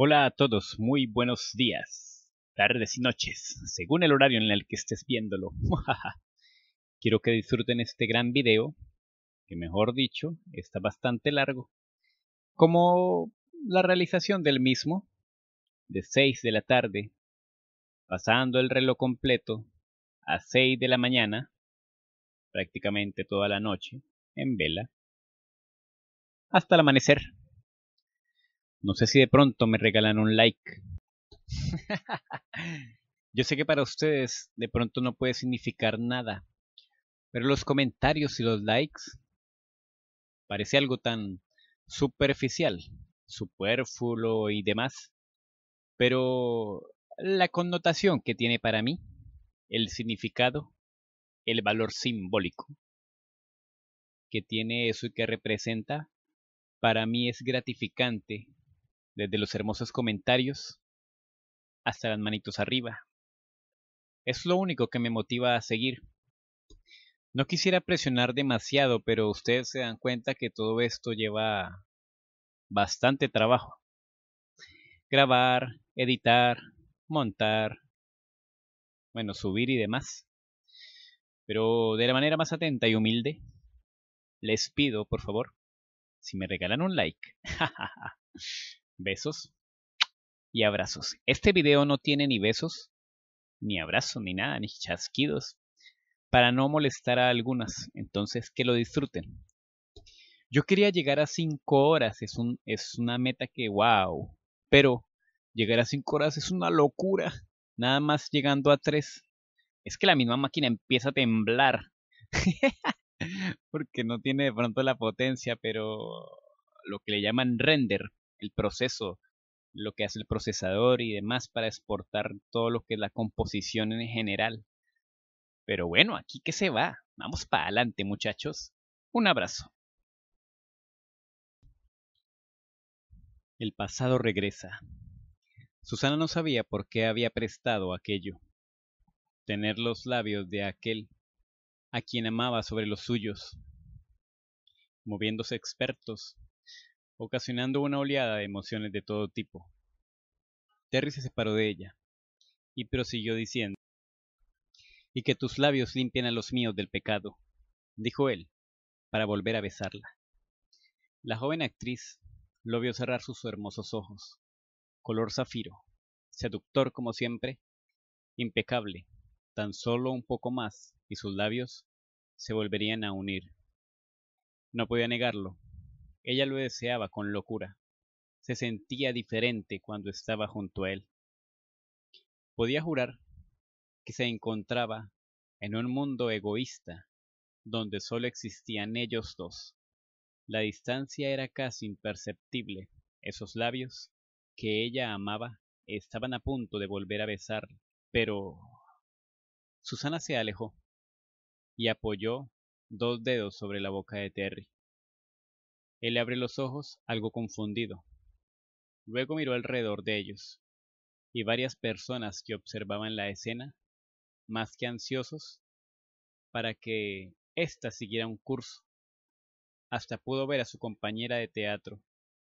Hola a todos, muy buenos días, tardes y noches, según el horario en el que estés viéndolo. Quiero que disfruten este gran video, que mejor dicho, está bastante largo, como la realización del mismo, de 6 de la tarde, pasando el reloj completo a 6 de la mañana, prácticamente toda la noche, en vela, hasta el amanecer. No sé si de pronto me regalan un like. Yo sé que para ustedes de pronto no puede significar nada, pero los comentarios y los likes parece algo tan superficial, superfluo y demás, pero la connotación que tiene para mí, el significado, el valor simbólico que tiene eso y que representa, para mí es gratificante desde los hermosos comentarios hasta las manitos arriba. Es lo único que me motiva a seguir. No quisiera presionar demasiado, pero ustedes se dan cuenta que todo esto lleva bastante trabajo. Grabar, editar, montar, bueno, subir y demás. Pero de la manera más atenta y humilde, les pido, por favor, si me regalan un like. besos y abrazos. Este video no tiene ni besos, ni abrazos, ni nada, ni chasquidos, para no molestar a algunas. Entonces, que lo disfruten. Yo quería llegar a 5 horas, es, un, es una meta que, wow, pero llegar a 5 horas es una locura. Nada más llegando a 3. Es que la misma máquina empieza a temblar. Porque no tiene de pronto la potencia, pero lo que le llaman render el proceso, lo que hace el procesador y demás para exportar todo lo que es la composición en general. Pero bueno, aquí que se va. Vamos para adelante, muchachos. Un abrazo. El pasado regresa. Susana no sabía por qué había prestado aquello. Tener los labios de aquel a quien amaba sobre los suyos. Moviéndose expertos, ocasionando una oleada de emociones de todo tipo. Terry se separó de ella y prosiguió diciendo, Y que tus labios limpien a los míos del pecado, dijo él, para volver a besarla. La joven actriz lo vio cerrar sus hermosos ojos, color zafiro, seductor como siempre, impecable, tan solo un poco más, y sus labios se volverían a unir. No podía negarlo, ella lo deseaba con locura. Se sentía diferente cuando estaba junto a él. Podía jurar que se encontraba en un mundo egoísta, donde solo existían ellos dos. La distancia era casi imperceptible. Esos labios que ella amaba estaban a punto de volver a besar, pero... Susana se alejó y apoyó dos dedos sobre la boca de Terry. Él abrió los ojos, algo confundido. Luego miró alrededor de ellos, y varias personas que observaban la escena, más que ansiosos, para que ésta siguiera un curso. Hasta pudo ver a su compañera de teatro,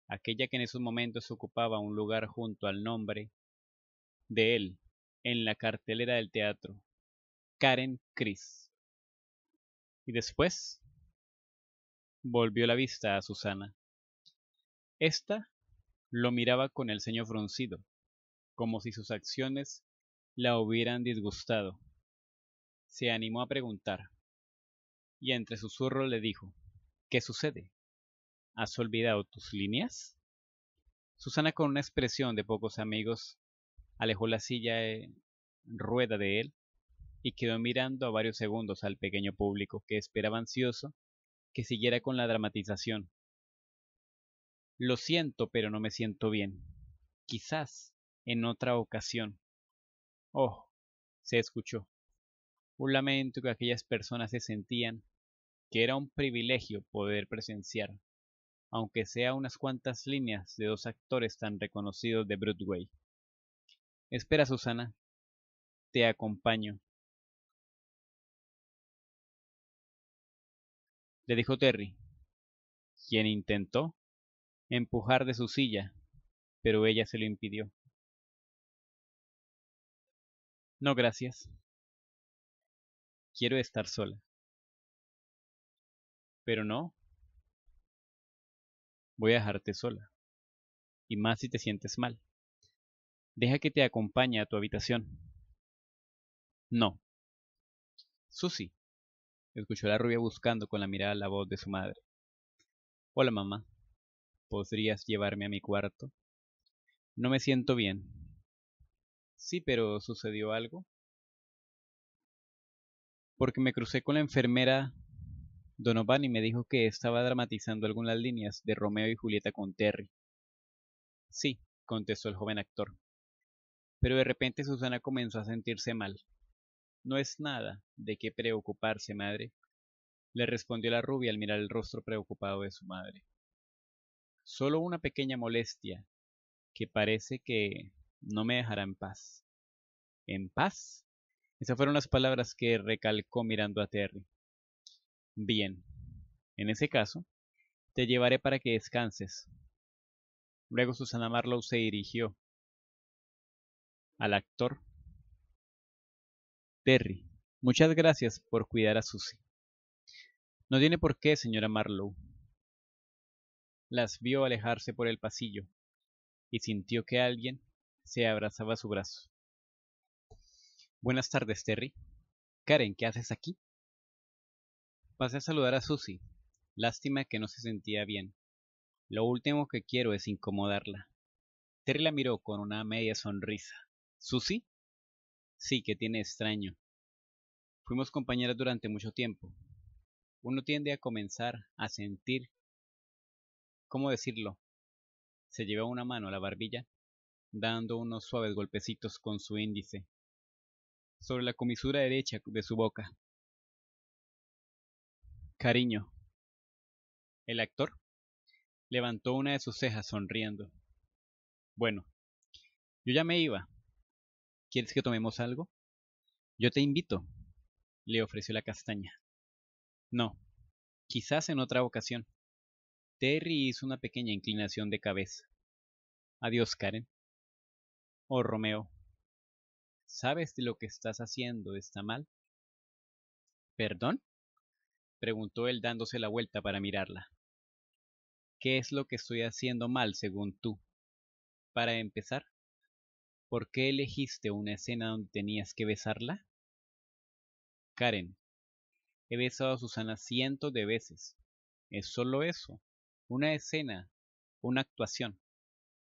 aquella que en esos momentos ocupaba un lugar junto al nombre de él en la cartelera del teatro, Karen Chris. Y después volvió la vista a Susana. Esta lo miraba con el ceño fruncido, como si sus acciones la hubieran disgustado. Se animó a preguntar, y entre susurro le dijo, ¿Qué sucede? ¿Has olvidado tus líneas? Susana, con una expresión de pocos amigos, alejó la silla en rueda de él y quedó mirando a varios segundos al pequeño público que esperaba ansioso que siguiera con la dramatización. Lo siento, pero no me siento bien. Quizás en otra ocasión. Oh, se escuchó. Un lamento que aquellas personas se sentían, que era un privilegio poder presenciar, aunque sea unas cuantas líneas de dos actores tan reconocidos de Broadway. Espera, Susana. Te acompaño. le dijo Terry, quien intentó empujar de su silla, pero ella se lo impidió. No, gracias. Quiero estar sola. Pero no. Voy a dejarte sola. Y más si te sientes mal. Deja que te acompañe a tu habitación. No. Susie, escuchó la rubia buscando con la mirada la voz de su madre. Hola mamá, ¿podrías llevarme a mi cuarto? No me siento bien. Sí, pero ¿sucedió algo? Porque me crucé con la enfermera Donovan y me dijo que estaba dramatizando algunas líneas de Romeo y Julieta con Terry. Sí, contestó el joven actor. Pero de repente Susana comenzó a sentirse mal. No es nada de qué preocuparse, madre, le respondió la rubia al mirar el rostro preocupado de su madre. Solo una pequeña molestia que parece que no me dejará en paz. ¿En paz? Esas fueron las palabras que recalcó mirando a Terry. Bien, en ese caso, te llevaré para que descanses. Luego Susana Marlowe se dirigió al actor Terry, muchas gracias por cuidar a Susie. No tiene por qué, señora Marlowe. Las vio alejarse por el pasillo y sintió que alguien se abrazaba a su brazo. Buenas tardes, Terry. Karen, ¿qué haces aquí? Pasé a saludar a Susie. Lástima que no se sentía bien. Lo último que quiero es incomodarla. Terry la miró con una media sonrisa. ¿Susie? Sí, que tiene extraño. Fuimos compañeras durante mucho tiempo. Uno tiende a comenzar a sentir, ¿cómo decirlo? Se llevó una mano a la barbilla, dando unos suaves golpecitos con su índice, sobre la comisura derecha de su boca. Cariño. El actor levantó una de sus cejas sonriendo. Bueno, yo ya me iba, ¿Quieres que tomemos algo? Yo te invito, le ofreció la castaña. No, quizás en otra ocasión. Terry hizo una pequeña inclinación de cabeza. Adiós, Karen. Oh, Romeo, ¿sabes de lo que estás haciendo está mal? ¿Perdón? preguntó él dándose la vuelta para mirarla. ¿Qué es lo que estoy haciendo mal, según tú? Para empezar, ¿Por qué elegiste una escena donde tenías que besarla? Karen. He besado a Susana cientos de veces. Es solo eso. Una escena. Una actuación.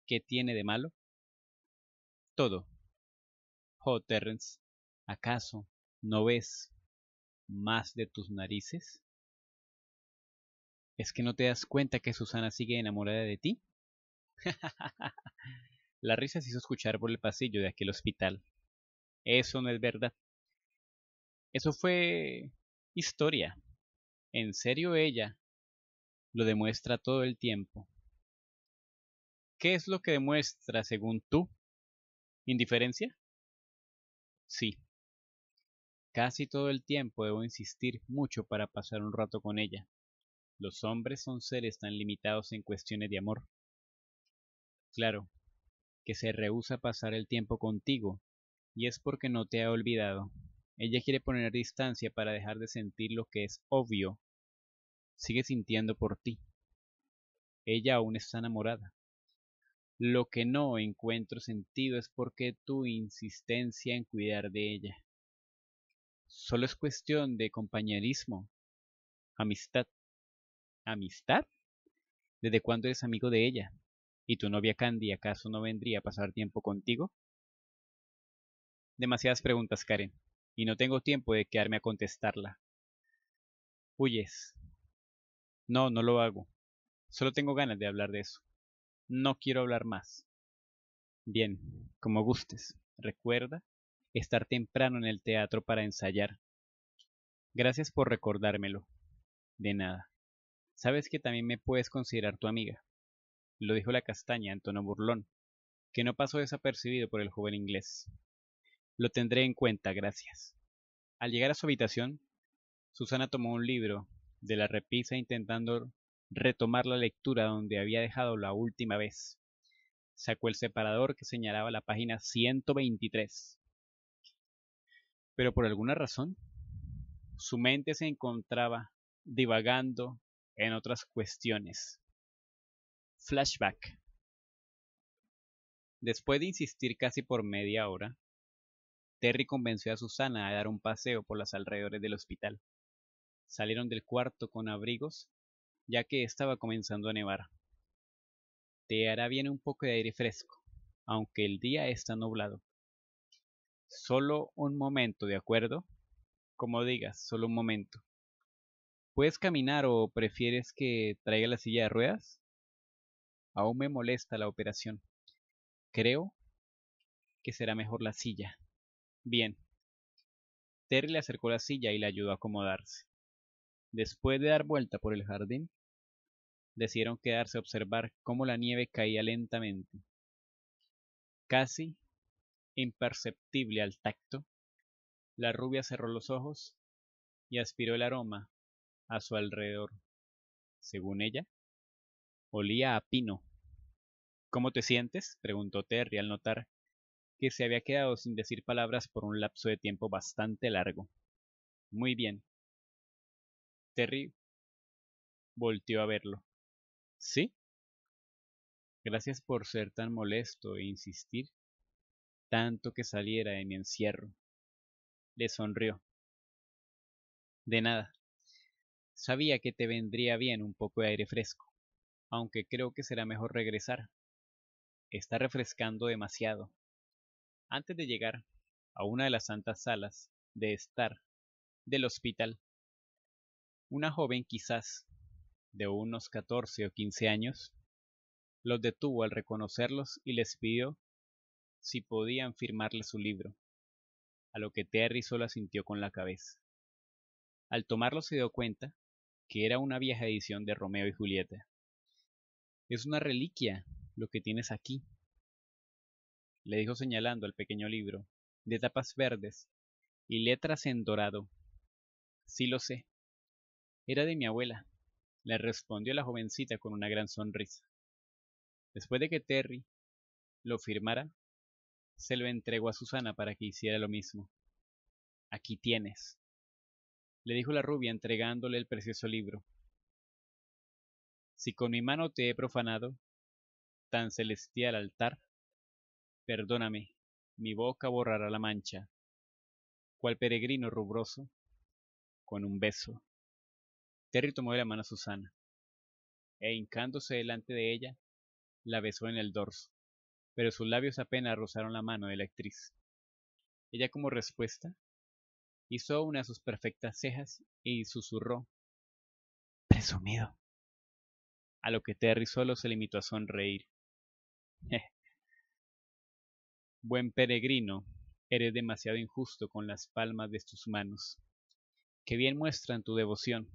¿Qué tiene de malo? Todo. Oh, Terrence, ¿acaso no ves más de tus narices? ¿Es que no te das cuenta que Susana sigue enamorada de ti? La risa se hizo escuchar por el pasillo de aquel hospital. Eso no es verdad. Eso fue historia. En serio ella lo demuestra todo el tiempo. ¿Qué es lo que demuestra, según tú? ¿Indiferencia? Sí. Casi todo el tiempo debo insistir mucho para pasar un rato con ella. Los hombres son seres tan limitados en cuestiones de amor. Claro, que se rehúsa a pasar el tiempo contigo, y es porque no te ha olvidado. Ella quiere poner distancia para dejar de sentir lo que es obvio. Sigue sintiendo por ti. Ella aún está enamorada. Lo que no encuentro sentido es porque tu insistencia en cuidar de ella. Solo es cuestión de compañerismo, amistad. ¿Amistad? ¿Desde cuándo eres amigo de ella? ¿Y tu novia Candy acaso no vendría a pasar tiempo contigo? Demasiadas preguntas, Karen, y no tengo tiempo de quedarme a contestarla. Huyes. No, no lo hago. Solo tengo ganas de hablar de eso. No quiero hablar más. Bien, como gustes. Recuerda estar temprano en el teatro para ensayar. Gracias por recordármelo. De nada. Sabes que también me puedes considerar tu amiga lo dijo la castaña en tono burlón, que no pasó desapercibido por el joven inglés. Lo tendré en cuenta, gracias. Al llegar a su habitación, Susana tomó un libro de la repisa intentando retomar la lectura donde había dejado la última vez. Sacó el separador que señalaba la página 123. Pero por alguna razón, su mente se encontraba divagando en otras cuestiones. Flashback. Después de insistir casi por media hora, Terry convenció a Susana a dar un paseo por los alrededores del hospital. Salieron del cuarto con abrigos, ya que estaba comenzando a nevar. Te hará bien un poco de aire fresco, aunque el día está nublado. Solo un momento, ¿de acuerdo? Como digas, solo un momento. ¿Puedes caminar o prefieres que traiga la silla de ruedas? Aún me molesta la operación. Creo que será mejor la silla. Bien. Terry le acercó la silla y le ayudó a acomodarse. Después de dar vuelta por el jardín, decidieron quedarse a observar cómo la nieve caía lentamente, casi imperceptible al tacto. La rubia cerró los ojos y aspiró el aroma a su alrededor. Según ella, Olía a pino. ¿Cómo te sientes? preguntó Terry al notar que se había quedado sin decir palabras por un lapso de tiempo bastante largo. Muy bien. Terry volteó a verlo. ¿Sí? Gracias por ser tan molesto e insistir tanto que saliera de mi encierro. Le sonrió. De nada. Sabía que te vendría bien un poco de aire fresco aunque creo que será mejor regresar. Está refrescando demasiado. Antes de llegar a una de las santas salas de estar del hospital, una joven quizás de unos 14 o 15 años los detuvo al reconocerlos y les pidió si podían firmarle su libro, a lo que Terry solo asintió con la cabeza. Al tomarlo se dio cuenta que era una vieja edición de Romeo y Julieta, es una reliquia lo que tienes aquí, le dijo señalando el pequeño libro, de tapas verdes y letras en dorado. Sí lo sé. Era de mi abuela, le respondió la jovencita con una gran sonrisa. Después de que Terry lo firmara, se lo entregó a Susana para que hiciera lo mismo. Aquí tienes, le dijo la rubia entregándole el precioso libro si con mi mano te he profanado tan celestial altar, perdóname, mi boca borrará la mancha, cual peregrino rubroso, con un beso. Terry tomó de la mano a Susana, e hincándose delante de ella, la besó en el dorso, pero sus labios apenas rozaron la mano de la actriz. Ella como respuesta, hizo una de sus perfectas cejas y susurró, Presumido a lo que Terry solo se limitó a sonreír. Buen peregrino, eres demasiado injusto con las palmas de tus manos, ¡Qué bien muestran tu devoción.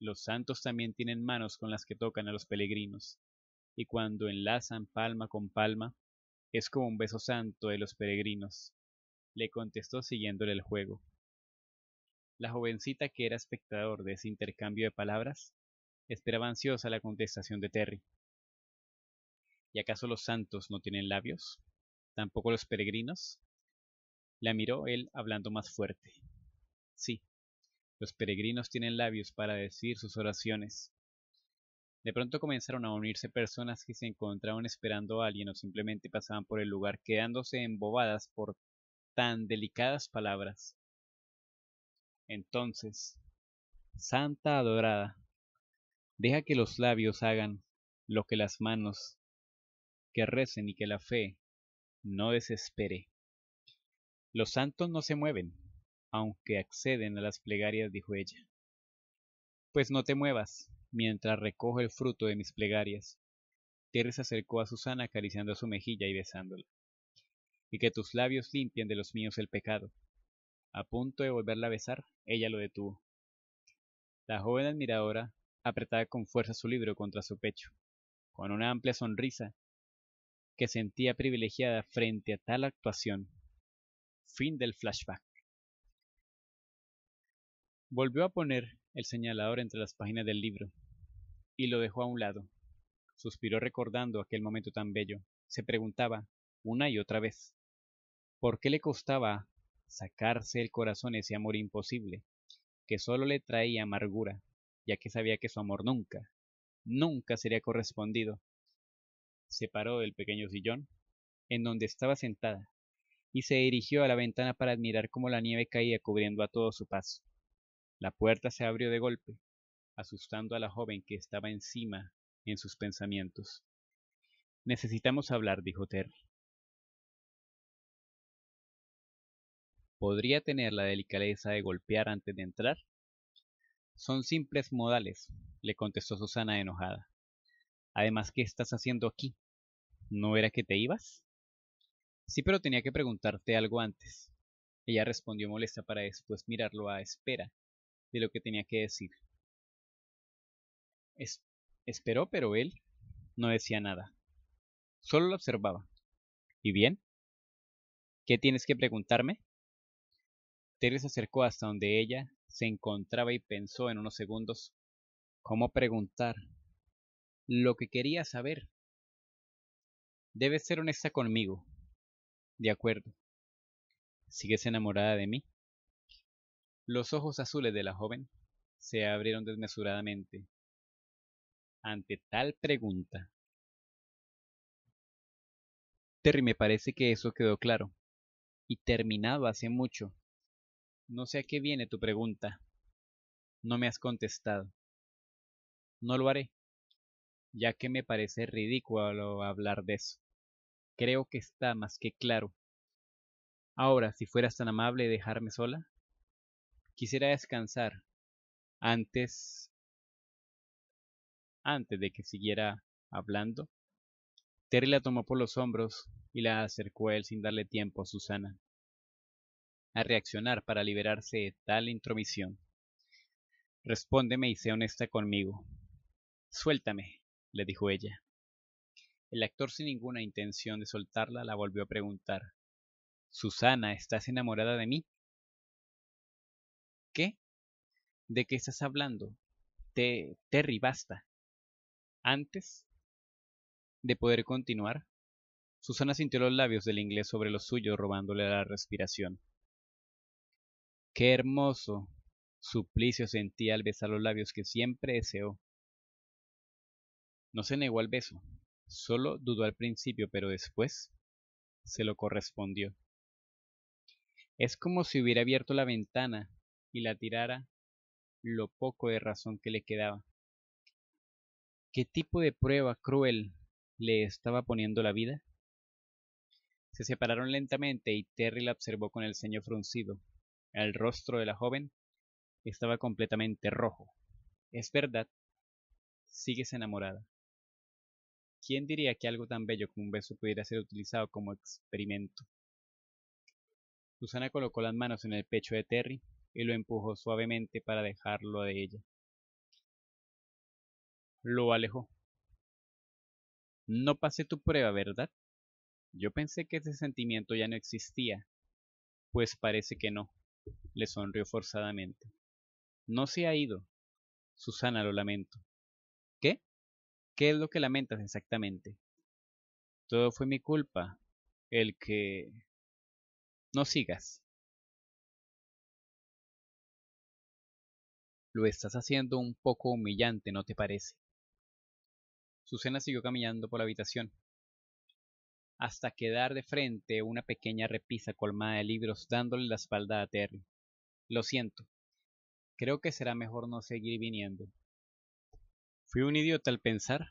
Los santos también tienen manos con las que tocan a los peregrinos, y cuando enlazan palma con palma, es como un beso santo de los peregrinos, le contestó siguiéndole el juego. La jovencita que era espectador de ese intercambio de palabras esperaba ansiosa la contestación de Terry. ¿Y acaso los santos no tienen labios? ¿Tampoco los peregrinos? La miró él hablando más fuerte. Sí, los peregrinos tienen labios para decir sus oraciones. De pronto comenzaron a unirse personas que se encontraban esperando a alguien o simplemente pasaban por el lugar, quedándose embobadas por tan delicadas palabras. Entonces, Santa Adorada, Deja que los labios hagan lo que las manos, que recen y que la fe no desespere. Los santos no se mueven, aunque acceden a las plegarias, dijo ella. Pues no te muevas, mientras recojo el fruto de mis plegarias. Teresa acercó a Susana acariciando su mejilla y besándola. Y que tus labios limpien de los míos el pecado. A punto de volverla a besar, ella lo detuvo. La joven admiradora apretaba con fuerza su libro contra su pecho, con una amplia sonrisa que sentía privilegiada frente a tal actuación. Fin del flashback. Volvió a poner el señalador entre las páginas del libro y lo dejó a un lado. Suspiró recordando aquel momento tan bello. Se preguntaba, una y otra vez, ¿por qué le costaba sacarse el corazón ese amor imposible, que solo le traía amargura? ya que sabía que su amor nunca, nunca sería correspondido. Se paró del pequeño sillón, en donde estaba sentada, y se dirigió a la ventana para admirar cómo la nieve caía cubriendo a todo su paso. La puerta se abrió de golpe, asustando a la joven que estaba encima en sus pensamientos. Necesitamos hablar, dijo Terry. ¿Podría tener la delicadeza de golpear antes de entrar? Son simples modales, le contestó Susana enojada. Además, ¿qué estás haciendo aquí? ¿No era que te ibas? Sí, pero tenía que preguntarte algo antes. Ella respondió molesta para después mirarlo a espera de lo que tenía que decir. esperó, pero él no decía nada. Solo lo observaba. ¿Y bien? ¿Qué tienes que preguntarme? Terry se acercó hasta donde ella se encontraba y pensó en unos segundos cómo preguntar lo que quería saber. Debes ser honesta conmigo. De acuerdo. ¿Sigues enamorada de mí? Los ojos azules de la joven se abrieron desmesuradamente ante tal pregunta. Terry, me parece que eso quedó claro y terminado hace mucho. No sé a qué viene tu pregunta. No me has contestado. No lo haré, ya que me parece ridículo hablar de eso. Creo que está más que claro. Ahora, si fueras tan amable de dejarme sola, quisiera descansar antes antes de que siguiera hablando. Terry la tomó por los hombros y la acercó a él sin darle tiempo a Susana a reaccionar para liberarse de tal intromisión. Respóndeme y sé honesta conmigo. Suéltame, le dijo ella. El actor sin ninguna intención de soltarla la volvió a preguntar. Susana, ¿estás enamorada de mí? ¿Qué? ¿De qué estás hablando? Te, Terry, basta. Antes de poder continuar, Susana sintió los labios del inglés sobre los suyos robándole la respiración. Qué hermoso suplicio sentía al besar los labios que siempre deseó. No se negó al beso, solo dudó al principio, pero después se lo correspondió. Es como si hubiera abierto la ventana y la tirara lo poco de razón que le quedaba. ¿Qué tipo de prueba cruel le estaba poniendo la vida? Se separaron lentamente y Terry la observó con el ceño fruncido. El rostro de la joven estaba completamente rojo. Es verdad, sigues enamorada. ¿Quién diría que algo tan bello como un beso pudiera ser utilizado como experimento? Susana colocó las manos en el pecho de Terry y lo empujó suavemente para dejarlo de ella. Lo alejó. No pasé tu prueba, ¿verdad? Yo pensé que ese sentimiento ya no existía. Pues parece que no. Le sonrió forzadamente. No se ha ido. Susana, lo lamento. ¿Qué? ¿Qué es lo que lamentas exactamente? Todo fue mi culpa. El que... No sigas. Lo estás haciendo un poco humillante, ¿no te parece? Susana siguió caminando por la habitación, hasta quedar de frente una pequeña repisa colmada de libros dándole la espalda a Terry. Lo siento. Creo que será mejor no seguir viniendo. Fui un idiota al pensar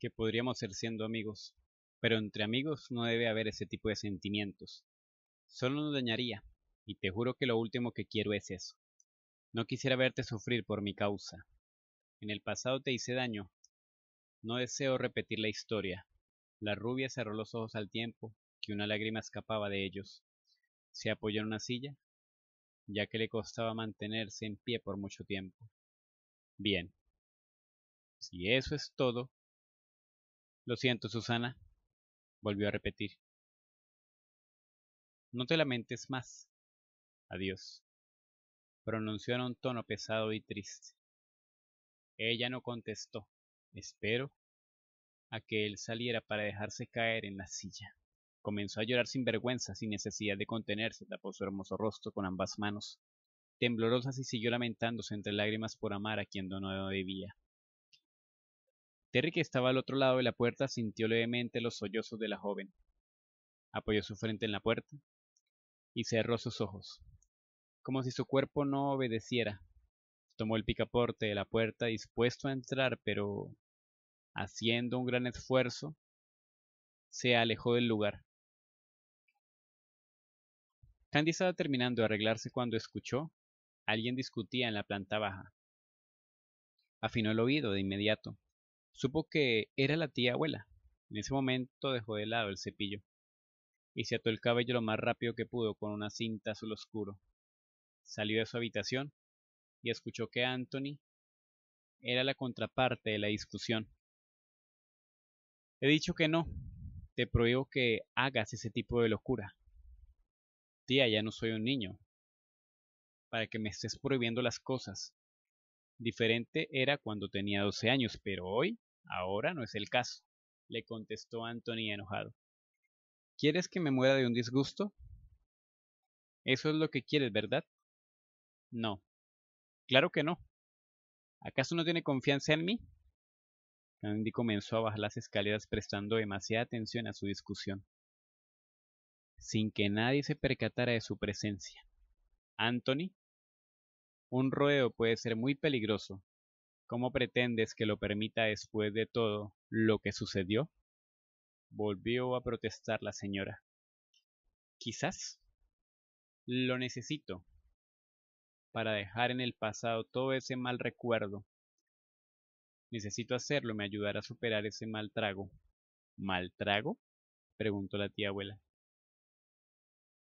que podríamos ser siendo amigos, pero entre amigos no debe haber ese tipo de sentimientos. Solo nos dañaría, y te juro que lo último que quiero es eso. No quisiera verte sufrir por mi causa. En el pasado te hice daño. No deseo repetir la historia, la rubia cerró los ojos al tiempo que una lágrima escapaba de ellos. Se apoyó en una silla, ya que le costaba mantenerse en pie por mucho tiempo. Bien. Si eso es todo. Lo siento, Susana, volvió a repetir. No te lamentes más. Adiós. Pronunció en un tono pesado y triste. Ella no contestó. Espero a que él saliera para dejarse caer en la silla. Comenzó a llorar sin vergüenza, sin necesidad de contenerse, tapó su hermoso rostro con ambas manos, temblorosas y siguió lamentándose entre lágrimas por amar a quien no debía. Terry, que estaba al otro lado de la puerta, sintió levemente los sollozos de la joven. Apoyó su frente en la puerta y cerró sus ojos, como si su cuerpo no obedeciera. Tomó el picaporte de la puerta dispuesto a entrar, pero haciendo un gran esfuerzo, se alejó del lugar. Candy estaba terminando de arreglarse cuando escuchó alguien discutía en la planta baja. Afinó el oído de inmediato. Supo que era la tía abuela. En ese momento dejó de lado el cepillo y se ató el cabello lo más rápido que pudo con una cinta azul oscuro. Salió de su habitación y escuchó que Anthony era la contraparte de la discusión. He dicho que no. Te prohíbo que hagas ese tipo de locura. Tía, ya no soy un niño. Para que me estés prohibiendo las cosas. Diferente era cuando tenía 12 años, pero hoy, ahora no es el caso, le contestó Antonia enojado. ¿Quieres que me muera de un disgusto? Eso es lo que quieres, ¿verdad? No. Claro que no. ¿Acaso no tiene confianza en mí? Candy comenzó a bajar las escaleras prestando demasiada atención a su discusión, sin que nadie se percatara de su presencia. Anthony, un rodeo puede ser muy peligroso. ¿Cómo pretendes que lo permita después de todo lo que sucedió? Volvió a protestar la señora. Quizás lo necesito para dejar en el pasado todo ese mal recuerdo Necesito hacerlo, ¿me ayudará a superar ese mal trago? ¿Mal trago? preguntó la tía abuela.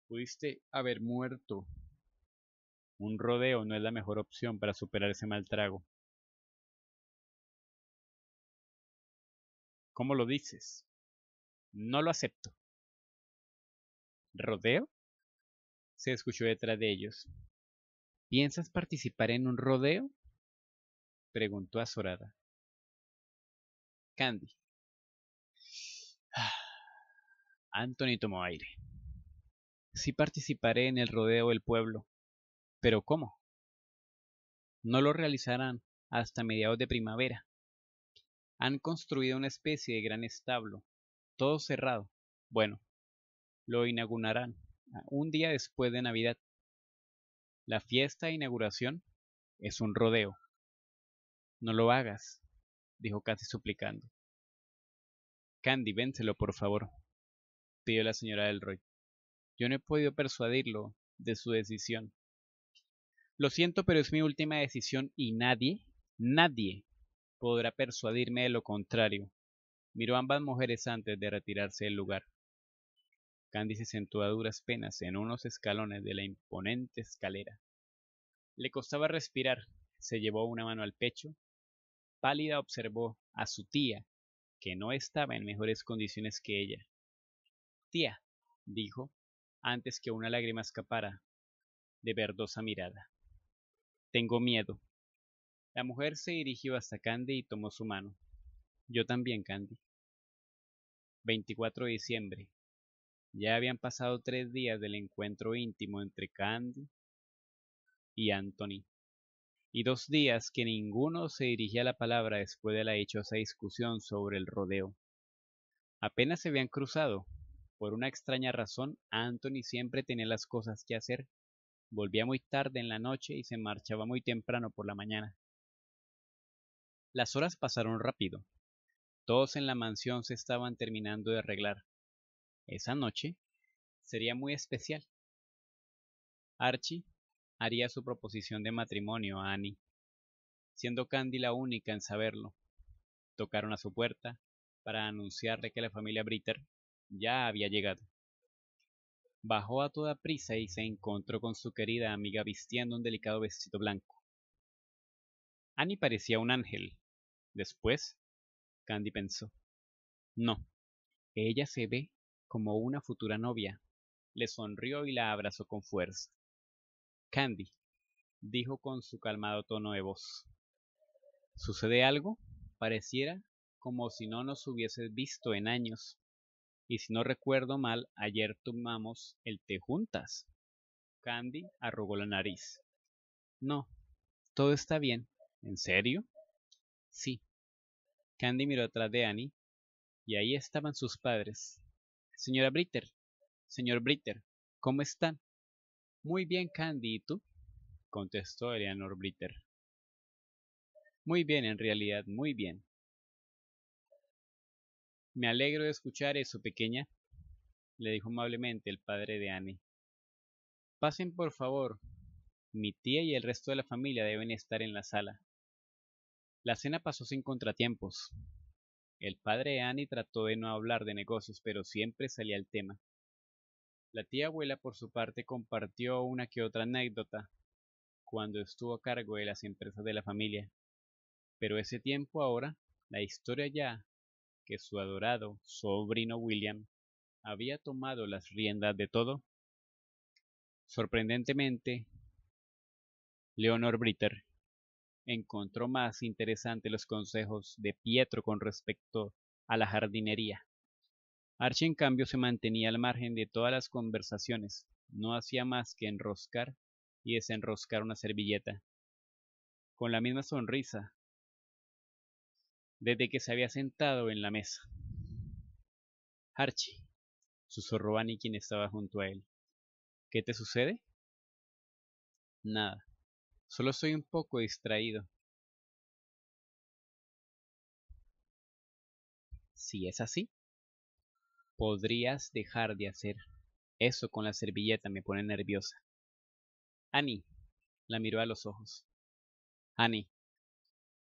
Pudiste haber muerto. Un rodeo no es la mejor opción para superar ese mal trago. ¿Cómo lo dices? No lo acepto. ¿Rodeo? Se escuchó detrás de ellos. ¿Piensas participar en un rodeo? preguntó azorada. Candy. Anthony tomó aire. Sí participaré en el rodeo del pueblo. ¿Pero cómo? No lo realizarán hasta mediados de primavera. Han construido una especie de gran establo, todo cerrado. Bueno, lo inaugurarán ah, un día después de Navidad. La fiesta de inauguración es un rodeo. No lo hagas dijo casi suplicando. Candy, vénselo, por favor, pidió la señora Elroy. Yo no he podido persuadirlo de su decisión. Lo siento, pero es mi última decisión y nadie, nadie podrá persuadirme de lo contrario. Miró ambas mujeres antes de retirarse del lugar. Candy se sentó a duras penas en unos escalones de la imponente escalera. Le costaba respirar, se llevó una mano al pecho Pálida observó a su tía, que no estaba en mejores condiciones que ella. Tía, dijo, antes que una lágrima escapara de verdosa mirada. Tengo miedo. La mujer se dirigió hasta Candy y tomó su mano. Yo también, Candy. 24 de diciembre. Ya habían pasado tres días del encuentro íntimo entre Candy y Anthony y dos días que ninguno se dirigía la palabra después de la hechosa discusión sobre el rodeo. Apenas se habían cruzado. Por una extraña razón, Anthony siempre tenía las cosas que hacer. Volvía muy tarde en la noche y se marchaba muy temprano por la mañana. Las horas pasaron rápido. Todos en la mansión se estaban terminando de arreglar. Esa noche sería muy especial. Archie haría su proposición de matrimonio a Annie, siendo Candy la única en saberlo. Tocaron a su puerta para anunciarle que la familia Britter ya había llegado. Bajó a toda prisa y se encontró con su querida amiga vistiendo un delicado vestido blanco. Annie parecía un ángel. Después, Candy pensó, no, ella se ve como una futura novia. Le sonrió y la abrazó con fuerza. Candy, dijo con su calmado tono de voz. ¿Sucede algo? Pareciera como si no nos hubiese visto en años. Y si no recuerdo mal, ayer tomamos el té juntas. Candy arrugó la nariz. No, todo está bien. ¿En serio? Sí. Candy miró atrás de Annie y ahí estaban sus padres. Señora Britter, señor Britter, ¿cómo están? Muy bien, Candy, ¿y tú? contestó Eleanor Britter. Muy bien, en realidad, muy bien. Me alegro de escuchar eso, pequeña, le dijo amablemente el padre de Annie. Pasen, por favor. Mi tía y el resto de la familia deben estar en la sala. La cena pasó sin contratiempos. El padre de Annie trató de no hablar de negocios, pero siempre salía el tema. La tía abuela por su parte compartió una que otra anécdota cuando estuvo a cargo de las empresas de la familia. Pero ese tiempo ahora, la historia ya que su adorado sobrino William había tomado las riendas de todo. Sorprendentemente, Leonor Britter encontró más interesante los consejos de Pietro con respecto a la jardinería. Archie, en cambio, se mantenía al margen de todas las conversaciones, no hacía más que enroscar y desenroscar una servilleta, con la misma sonrisa, desde que se había sentado en la mesa. Archie, susurró Annie quien estaba junto a él. ¿Qué te sucede? Nada, solo estoy un poco distraído. Si es así, Podrías dejar de hacer eso con la servilleta, me pone nerviosa. Annie la miró a los ojos. Annie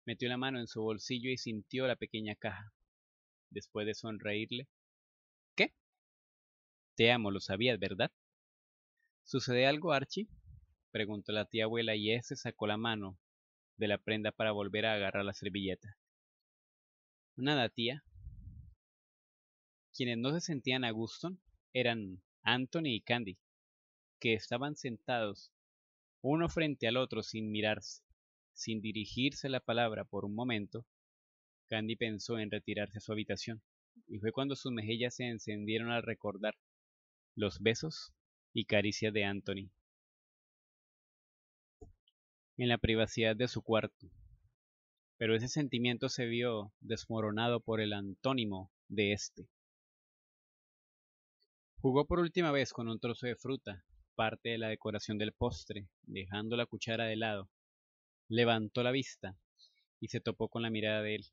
metió la mano en su bolsillo y sintió la pequeña caja. Después de sonreírle, ¿qué? Te amo, lo sabías, ¿verdad? ¿Sucede algo, Archie? preguntó la tía abuela y ese sacó la mano de la prenda para volver a agarrar la servilleta. Nada, tía, quienes no se sentían a gusto eran Anthony y Candy, que estaban sentados uno frente al otro sin mirarse, sin dirigirse la palabra por un momento. Candy pensó en retirarse a su habitación, y fue cuando sus mejillas se encendieron al recordar los besos y caricias de Anthony. En la privacidad de su cuarto. Pero ese sentimiento se vio desmoronado por el antónimo de este, Jugó por última vez con un trozo de fruta, parte de la decoración del postre, dejando la cuchara de lado. Levantó la vista y se topó con la mirada de él.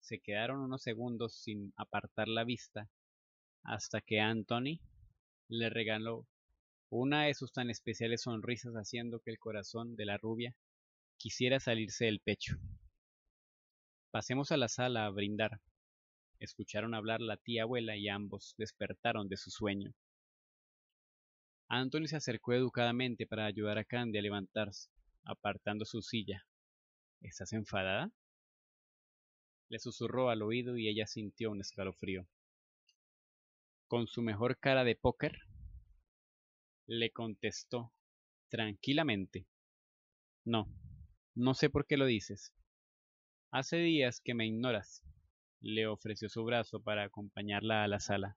Se quedaron unos segundos sin apartar la vista hasta que Anthony le regaló una de sus tan especiales sonrisas haciendo que el corazón de la rubia quisiera salirse del pecho. Pasemos a la sala a brindar, escucharon hablar la tía abuela y ambos despertaron de su sueño. Anthony se acercó educadamente para ayudar a Candy a levantarse, apartando su silla. ¿Estás enfadada? Le susurró al oído y ella sintió un escalofrío. Con su mejor cara de póker, le contestó tranquilamente. No, no sé por qué lo dices. Hace días que me ignoras le ofreció su brazo para acompañarla a la sala.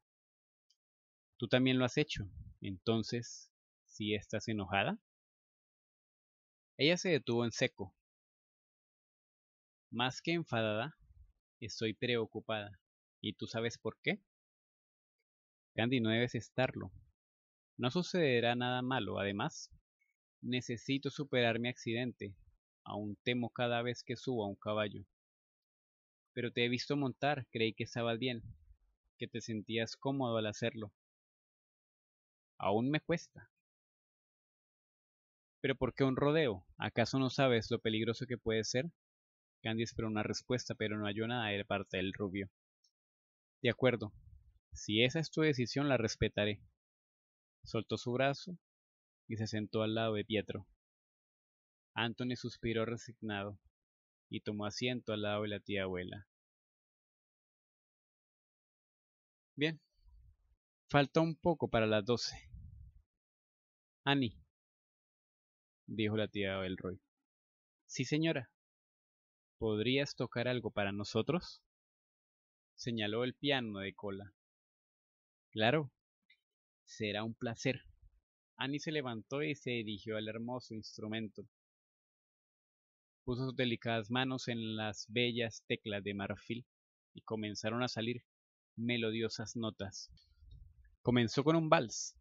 Tú también lo has hecho. Entonces, si ¿sí estás enojada? Ella se detuvo en seco. Más que enfadada, estoy preocupada. ¿Y tú sabes por qué? Candy, no debes estarlo. No sucederá nada malo. Además, necesito superar mi accidente. Aún temo cada vez que subo a un caballo pero te he visto montar, creí que estabas bien, que te sentías cómodo al hacerlo. Aún me cuesta. ¿Pero por qué un rodeo? ¿Acaso no sabes lo peligroso que puede ser? Candy esperó una respuesta, pero no halló nada de parte del rubio. De acuerdo. Si esa es tu decisión, la respetaré. Soltó su brazo y se sentó al lado de Pietro. Anthony suspiró resignado y tomó asiento al lado de la tía abuela. Bien, falta un poco para las doce. Annie, dijo la tía Elroy. Sí, señora. ¿Podrías tocar algo para nosotros? señaló el piano de cola. Claro, será un placer. Annie se levantó y se dirigió al hermoso instrumento puso sus delicadas manos en las bellas teclas de marfil y comenzaron a salir melodiosas notas. Comenzó con un vals,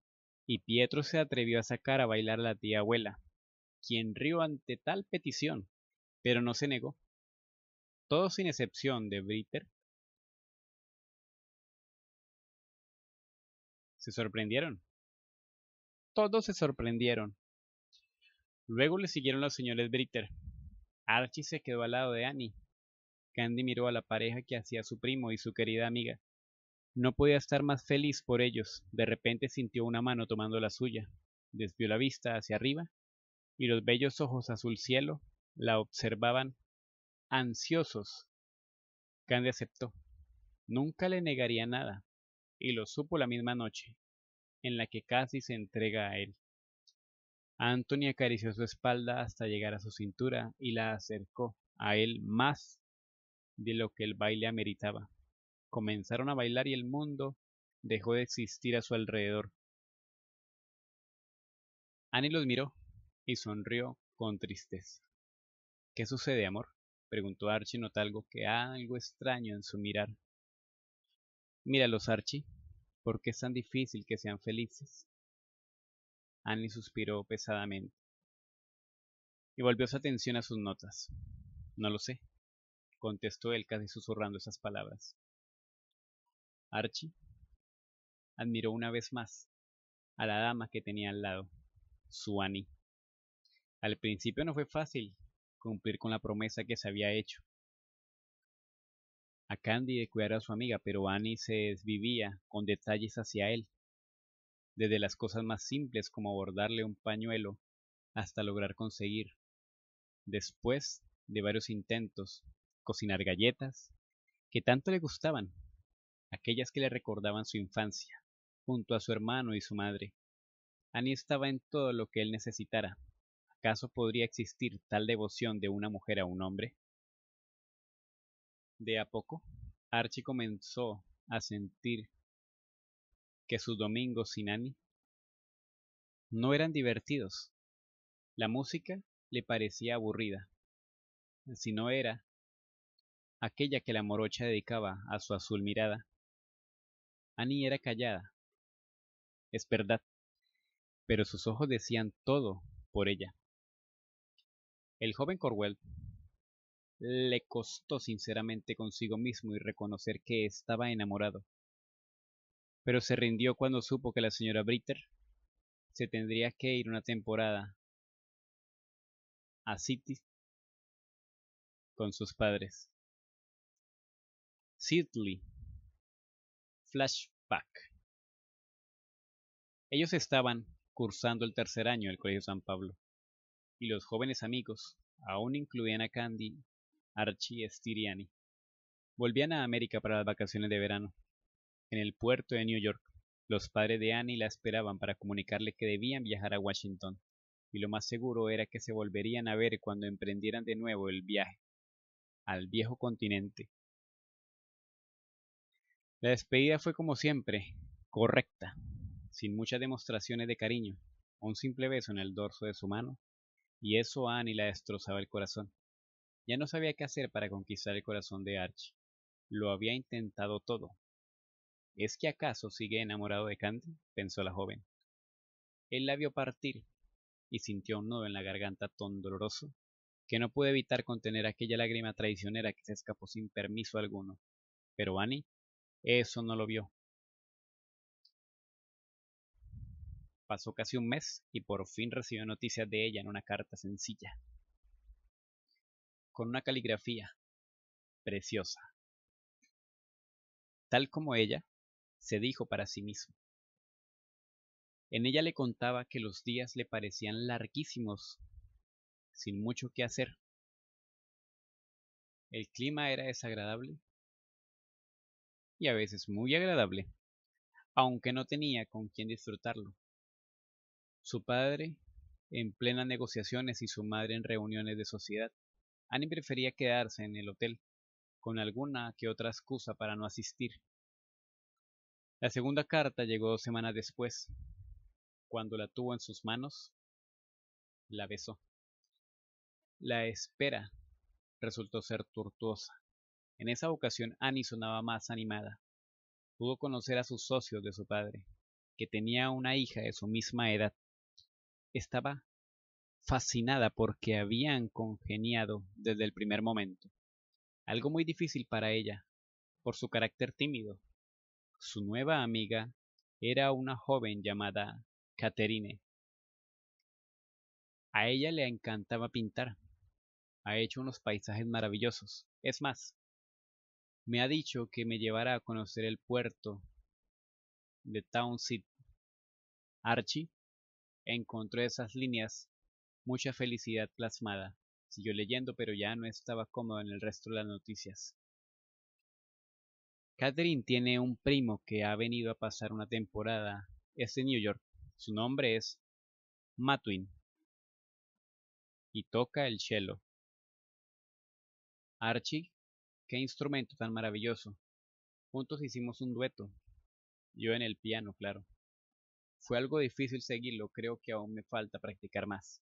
y Pietro se atrevió a sacar a bailar a la tía abuela, quien rió ante tal petición, pero no se negó. Todos sin excepción de Britter se sorprendieron. Todos se sorprendieron. Luego le siguieron los señores Britter, Archie se quedó al lado de Annie. Candy miró a la pareja que hacía su primo y su querida amiga. No podía estar más feliz por ellos. De repente sintió una mano tomando la suya. Desvió la vista hacia arriba y los bellos ojos azul cielo la observaban ansiosos. Candy aceptó. Nunca le negaría nada y lo supo la misma noche en la que casi se entrega a él. Anthony acarició su espalda hasta llegar a su cintura y la acercó a él más de lo que el baile ameritaba. Comenzaron a bailar y el mundo dejó de existir a su alrededor. Annie los miró y sonrió con tristeza. ¿Qué sucede, amor? preguntó Archie algo que algo extraño en su mirar. Míralos, Archie, ¿por qué es tan difícil que sean felices? Annie suspiró pesadamente. Y volvió su atención a sus notas. No lo sé, contestó él casi susurrando esas palabras. Archie admiró una vez más a la dama que tenía al lado, su Annie. Al principio no fue fácil cumplir con la promesa que se había hecho a Candy de cuidar a su amiga, pero Annie se desvivía con detalles hacia él desde las cosas más simples como abordarle un pañuelo hasta lograr conseguir, después de varios intentos, cocinar galletas que tanto le gustaban, aquellas que le recordaban su infancia, junto a su hermano y su madre. Annie estaba en todo lo que él necesitara. ¿Acaso podría existir tal devoción de una mujer a un hombre? De a poco, Archie comenzó a sentir que sus domingos sin Annie no eran divertidos. La música le parecía aburrida, si no era aquella que la morocha dedicaba a su azul mirada. Annie era callada, es verdad, pero sus ojos decían todo por ella. El joven Corwell le costó sinceramente consigo mismo y reconocer que estaba enamorado pero se rindió cuando supo que la señora Britter se tendría que ir una temporada a City con sus padres. Sidley. Flashback. Ellos estaban cursando el tercer año del Colegio San Pablo, y los jóvenes amigos aún incluían a Candy, Archie y Stiriani. Volvían a América para las vacaciones de verano. En el puerto de New York, los padres de Annie la esperaban para comunicarle que debían viajar a Washington, y lo más seguro era que se volverían a ver cuando emprendieran de nuevo el viaje al viejo continente. La despedida fue como siempre, correcta, sin muchas demostraciones de cariño, un simple beso en el dorso de su mano, y eso a Annie la destrozaba el corazón. Ya no sabía qué hacer para conquistar el corazón de Archie. Lo había intentado todo, ¿Es que acaso sigue enamorado de Candy? pensó la joven. Él la vio partir y sintió un nudo en la garganta tan doloroso que no pudo evitar contener aquella lágrima traicionera que se escapó sin permiso alguno. Pero Annie eso no lo vio. Pasó casi un mes y por fin recibió noticias de ella en una carta sencilla, con una caligrafía preciosa. Tal como ella, se dijo para sí mismo. En ella le contaba que los días le parecían larguísimos, sin mucho que hacer. El clima era desagradable y a veces muy agradable, aunque no tenía con quién disfrutarlo. Su padre, en plenas negociaciones, y su madre en reuniones de sociedad. Annie prefería quedarse en el hotel, con alguna que otra excusa para no asistir. La segunda carta llegó dos semanas después. Cuando la tuvo en sus manos, la besó. La espera resultó ser tortuosa. En esa ocasión Annie sonaba más animada. Pudo conocer a sus socios de su padre, que tenía una hija de su misma edad. Estaba fascinada porque habían congeniado desde el primer momento. Algo muy difícil para ella, por su carácter tímido su nueva amiga era una joven llamada Caterine. A ella le encantaba pintar. Ha hecho unos paisajes maravillosos. Es más, me ha dicho que me llevará a conocer el puerto de Townsend. Archie encontró esas líneas, mucha felicidad plasmada. Siguió leyendo, pero ya no estaba cómodo en el resto de las noticias. Catherine tiene un primo que ha venido a pasar una temporada. Es en New York. Su nombre es Matwin. Y toca el cello. Archie, qué instrumento tan maravilloso. Juntos hicimos un dueto. Yo en el piano, claro. Fue algo difícil seguirlo, creo que aún me falta practicar más.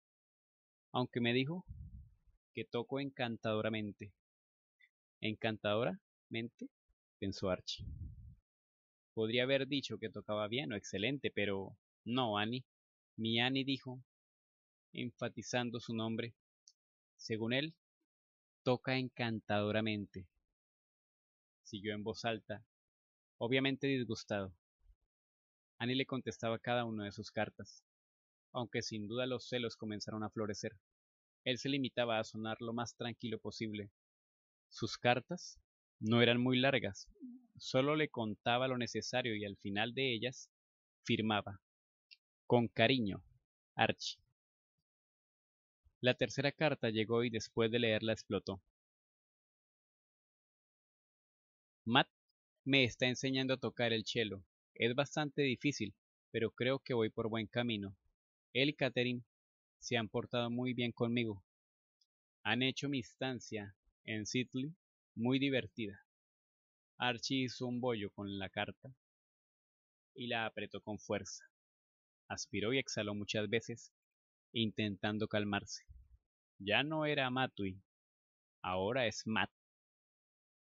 Aunque me dijo que toco encantadoramente. ¿Encantadoramente? pensó Archie. Podría haber dicho que tocaba bien o excelente, pero no, Annie. Mi Annie dijo, enfatizando su nombre. Según él, toca encantadoramente. Siguió en voz alta, obviamente disgustado. Annie le contestaba cada una de sus cartas, aunque sin duda los celos comenzaron a florecer. Él se limitaba a sonar lo más tranquilo posible. Sus cartas no eran muy largas, solo le contaba lo necesario y al final de ellas firmaba. Con cariño, Archie. La tercera carta llegó y después de leerla explotó. Matt me está enseñando a tocar el cello. Es bastante difícil, pero creo que voy por buen camino. Él y Catherine se han portado muy bien conmigo. Han hecho mi estancia en Sidley muy divertida. Archie hizo un bollo con la carta y la apretó con fuerza. Aspiró y exhaló muchas veces, intentando calmarse. Ya no era Matui, ahora es Matt.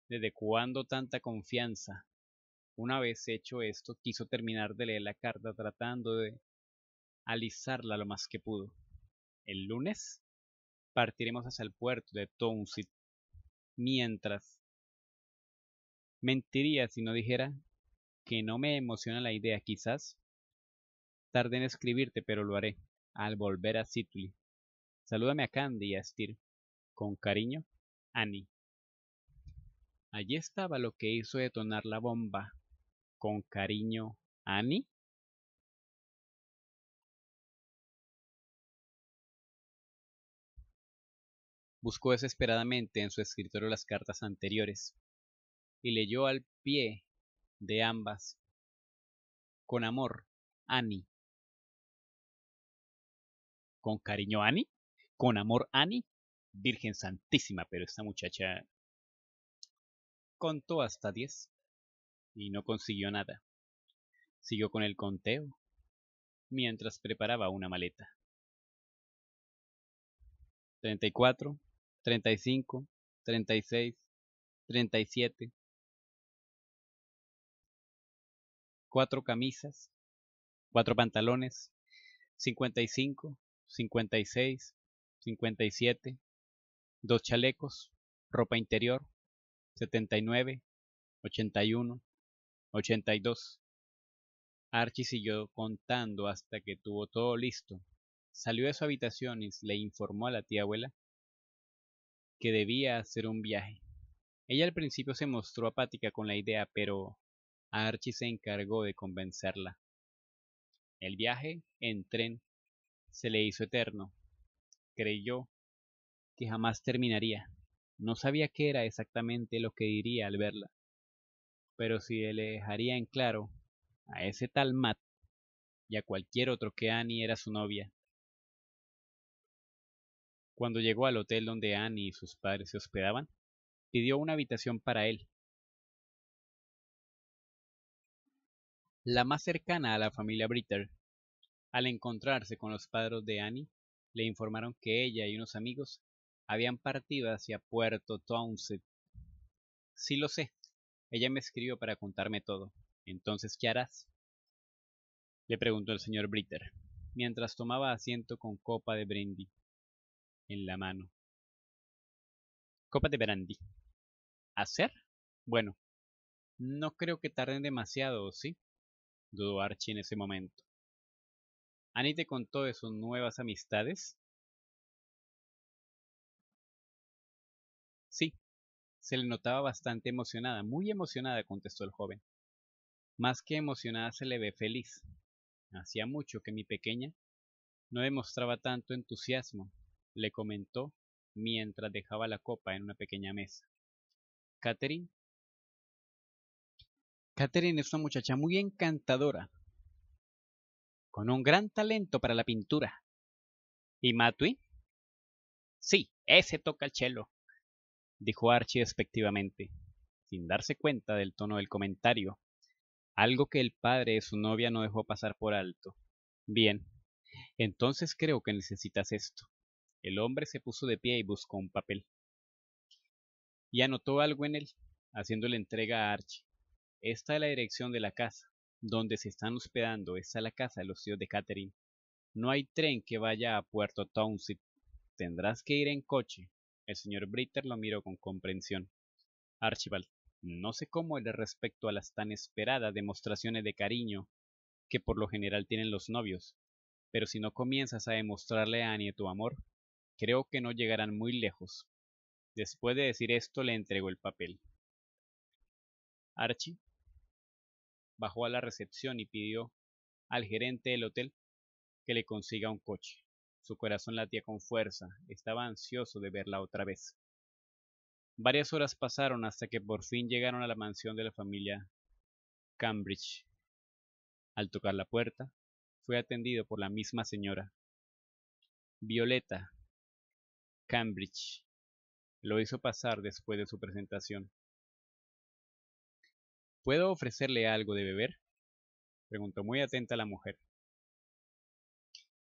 ¿Desde cuándo tanta confianza? Una vez hecho esto, quiso terminar de leer la carta tratando de alisarla lo más que pudo. El lunes partiremos hacia el puerto de Townsend mientras. Mentiría si no dijera que no me emociona la idea, quizás. Tarde en escribirte, pero lo haré, al volver a Sitley. Salúdame a Candy y a Stir. Con cariño, Annie. Allí estaba lo que hizo detonar la bomba. Con cariño, Annie. Buscó desesperadamente en su escritorio las cartas anteriores y leyó al pie de ambas. Con amor, Annie. ¿Con cariño, Annie? ¿Con amor, Annie? Virgen Santísima, pero esta muchacha contó hasta diez y no consiguió nada. Siguió con el conteo mientras preparaba una maleta. 34, 35, 36, 37, cuatro camisas, cuatro pantalones, 55, 56, 57, dos chalecos, ropa interior, 79, 81, 82. Archie siguió contando hasta que tuvo todo listo. Salió de su habitación y le informó a la tía abuela que debía hacer un viaje. Ella al principio se mostró apática con la idea, pero Archie se encargó de convencerla. El viaje en tren se le hizo eterno. Creyó que jamás terminaría. No sabía qué era exactamente lo que diría al verla. Pero si le dejaría en claro a ese tal Matt y a cualquier otro que Annie era su novia, cuando llegó al hotel donde Annie y sus padres se hospedaban, pidió una habitación para él. La más cercana a la familia Britter, al encontrarse con los padres de Annie, le informaron que ella y unos amigos habían partido hacia Puerto Townsend. Sí lo sé. Ella me escribió para contarme todo. Entonces, ¿qué harás? le preguntó el señor Britter, mientras tomaba asiento con copa de brandy en la mano. Copa de brandy. ¿Hacer? Bueno, no creo que tarden demasiado, ¿sí? Dudó Archie en ese momento. ¿Annie te contó de sus nuevas amistades? Sí, se le notaba bastante emocionada, muy emocionada, contestó el joven. Más que emocionada se le ve feliz. Hacía mucho que mi pequeña no demostraba tanto entusiasmo le comentó mientras dejaba la copa en una pequeña mesa. Catherine. Catherine es una muchacha muy encantadora, con un gran talento para la pintura. ¿Y Matui? Sí, ese toca el chelo, dijo Archie despectivamente, sin darse cuenta del tono del comentario, algo que el padre de su novia no dejó pasar por alto. Bien, entonces creo que necesitas esto. El hombre se puso de pie y buscó un papel. Y anotó algo en él, haciéndole entrega a Archie. Esta es la dirección de la casa, donde se están hospedando. Esta es la casa de los tíos de Catherine. No hay tren que vaya a Puerto Township. Tendrás que ir en coche. El señor Britter lo miró con comprensión. Archibald, no sé cómo el respecto a las tan esperadas demostraciones de cariño que por lo general tienen los novios, pero si no comienzas a demostrarle a Annie tu amor, Creo que no llegarán muy lejos. Después de decir esto le entregó el papel. Archie bajó a la recepción y pidió al gerente del hotel que le consiga un coche. Su corazón latía con fuerza, estaba ansioso de verla otra vez. Varias horas pasaron hasta que por fin llegaron a la mansión de la familia Cambridge. Al tocar la puerta, fue atendido por la misma señora. Violeta, Cambridge lo hizo pasar después de su presentación. ¿Puedo ofrecerle algo de beber? preguntó muy atenta la mujer.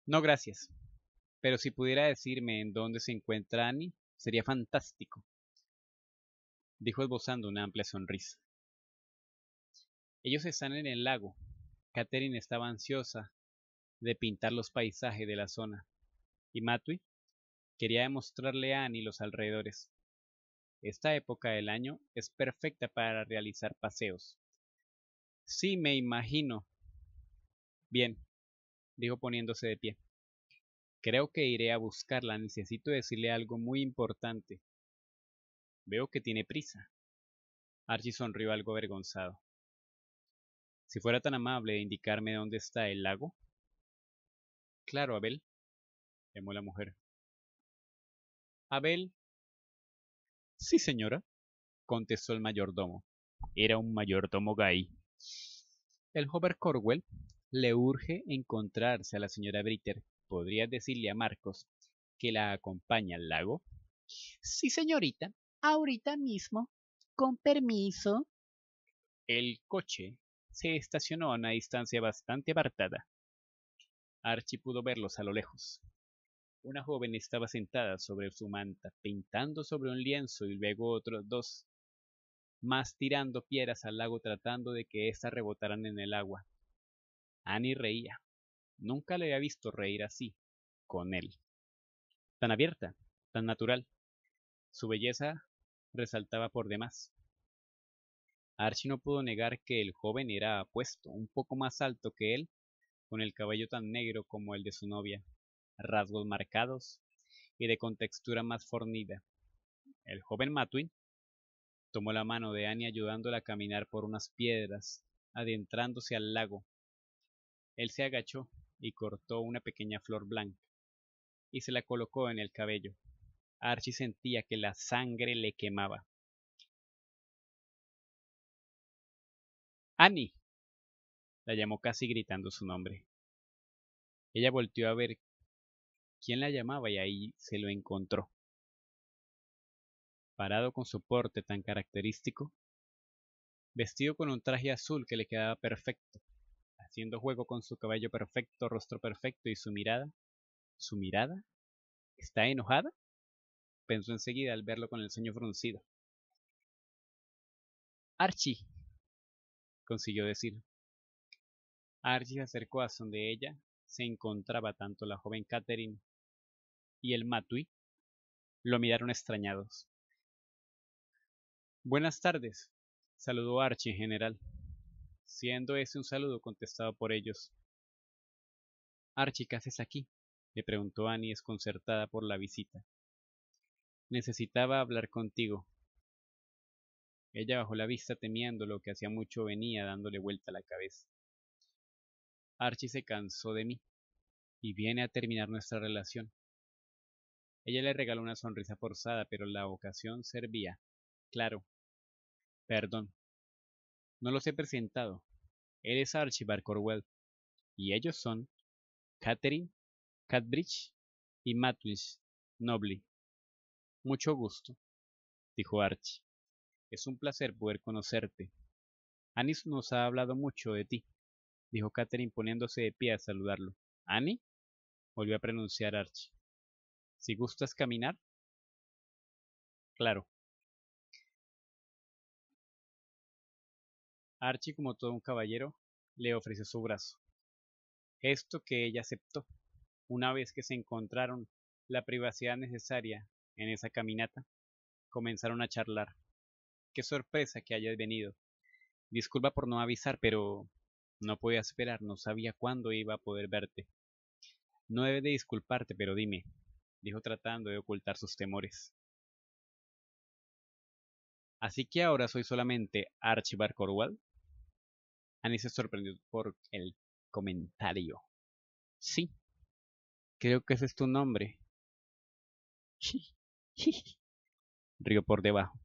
No, gracias. Pero si pudiera decirme en dónde se encuentra Annie, sería fantástico, dijo esbozando una amplia sonrisa. Ellos están en el lago. Catherine estaba ansiosa de pintar los paisajes de la zona, y Matui quería demostrarle a Annie los alrededores. Esta época del año es perfecta para realizar paseos. Sí, me imagino. Bien, dijo poniéndose de pie. Creo que iré a buscarla. Necesito decirle algo muy importante. Veo que tiene prisa. Archie sonrió algo avergonzado. Si fuera tan amable de indicarme dónde está el lago. Claro, Abel, llamó la mujer. Abel. Sí, señora, contestó el mayordomo. Era un mayordomo gay. El joven Corwell le urge encontrarse a la señora Britter. ¿Podría decirle a Marcos que la acompaña al lago? Sí, señorita, ahorita mismo. Con permiso. El coche se estacionó a una distancia bastante apartada. Archie pudo verlos a lo lejos. Una joven estaba sentada sobre su manta, pintando sobre un lienzo y luego otros dos, más tirando piedras al lago tratando de que éstas rebotaran en el agua. Annie reía. Nunca le había visto reír así, con él. Tan abierta, tan natural. Su belleza resaltaba por demás. Archie no pudo negar que el joven era apuesto, un poco más alto que él, con el cabello tan negro como el de su novia, rasgos marcados y de contextura más fornida. El joven Matwin tomó la mano de Annie ayudándola a caminar por unas piedras, adentrándose al lago. Él se agachó y cortó una pequeña flor blanca y se la colocó en el cabello. Archie sentía que la sangre le quemaba. Annie, la llamó casi gritando su nombre. Ella volteó a ver ¿Quién la llamaba y ahí se lo encontró. Parado con su porte tan característico, vestido con un traje azul que le quedaba perfecto, haciendo juego con su cabello perfecto, rostro perfecto y su mirada. ¿Su mirada? ¿Está enojada? pensó enseguida al verlo con el ceño fruncido. Archie, consiguió decir. Archie se acercó a donde ella se encontraba tanto la joven Katherine y el Matui lo miraron extrañados. Buenas tardes, saludó Archie en general, siendo ese un saludo contestado por ellos. Archie, ¿qué haces aquí? le preguntó Annie desconcertada por la visita. Necesitaba hablar contigo. Ella bajó la vista temiendo lo que hacía mucho venía dándole vuelta la cabeza. Archie se cansó de mí y viene a terminar nuestra relación, ella le regaló una sonrisa forzada, pero la ocasión servía. Claro. Perdón. No los he presentado. Eres Archie Corwell. Y ellos son Catherine, Catbridge y Matwish, Nobly. Mucho gusto, dijo Archie. Es un placer poder conocerte. Annie nos ha hablado mucho de ti, dijo Catherine poniéndose de pie a saludarlo. ¿Annie? volvió a pronunciar Archie. Si gustas caminar. Claro. Archie, como todo un caballero, le ofreció su brazo. Esto que ella aceptó. Una vez que se encontraron la privacidad necesaria en esa caminata, comenzaron a charlar. Qué sorpresa que hayas venido. Disculpa por no avisar, pero no podía esperar, no sabía cuándo iba a poder verte. No debe de disculparte, pero dime, dijo tratando de ocultar sus temores. Así que ahora soy solamente Archibald Corwell. Annie se sorprendió por el comentario. Sí, creo que ese es tu nombre. Río por debajo.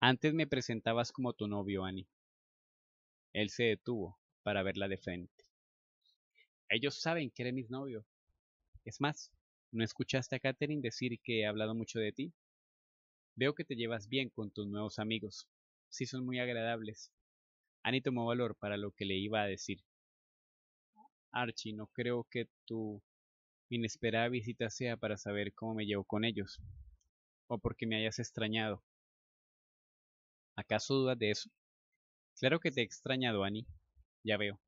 Antes me presentabas como tu novio, Annie. Él se detuvo para verla de frente. Ellos saben que eres mi novio. Es más, ¿No escuchaste a Katherine decir que he hablado mucho de ti? Veo que te llevas bien con tus nuevos amigos. Sí, son muy agradables. Annie tomó valor para lo que le iba a decir. Archie, no creo que tu inesperada visita sea para saber cómo me llevo con ellos, o porque me hayas extrañado. ¿Acaso dudas de eso? Claro que te he extrañado, Annie. Ya veo.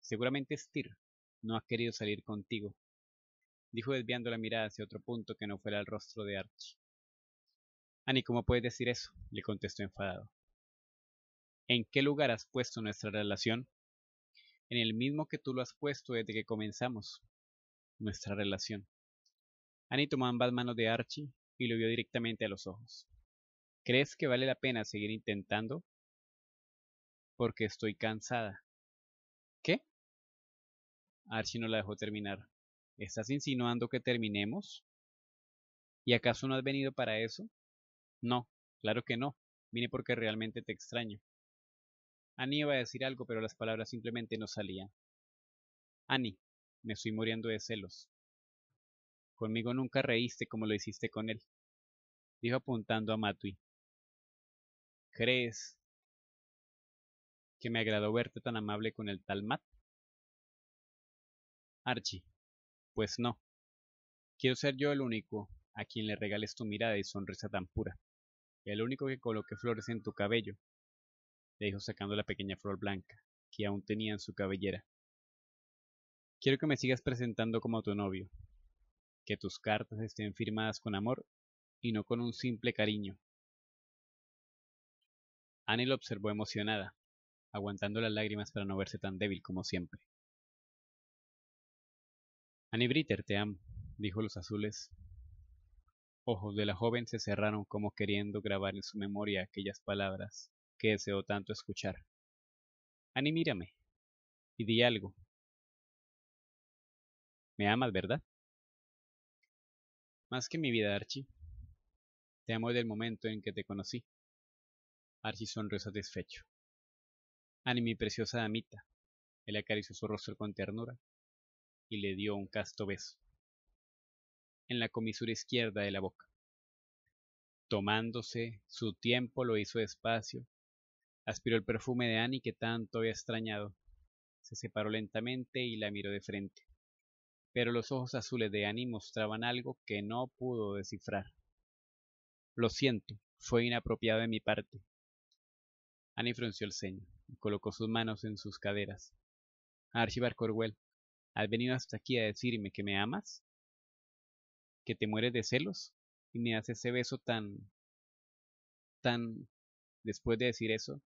Seguramente Stir no ha querido salir contigo, dijo desviando la mirada hacia otro punto que no fuera el rostro de Archie. Annie, ¿cómo puedes decir eso? le contestó enfadado. ¿En qué lugar has puesto nuestra relación? En el mismo que tú lo has puesto desde que comenzamos nuestra relación. Annie tomó ambas manos de Archie y lo vio directamente a los ojos. ¿Crees que vale la pena seguir intentando? Porque estoy cansada. ¿Qué? Archie no la dejó terminar. ¿Estás insinuando que terminemos? ¿Y acaso no has venido para eso? No, claro que no. Vine porque realmente te extraño. Annie iba a decir algo, pero las palabras simplemente no salían. Annie, me estoy muriendo de celos. Conmigo nunca reíste como lo hiciste con él, dijo apuntando a Matui. ¿Crees que me agradó verte tan amable con el tal Matt? Archie, pues no. Quiero ser yo el único a quien le regales tu mirada y sonrisa tan pura. El único que coloque flores en tu cabello. Le dijo sacando la pequeña flor blanca que aún tenía en su cabellera. Quiero que me sigas presentando como tu novio. Que tus cartas estén firmadas con amor y no con un simple cariño. Annie lo observó emocionada, aguantando las lágrimas para no verse tan débil como siempre. Ani Britter, te amo, dijo los azules ojos de la joven se cerraron como queriendo grabar en su memoria aquellas palabras que deseó tanto escuchar. Ani, mírame y di algo. Me amas, ¿verdad? Más que mi vida, Archie. Te amo desde el momento en que te conocí. Archie sonrió satisfecho. Ani, mi preciosa amita, Él acarició su rostro con ternura y le dio un casto beso en la comisura izquierda de la boca. Tomándose su tiempo lo hizo despacio, aspiró el perfume de Annie que tanto había extrañado, se separó lentamente y la miró de frente, pero los ojos azules de Annie mostraban algo que no pudo descifrar. Lo siento, fue inapropiado de mi parte. Annie frunció el ceño y colocó sus manos en sus caderas. Archibald Corwell, ¿Has venido hasta aquí a decirme que me amas? ¿Que te mueres de celos? Y me das ese beso tan... tan... Después de decir eso,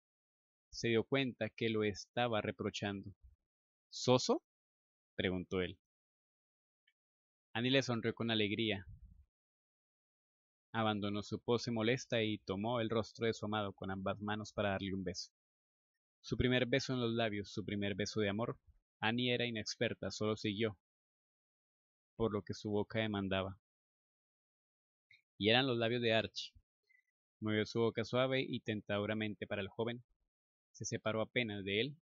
se dio cuenta que lo estaba reprochando. ¿Soso? preguntó él. Annie le sonrió con alegría. Abandonó su pose molesta y tomó el rostro de su amado con ambas manos para darle un beso. Su primer beso en los labios, su primer beso de amor, Annie era inexperta, solo siguió por lo que su boca demandaba. Y eran los labios de Archie. Movió su boca suave y tentadoramente para el joven. Se separó apenas de él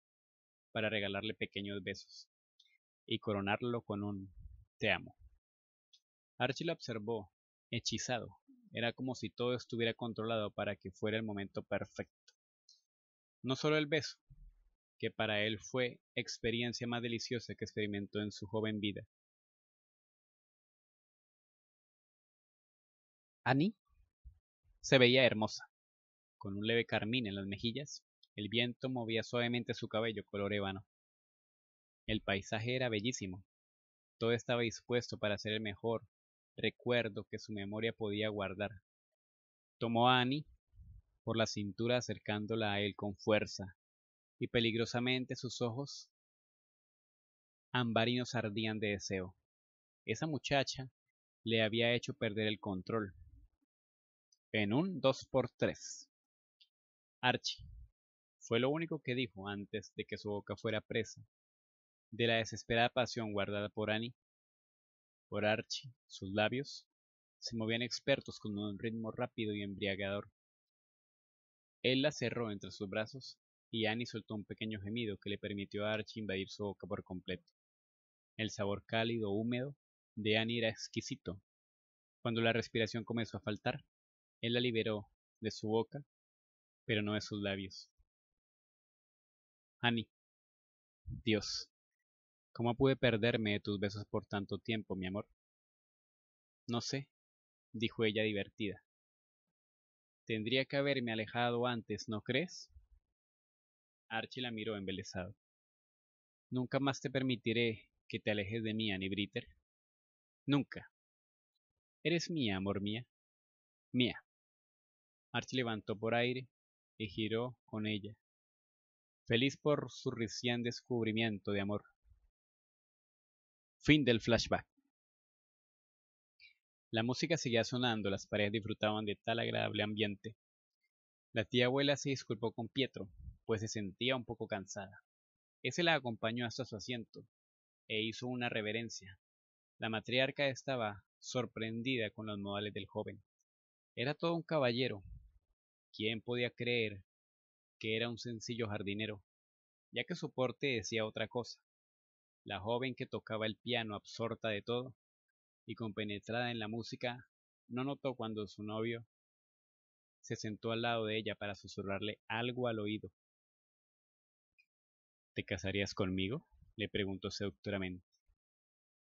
para regalarle pequeños besos y coronarlo con un te amo. Archie la observó, hechizado. Era como si todo estuviera controlado para que fuera el momento perfecto. No solo el beso, que para él fue experiencia más deliciosa que experimentó en su joven vida. Annie se veía hermosa, con un leve carmín en las mejillas, el viento movía suavemente su cabello color ébano. El paisaje era bellísimo, todo estaba dispuesto para ser el mejor recuerdo que su memoria podía guardar. Tomó a Annie por la cintura acercándola a él con fuerza, y peligrosamente sus ojos ambarinos ardían de deseo. Esa muchacha le había hecho perder el control. En un dos por tres. Archie fue lo único que dijo antes de que su boca fuera presa de la desesperada pasión guardada por Annie. Por Archie, sus labios se movían expertos con un ritmo rápido y embriagador. Él la cerró entre sus brazos y Annie soltó un pequeño gemido que le permitió a Archie invadir su boca por completo. El sabor cálido, húmedo, de Annie era exquisito. Cuando la respiración comenzó a faltar, él la liberó de su boca, pero no de sus labios. Annie, Dios, ¿cómo pude perderme de tus besos por tanto tiempo, mi amor? No sé, dijo ella divertida. Tendría que haberme alejado antes, ¿no crees? Archie la miró embelesado. Nunca más te permitiré que te alejes de mí, Annie Britter. Nunca. Eres mía, amor mía. Mía. Archie levantó por aire y giró con ella, feliz por su recién descubrimiento de amor. Fin del flashback. La música seguía sonando, las parejas disfrutaban de tal agradable ambiente. La tía abuela se disculpó con Pietro, pues se sentía un poco cansada. Ese la acompañó hasta su asiento, e hizo una reverencia. La matriarca estaba sorprendida con los modales del joven. Era todo un caballero. ¿Quién podía creer que era un sencillo jardinero? Ya que su porte decía otra cosa. La joven que tocaba el piano absorta de todo y compenetrada en la música, no notó cuando su novio se sentó al lado de ella para susurrarle algo al oído. ¿Te casarías conmigo? le preguntó seductoramente.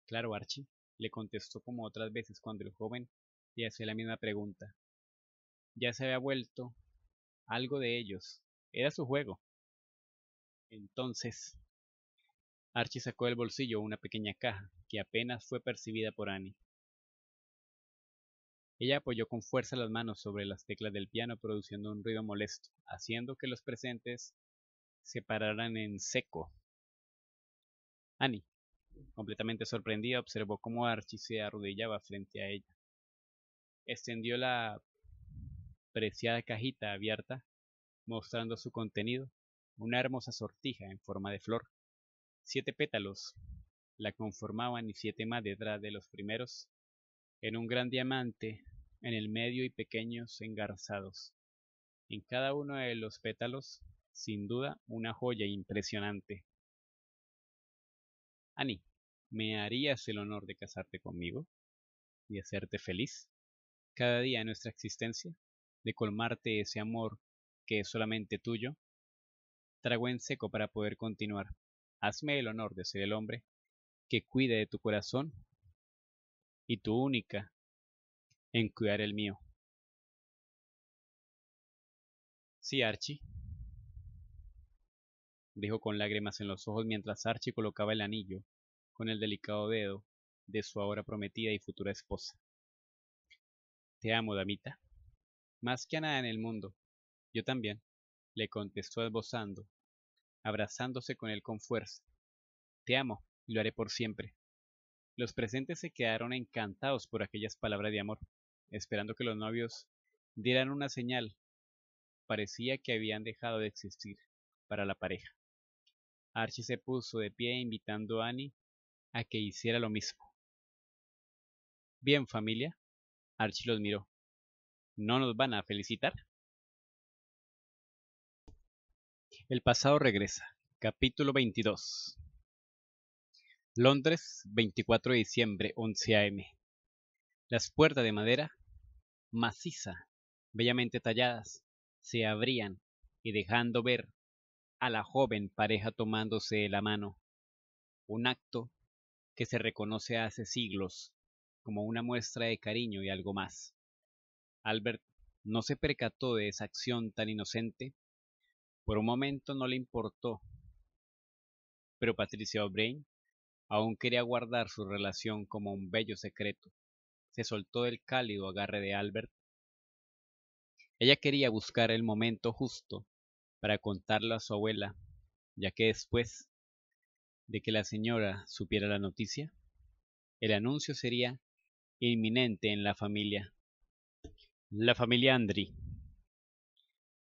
Claro, Archie, le contestó como otras veces cuando el joven le hacía la misma pregunta. Ya se había vuelto algo de ellos. Era su juego. Entonces, Archie sacó del bolsillo una pequeña caja que apenas fue percibida por Annie. Ella apoyó con fuerza las manos sobre las teclas del piano produciendo un ruido molesto, haciendo que los presentes se pararan en seco. Annie, completamente sorprendida, observó cómo Archie se arrodillaba frente a ella. Extendió la preciada cajita abierta, mostrando su contenido, una hermosa sortija en forma de flor. Siete pétalos la conformaban y siete más de los primeros, en un gran diamante en el medio y pequeños engarzados. En cada uno de los pétalos sin duda una joya impresionante. Annie, ¿me harías el honor de casarte conmigo? ¿Y hacerte feliz? Cada día de nuestra existencia, de colmarte ese amor que es solamente tuyo. Trago en seco para poder continuar. Hazme el honor de ser el hombre que cuide de tu corazón y tu única en cuidar el mío. Sí, Archie dijo con lágrimas en los ojos mientras Archie colocaba el anillo, con el delicado dedo, de su ahora prometida y futura esposa. Te amo, damita. Más que a nada en el mundo. Yo también, le contestó esbozando, abrazándose con él con fuerza. Te amo, y lo haré por siempre. Los presentes se quedaron encantados por aquellas palabras de amor, esperando que los novios dieran una señal. Parecía que habían dejado de existir para la pareja. Archie se puso de pie invitando a Annie a que hiciera lo mismo. Bien, familia. Archie los miró. ¿No nos van a felicitar? El pasado regresa. Capítulo 22. Londres, 24 de diciembre, 11 a.m. Las puertas de madera, maciza, bellamente talladas, se abrían y dejando ver a la joven pareja tomándose la mano, un acto que se reconoce hace siglos como una muestra de cariño y algo más. Albert no se percató de esa acción tan inocente, por un momento no le importó, pero Patricia O'Brien aún quería guardar su relación como un bello secreto. Se soltó del cálido agarre de Albert. Ella quería buscar el momento justo para contarlo a su abuela, ya que después de que la señora supiera la noticia, el anuncio sería inminente en la familia. La familia Andri.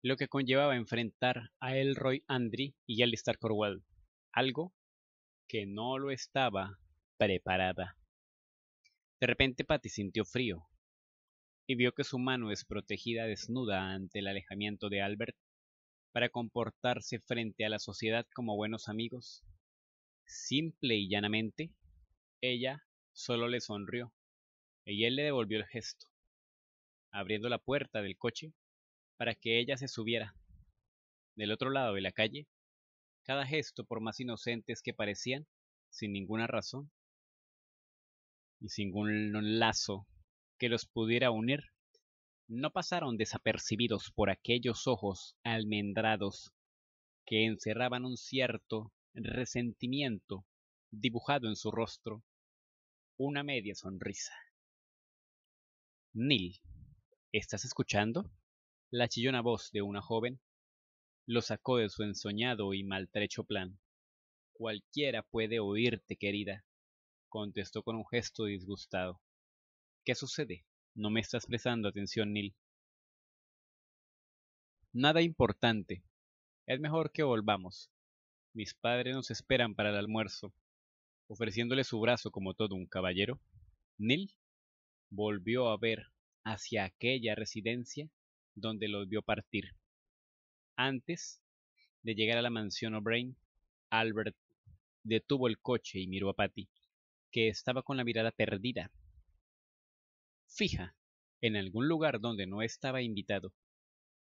Lo que conllevaba enfrentar a Elroy Andri y Alistair Corwell, algo que no lo estaba preparada. De repente Patty sintió frío y vio que su mano es protegida desnuda ante el alejamiento de Albert para comportarse frente a la sociedad como buenos amigos. Simple y llanamente, ella solo le sonrió y él le devolvió el gesto, abriendo la puerta del coche para que ella se subiera. Del otro lado de la calle, cada gesto, por más inocentes que parecían, sin ninguna razón y sin ningún lazo que los pudiera unir, no pasaron desapercibidos por aquellos ojos almendrados que encerraban un cierto resentimiento dibujado en su rostro, una media sonrisa. —Nil, ¿estás escuchando? La chillona voz de una joven lo sacó de su ensoñado y maltrecho plan. Cualquiera puede oírte, querida, contestó con un gesto disgustado. ¿Qué sucede? No me estás prestando atención, Neil. Nada importante. Es mejor que volvamos. Mis padres nos esperan para el almuerzo. Ofreciéndole su brazo como todo un caballero, Neil volvió a ver hacia aquella residencia donde los vio partir. Antes de llegar a la mansión O'Brien, Albert detuvo el coche y miró a Patty, que estaba con la mirada perdida fija en algún lugar donde no estaba invitado.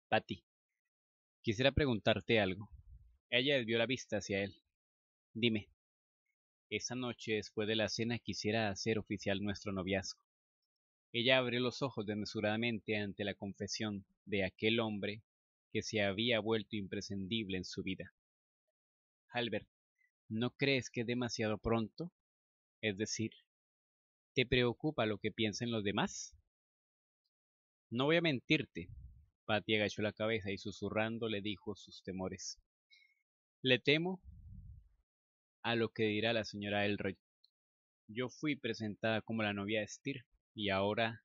Patty, quisiera preguntarte algo. Ella desvió la vista hacia él. Dime, esa noche después de la cena quisiera hacer oficial nuestro noviazgo. Ella abrió los ojos desmesuradamente ante la confesión de aquel hombre que se había vuelto imprescindible en su vida. Albert, ¿no crees que es demasiado pronto? Es decir, ¿Te preocupa lo que piensen los demás? No voy a mentirte. Patty agachó la cabeza y susurrando le dijo sus temores. Le temo a lo que dirá la señora Elroy. Yo fui presentada como la novia de Stir, y ahora...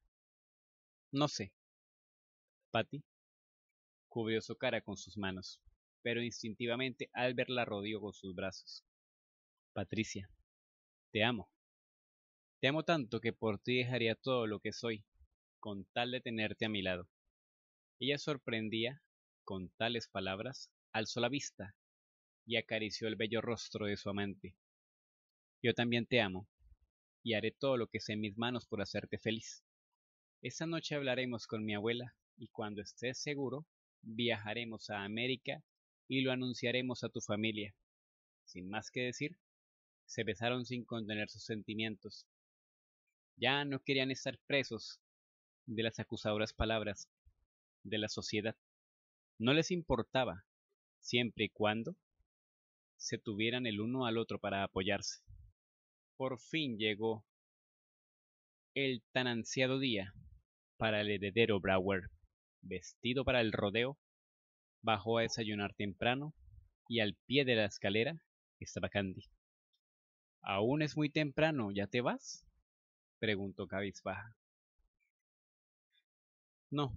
No sé. Patty cubrió su cara con sus manos, pero instintivamente Albert la rodeó con sus brazos. Patricia, te amo. Te amo tanto que por ti dejaría todo lo que soy, con tal de tenerte a mi lado. Ella sorprendía, con tales palabras, alzó la vista y acarició el bello rostro de su amante. Yo también te amo, y haré todo lo que sea en mis manos por hacerte feliz. Esta noche hablaremos con mi abuela, y cuando estés seguro, viajaremos a América y lo anunciaremos a tu familia. Sin más que decir, se besaron sin contener sus sentimientos, ya no querían estar presos de las acusadoras palabras de la sociedad. No les importaba, siempre y cuando se tuvieran el uno al otro para apoyarse. Por fin llegó el tan ansiado día para el heredero Brower, vestido para el rodeo, bajó a desayunar temprano y al pie de la escalera estaba Candy. Aún es muy temprano, ¿ya te vas? preguntó cabizbaja. No.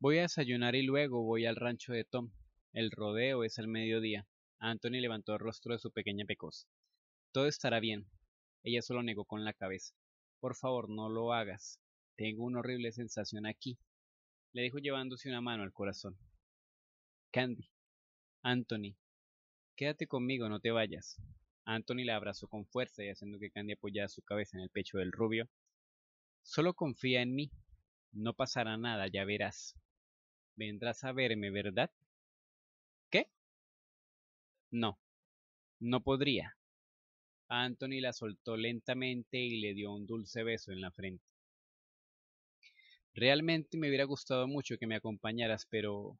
Voy a desayunar y luego voy al rancho de Tom. El rodeo es al mediodía. Anthony levantó el rostro de su pequeña pecosa. Todo estará bien. Ella solo negó con la cabeza. Por favor, no lo hagas. Tengo una horrible sensación aquí. Le dijo llevándose una mano al corazón. Candy. Anthony. Quédate conmigo, no te vayas. Anthony la abrazó con fuerza y haciendo que Candy apoyara su cabeza en el pecho del rubio. Solo confía en mí. No pasará nada, ya verás. Vendrás a verme, ¿verdad? ¿Qué? No. No podría. Anthony la soltó lentamente y le dio un dulce beso en la frente. Realmente me hubiera gustado mucho que me acompañaras, pero...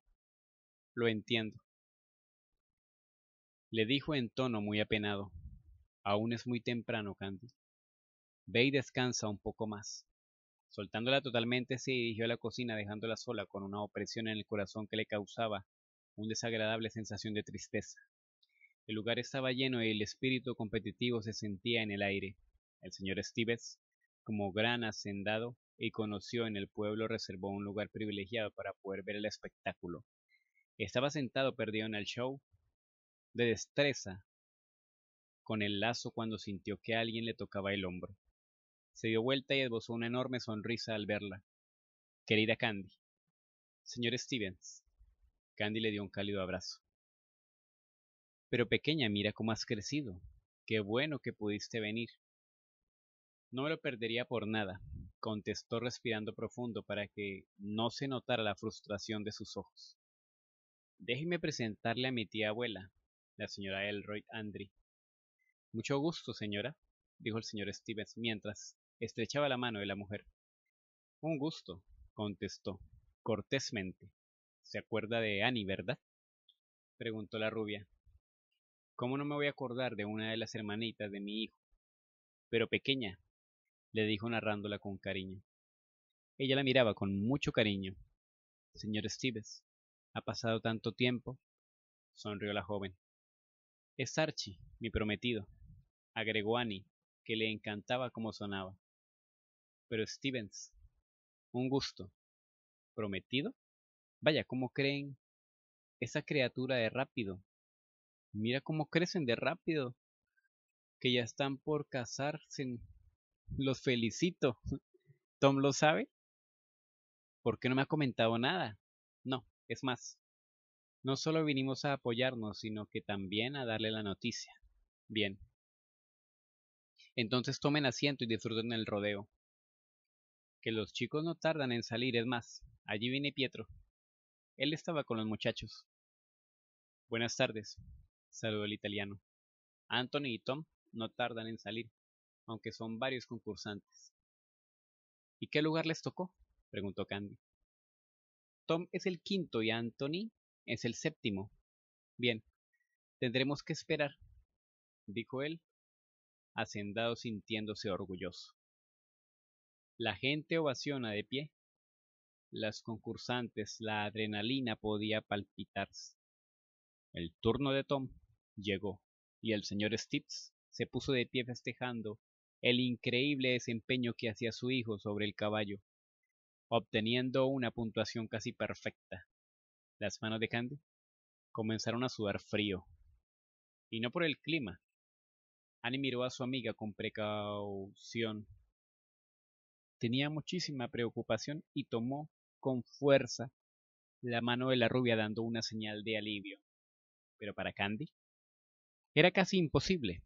Lo entiendo. Le dijo en tono muy apenado, aún es muy temprano, Candy. Ve y descansa un poco más. Soltándola totalmente, se dirigió a la cocina, dejándola sola con una opresión en el corazón que le causaba una desagradable sensación de tristeza. El lugar estaba lleno y el espíritu competitivo se sentía en el aire. El señor Stevens, como gran hacendado y conoció en el pueblo, reservó un lugar privilegiado para poder ver el espectáculo. Estaba sentado perdido en el show, de destreza con el lazo cuando sintió que alguien le tocaba el hombro. Se dio vuelta y esbozó una enorme sonrisa al verla. Querida Candy. Señor Stevens. Candy le dio un cálido abrazo. Pero pequeña, mira cómo has crecido. Qué bueno que pudiste venir. No me lo perdería por nada, contestó respirando profundo para que no se notara la frustración de sus ojos. Déjeme presentarle a mi tía abuela, la señora Elroy Andry. Mucho gusto, señora, dijo el señor Stevens mientras estrechaba la mano de la mujer. Un gusto, contestó, cortésmente. ¿Se acuerda de Annie, verdad? preguntó la rubia. ¿Cómo no me voy a acordar de una de las hermanitas de mi hijo? Pero pequeña, le dijo narrándola con cariño. Ella la miraba con mucho cariño. Señor Stevens, ha pasado tanto tiempo, sonrió la joven. Es Archie, mi prometido, agregó Annie, que le encantaba como sonaba. Pero Stevens, un gusto. ¿Prometido? Vaya, ¿cómo creen? Esa criatura de rápido. Mira cómo crecen de rápido. Que ya están por casarse. Los felicito. ¿Tom lo sabe? ¿Por qué no me ha comentado nada? No, es más, no solo vinimos a apoyarnos, sino que también a darle la noticia. Bien. Entonces tomen asiento y disfruten el rodeo. Que los chicos no tardan en salir, es más, allí viene Pietro. Él estaba con los muchachos. Buenas tardes, saludó el italiano. Anthony y Tom no tardan en salir, aunque son varios concursantes. ¿Y qué lugar les tocó? preguntó Candy. Tom es el quinto y Anthony es el séptimo. Bien, tendremos que esperar, dijo él, hacendado sintiéndose orgulloso. La gente ovaciona de pie. Las concursantes, la adrenalina podía palpitarse. El turno de Tom llegó y el señor Stips se puso de pie festejando el increíble desempeño que hacía su hijo sobre el caballo, obteniendo una puntuación casi perfecta. Las manos de Candy comenzaron a sudar frío, y no por el clima. Annie miró a su amiga con precaución. Tenía muchísima preocupación y tomó con fuerza la mano de la rubia dando una señal de alivio. Pero para Candy era casi imposible.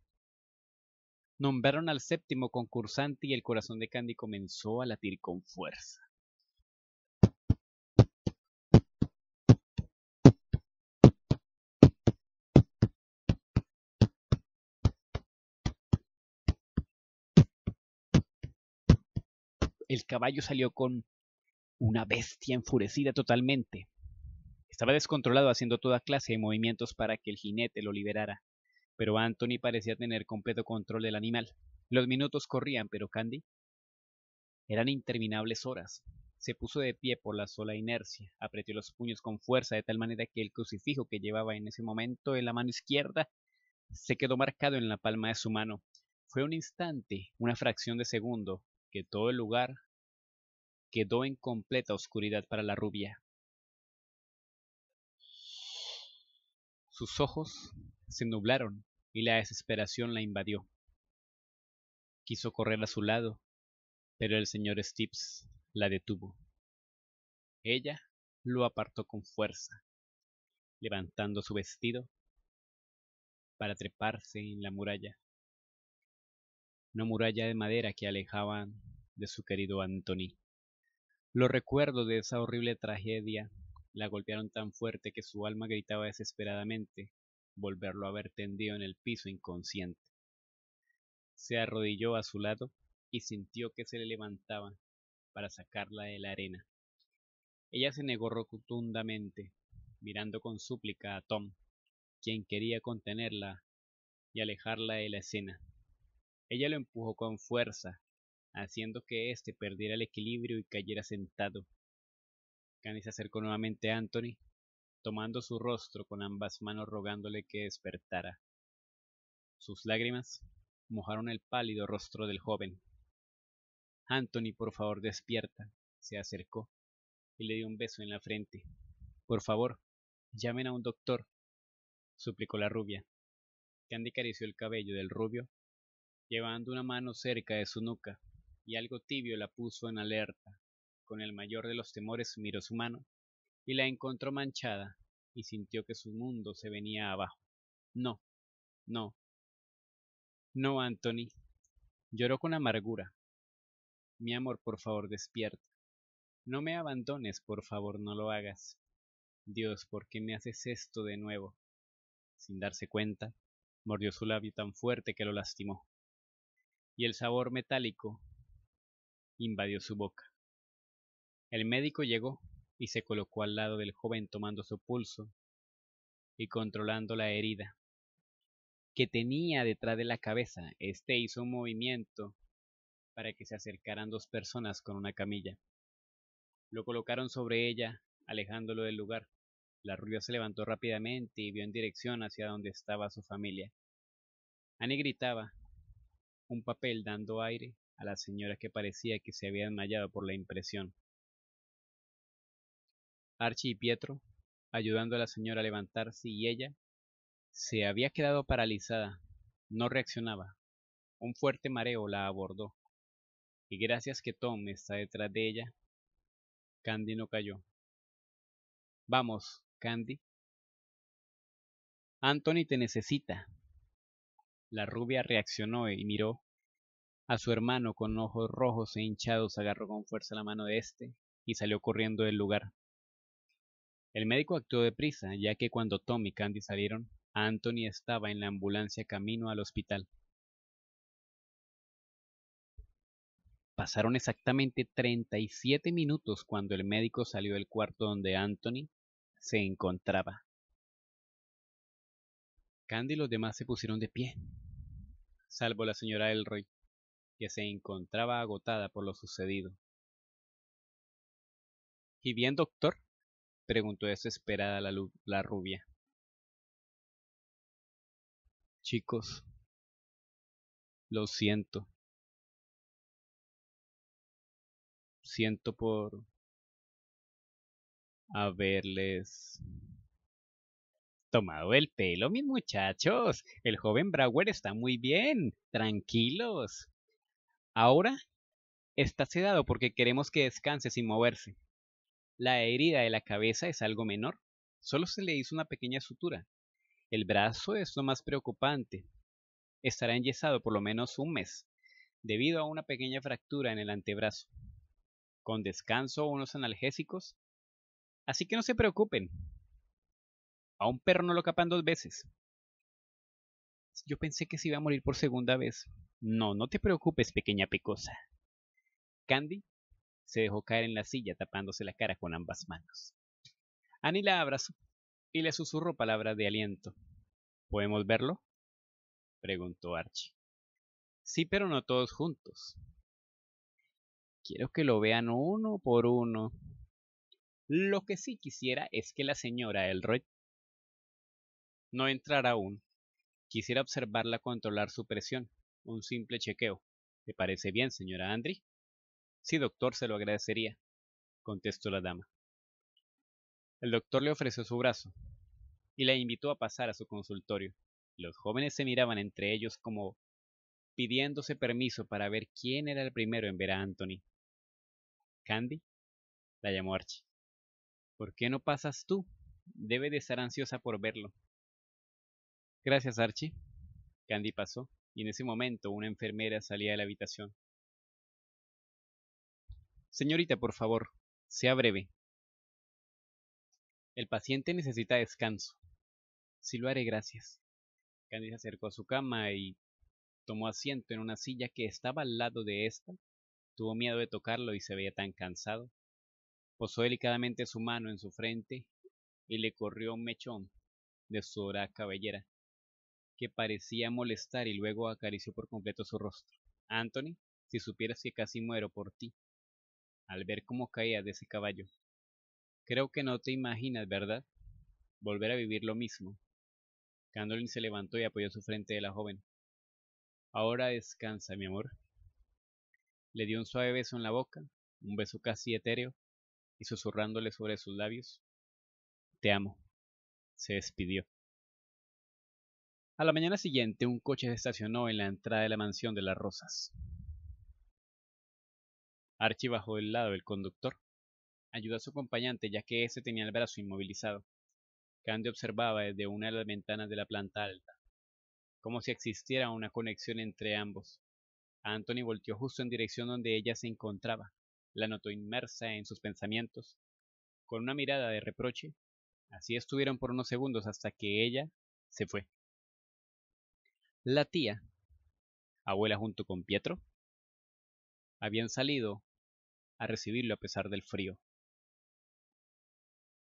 Nombraron al séptimo concursante y el corazón de Candy comenzó a latir con fuerza. caballo salió con una bestia enfurecida totalmente. Estaba descontrolado haciendo toda clase de movimientos para que el jinete lo liberara, pero Anthony parecía tener completo control del animal. Los minutos corrían, pero Candy eran interminables horas. Se puso de pie por la sola inercia, apretó los puños con fuerza de tal manera que el crucifijo que llevaba en ese momento en la mano izquierda se quedó marcado en la palma de su mano. Fue un instante, una fracción de segundo, que todo el lugar Quedó en completa oscuridad para la rubia. Sus ojos se nublaron y la desesperación la invadió. Quiso correr a su lado, pero el señor Stips la detuvo. Ella lo apartó con fuerza, levantando su vestido para treparse en la muralla. Una muralla de madera que alejaba de su querido Anthony. Los recuerdos de esa horrible tragedia. La golpearon tan fuerte que su alma gritaba desesperadamente volverlo a ver tendido en el piso inconsciente. Se arrodilló a su lado y sintió que se le levantaba para sacarla de la arena. Ella se negó rotundamente, mirando con súplica a Tom, quien quería contenerla y alejarla de la escena. Ella lo empujó con fuerza haciendo que éste perdiera el equilibrio y cayera sentado. Candy se acercó nuevamente a Anthony, tomando su rostro con ambas manos rogándole que despertara. Sus lágrimas mojaron el pálido rostro del joven. Anthony, por favor, despierta, se acercó y le dio un beso en la frente. Por favor, llamen a un doctor, suplicó la rubia. Candy acarició el cabello del rubio, llevando una mano cerca de su nuca y algo tibio la puso en alerta. Con el mayor de los temores miró su mano y la encontró manchada y sintió que su mundo se venía abajo. No, no, no, Anthony. Lloró con amargura. Mi amor, por favor, despierta. No me abandones, por favor, no lo hagas. Dios, ¿por qué me haces esto de nuevo? Sin darse cuenta, mordió su labio tan fuerte que lo lastimó. Y el sabor metálico invadió su boca. El médico llegó y se colocó al lado del joven tomando su pulso y controlando la herida que tenía detrás de la cabeza. Este hizo un movimiento para que se acercaran dos personas con una camilla. Lo colocaron sobre ella, alejándolo del lugar. La rubia se levantó rápidamente y vio en dirección hacia donde estaba su familia. Annie gritaba, un papel dando aire a la señora que parecía que se había desmayado por la impresión. Archie y Pietro, ayudando a la señora a levantarse y ella, se había quedado paralizada, no reaccionaba. Un fuerte mareo la abordó, y gracias que Tom está detrás de ella, Candy no cayó. Vamos, Candy. Anthony te necesita. La rubia reaccionó y miró a su hermano, con ojos rojos e hinchados, agarró con fuerza la mano de este y salió corriendo del lugar. El médico actuó deprisa, ya que cuando Tom y Candy salieron, Anthony estaba en la ambulancia camino al hospital. Pasaron exactamente 37 minutos cuando el médico salió del cuarto donde Anthony se encontraba. Candy y los demás se pusieron de pie, salvo la señora Elroy, que se encontraba agotada por lo sucedido. ¿Y bien, doctor? preguntó desesperada la, rubia. Chicos, lo siento. Siento por haberles tomado el pelo, mis muchachos. El joven Brauer está muy bien. Tranquilos. Ahora está sedado porque queremos que descanse sin moverse. La herida de la cabeza es algo menor, solo se le hizo una pequeña sutura. El brazo es lo más preocupante. Estará enyesado por lo menos un mes, debido a una pequeña fractura en el antebrazo. Con descanso o unos analgésicos. Así que no se preocupen. A un perro no lo capan dos veces. Yo pensé que se iba a morir por segunda vez. No, no te preocupes, pequeña pecosa. Candy se dejó caer en la silla tapándose la cara con ambas manos. Annie la abrazó y le susurró palabras de aliento. ¿Podemos verlo? preguntó Archie. Sí, pero no todos juntos. Quiero que lo vean uno por uno. Lo que sí quisiera es que la señora Elroy no entrara aún. Quisiera observarla controlar su presión, un simple chequeo. ¿Te parece bien, señora Andri? Sí, doctor, se lo agradecería, contestó la dama. El doctor le ofreció su brazo y la invitó a pasar a su consultorio. Los jóvenes se miraban entre ellos como pidiéndose permiso para ver quién era el primero en ver a Anthony. Candy, la llamó Archie. ¿Por qué no pasas tú? Debe de estar ansiosa por verlo. Gracias, Archie. Candy pasó y en ese momento una enfermera salía de la habitación. Señorita, por favor, sea breve. El paciente necesita descanso. Si lo haré, gracias. Candy se acercó a su cama y tomó asiento en una silla que estaba al lado de esta. Tuvo miedo de tocarlo y se veía tan cansado. Posó delicadamente su mano en su frente y le corrió un mechón de su dorada cabellera que parecía molestar y luego acarició por completo su rostro. Anthony, si supieras que casi muero por ti, al ver cómo caía de ese caballo. Creo que no te imaginas, ¿verdad? Volver a vivir lo mismo. Candolin se levantó y apoyó su frente de la joven. Ahora descansa, mi amor. Le dio un suave beso en la boca, un beso casi etéreo, y susurrándole sobre sus labios. Te amo. Se despidió. A la mañana siguiente, un coche se estacionó en la entrada de la mansión de las Rosas. Archie bajó del lado del conductor. Ayudó a su acompañante, ya que éste tenía el brazo inmovilizado. Candy observaba desde una de las ventanas de la planta alta, como si existiera una conexión entre ambos. Anthony volteó justo en dirección donde ella se encontraba. La notó inmersa en sus pensamientos. Con una mirada de reproche, así estuvieron por unos segundos hasta que ella se fue. La tía, abuela junto con Pietro, habían salido a recibirlo a pesar del frío.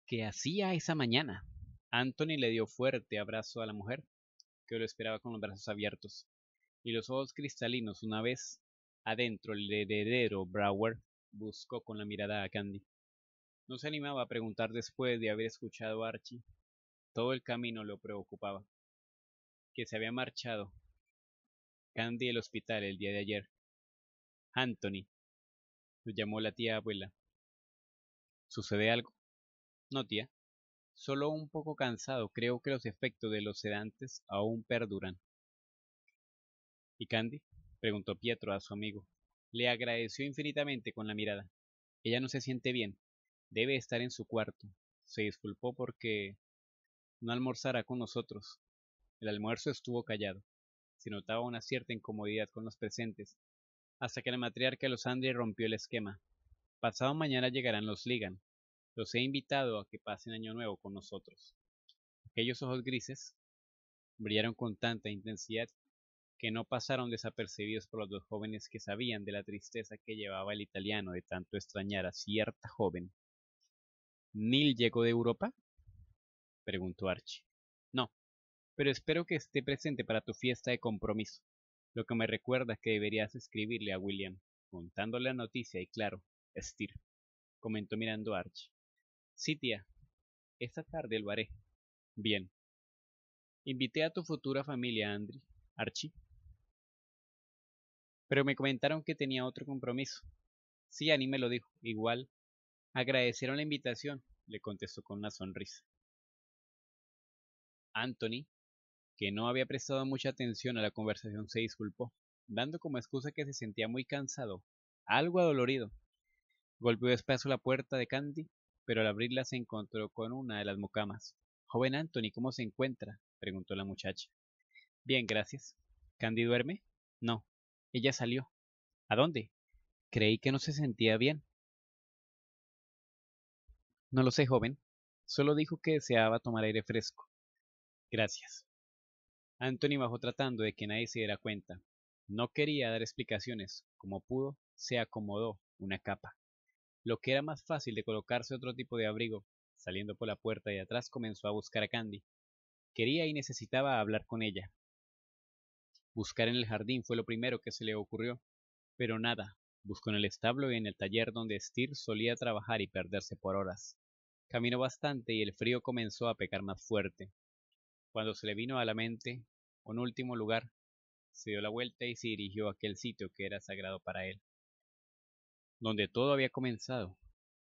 ¿Qué hacía esa mañana? Anthony le dio fuerte abrazo a la mujer, que lo esperaba con los brazos abiertos, y los ojos cristalinos una vez adentro el heredero Brower buscó con la mirada a Candy. No se animaba a preguntar después de haber escuchado a Archie. Todo el camino lo preocupaba que se había marchado. Candy el hospital el día de ayer. Anthony. Lo llamó la tía abuela. ¿Sucede algo? No, tía. Solo un poco cansado. Creo que los efectos de los sedantes aún perduran. ¿Y Candy? preguntó Pietro a su amigo. Le agradeció infinitamente con la mirada. Ella no se siente bien. Debe estar en su cuarto. Se disculpó porque no almorzará con nosotros. El almuerzo estuvo callado. Se notaba una cierta incomodidad con los presentes, hasta que la matriarca los Andri rompió el esquema. Pasado mañana llegarán los Ligan. Los he invitado a que pasen año nuevo con nosotros. Aquellos ojos grises brillaron con tanta intensidad que no pasaron desapercibidos por los dos jóvenes que sabían de la tristeza que llevaba el italiano de tanto extrañar a cierta joven. ¿Nil llegó de Europa? preguntó Archie. No, pero espero que esté presente para tu fiesta de compromiso, lo que me recuerda es que deberías escribirle a William, contándole la noticia y claro, estir. comentó mirando a Archie. Sí, tía, esta tarde lo haré. Bien. Invité a tu futura familia, Andri, Archie. Pero me comentaron que tenía otro compromiso. Sí, Annie me lo dijo. Igual, agradecieron la invitación, le contestó con una sonrisa. Anthony que no había prestado mucha atención a la conversación, se disculpó, dando como excusa que se sentía muy cansado, algo adolorido. Golpeó despacio la puerta de Candy, pero al abrirla se encontró con una de las mucamas. Joven Anthony, ¿cómo se encuentra? preguntó la muchacha. Bien, gracias. ¿Candy duerme? No. Ella salió. ¿A dónde? Creí que no se sentía bien. No lo sé, joven. Solo dijo que deseaba tomar aire fresco. Gracias. Anthony bajó tratando de que nadie se diera cuenta. No quería dar explicaciones. Como pudo, se acomodó una capa. Lo que era más fácil de colocarse otro tipo de abrigo. Saliendo por la puerta de atrás comenzó a buscar a Candy. Quería y necesitaba hablar con ella. Buscar en el jardín fue lo primero que se le ocurrió. Pero nada, buscó en el establo y en el taller donde Steer solía trabajar y perderse por horas. Caminó bastante y el frío comenzó a pecar más fuerte. Cuando se le vino a la mente un último lugar, se dio la vuelta y se dirigió a aquel sitio que era sagrado para él, donde todo había comenzado,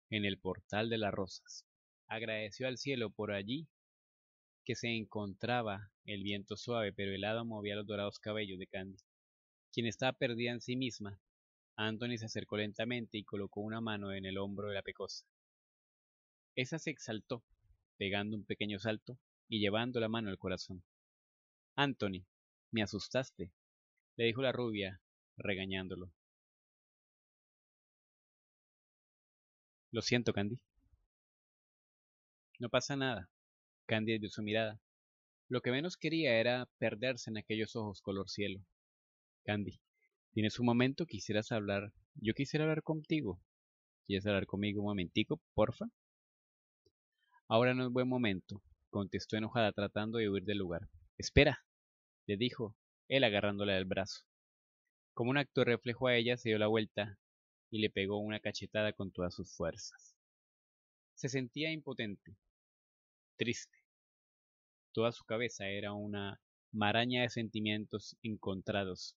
en el portal de las rosas. Agradeció al cielo por allí que se encontraba el viento suave pero helado movía los dorados cabellos de Candy, quien estaba perdida en sí misma. Anthony se acercó lentamente y colocó una mano en el hombro de la pecosa. Esa se exaltó, pegando un pequeño salto, y llevando la mano al corazón. Anthony, me asustaste, le dijo la rubia, regañándolo. Lo siento, Candy. No pasa nada. Candy dio su mirada. Lo que menos quería era perderse en aquellos ojos color cielo. Candy, tienes un momento, quisieras hablar. Yo quisiera hablar contigo. ¿Quieres hablar conmigo un momentico, porfa? Ahora no es buen momento, contestó enojada tratando de huir del lugar. Espera, le dijo, él agarrándola del brazo. Como un acto reflejo a ella se dio la vuelta y le pegó una cachetada con todas sus fuerzas. Se sentía impotente, triste. Toda su cabeza era una maraña de sentimientos encontrados.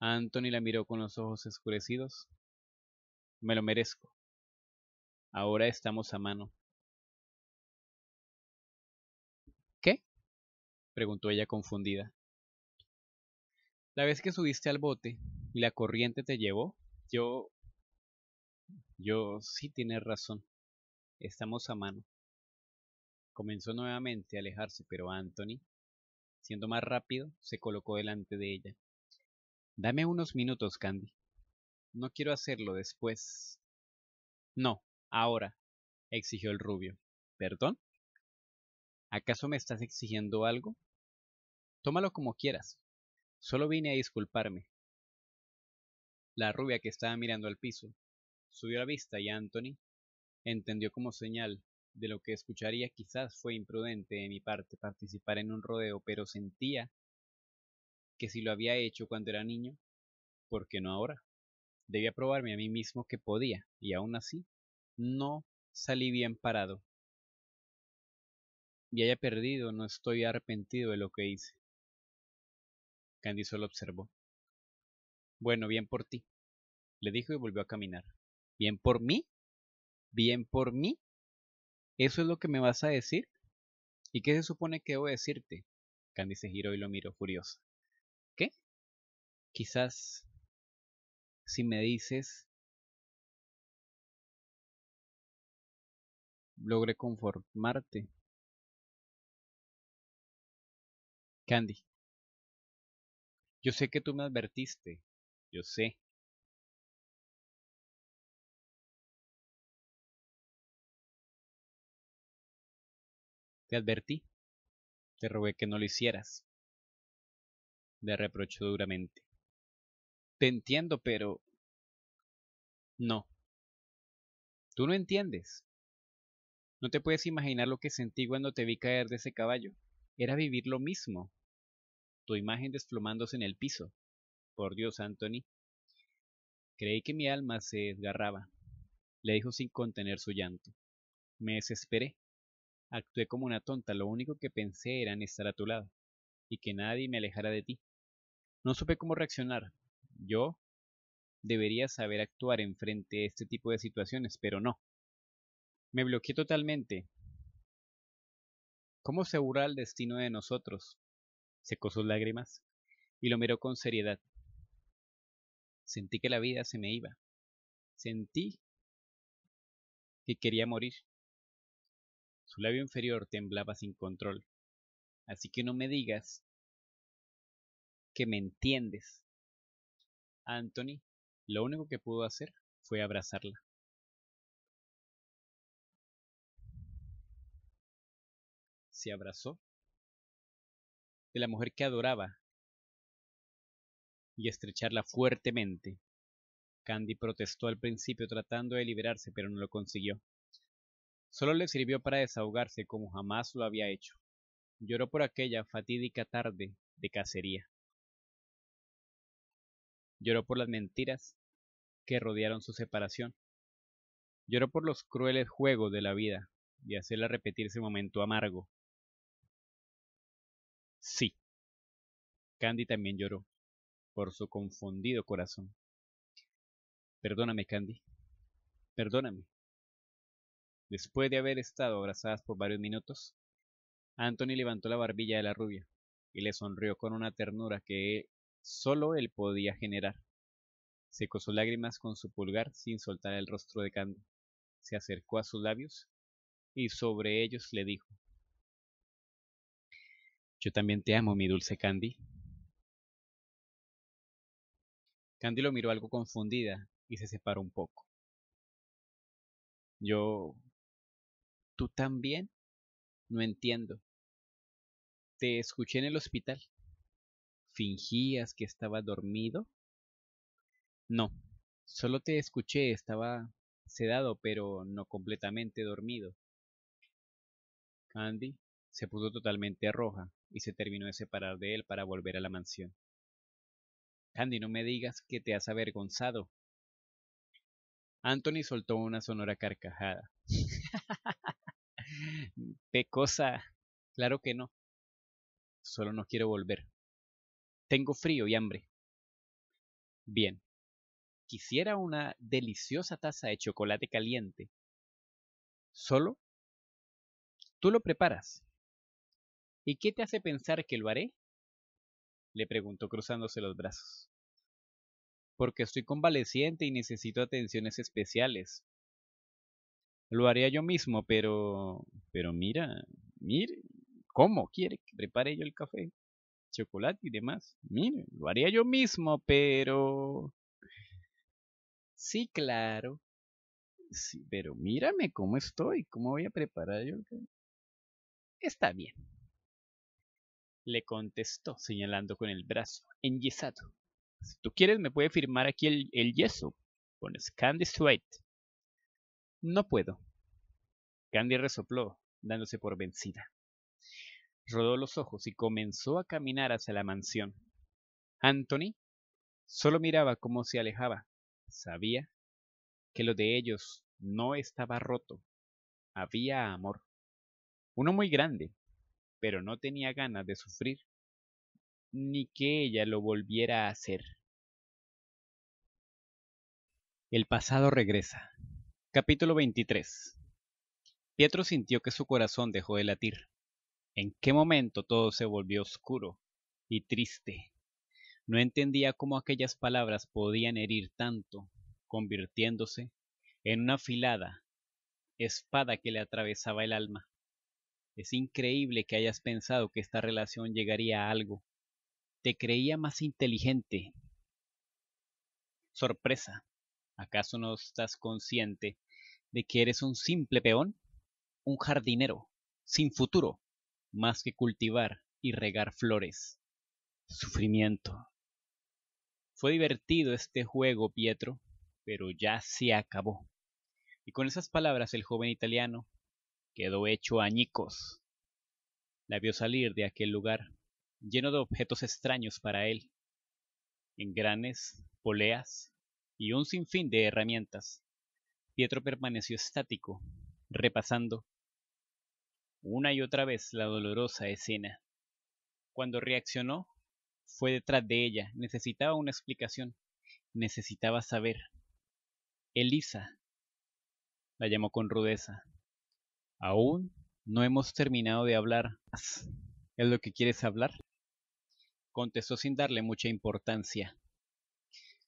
Anthony la miró con los ojos escurecidos. Me lo merezco. Ahora estamos a mano. preguntó ella confundida. La vez que subiste al bote y la corriente te llevó, yo... Yo sí tienes razón. Estamos a mano. Comenzó nuevamente a alejarse, pero Anthony, siendo más rápido, se colocó delante de ella. Dame unos minutos, Candy. No quiero hacerlo después. No, ahora, exigió el rubio. ¿Perdón? ¿Acaso me estás exigiendo algo? Tómalo como quieras. Solo vine a disculparme. La rubia que estaba mirando al piso subió la vista y Anthony entendió como señal de lo que escucharía quizás fue imprudente de mi parte participar en un rodeo, pero sentía que si lo había hecho cuando era niño, ¿por qué no ahora? Debía probarme a mí mismo que podía, y aún así, no salí bien parado. Y haya perdido, no estoy arrepentido de lo que hice. Candy solo observó. Bueno, bien por ti, le dijo y volvió a caminar. ¿Bien por mí? ¿Bien por mí? ¿Eso es lo que me vas a decir? ¿Y qué se supone que debo decirte? Candy se giró y lo miró furiosa. ¿Qué? Quizás si me dices... Logré conformarte. Candy, yo sé que tú me advertiste. Yo sé. Te advertí. Te rogué que no lo hicieras. Le reprochó duramente. Te entiendo, pero... No. Tú no entiendes. No te puedes imaginar lo que sentí cuando te vi caer de ese caballo. Era vivir lo mismo tu imagen desplomándose en el piso. Por Dios, Anthony. Creí que mi alma se desgarraba, le dijo sin contener su llanto. Me desesperé. Actué como una tonta, lo único que pensé era en estar a tu lado, y que nadie me alejara de ti. No supe cómo reaccionar. Yo debería saber actuar en frente a este tipo de situaciones, pero no. Me bloqueé totalmente. ¿Cómo asegurar el destino de nosotros? secó sus lágrimas y lo miró con seriedad. Sentí que la vida se me iba. Sentí que quería morir. Su labio inferior temblaba sin control. Así que no me digas que me entiendes. Anthony lo único que pudo hacer fue abrazarla. Se abrazó de la mujer que adoraba y estrecharla fuertemente. Candy protestó al principio tratando de liberarse, pero no lo consiguió. Solo le sirvió para desahogarse como jamás lo había hecho. Lloró por aquella fatídica tarde de cacería. Lloró por las mentiras que rodearon su separación. Lloró por los crueles juegos de la vida y hacerla repetirse momento amargo. Sí. Candy también lloró por su confundido corazón. Perdóname, Candy. Perdóname. Después de haber estado abrazadas por varios minutos, Anthony levantó la barbilla de la rubia y le sonrió con una ternura que solo él podía generar. Secó sus lágrimas con su pulgar sin soltar el rostro de Candy. Se acercó a sus labios y sobre ellos le dijo yo también te amo, mi dulce Candy. Candy lo miró algo confundida y se separó un poco. Yo... ¿Tú también? No entiendo. Te escuché en el hospital. ¿Fingías que estaba dormido? No, solo te escuché, estaba sedado, pero no completamente dormido. Candy se puso totalmente roja y se terminó de separar de él para volver a la mansión. Candy, no me digas que te has avergonzado. Anthony soltó una sonora carcajada. Pecosa. Claro que no. Solo no quiero volver. Tengo frío y hambre. Bien. Quisiera una deliciosa taza de chocolate caliente. ¿Solo? Tú lo preparas. ¿Y qué te hace pensar que lo haré? le preguntó cruzándose los brazos. Porque estoy convaleciente y necesito atenciones especiales. Lo haría yo mismo, pero... Pero mira, mire, ¿cómo quiere que prepare yo el café? Chocolate y demás. Mire, lo haría yo mismo, pero... Sí, claro. Sí, pero mírame cómo estoy, cómo voy a preparar yo el café. Está bien, le contestó señalando con el brazo, enyesado. Si tú quieres me puede firmar aquí el, yeso, pones Candy Sweat. No puedo. Candy resopló, dándose por vencida. Rodó los ojos y comenzó a caminar hacia la mansión. Anthony solo miraba cómo se alejaba. Sabía que lo de ellos no estaba roto. Había amor. Uno muy grande, pero no tenía ganas de sufrir, ni que ella lo volviera a hacer. El pasado regresa. Capítulo 23. Pietro sintió que su corazón dejó de latir. En qué momento todo se volvió oscuro y triste. No entendía cómo aquellas palabras podían herir tanto, convirtiéndose en una afilada espada que le atravesaba el alma. Es increíble que hayas pensado que esta relación llegaría a algo. Te creía más inteligente. Sorpresa. ¿Acaso no estás consciente de que eres un simple peón? Un jardinero, sin futuro, más que cultivar y regar flores. Sufrimiento. Fue divertido este juego, Pietro, pero ya se acabó. Y con esas palabras el joven italiano quedó hecho añicos. La vio salir de aquel lugar, lleno de objetos extraños para él, engranes, poleas y un sinfín de herramientas. Pietro permaneció estático, repasando una y otra vez la dolorosa escena. Cuando reaccionó, fue detrás de ella, necesitaba una explicación, necesitaba saber. Elisa, la llamó con rudeza. Aún no hemos terminado de hablar. ¿Es lo que quieres hablar? Contestó sin darle mucha importancia.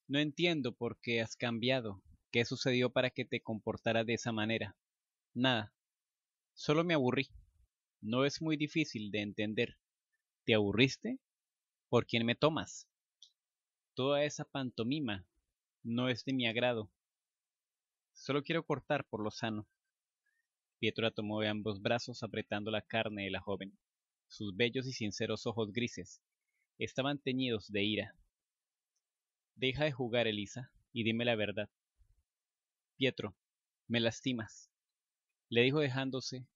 No entiendo por qué has cambiado. ¿Qué sucedió para que te comportara de esa manera? Nada. Solo me aburrí. No es muy difícil de entender. ¿Te aburriste? ¿Por quién me tomas? Toda esa pantomima no es de mi agrado. Solo quiero cortar por lo sano. Pietro la tomó de ambos brazos apretando la carne de la joven. Sus bellos y sinceros ojos grises estaban teñidos de ira. Deja de jugar, Elisa, y dime la verdad. Pietro, me lastimas, le dijo dejándose.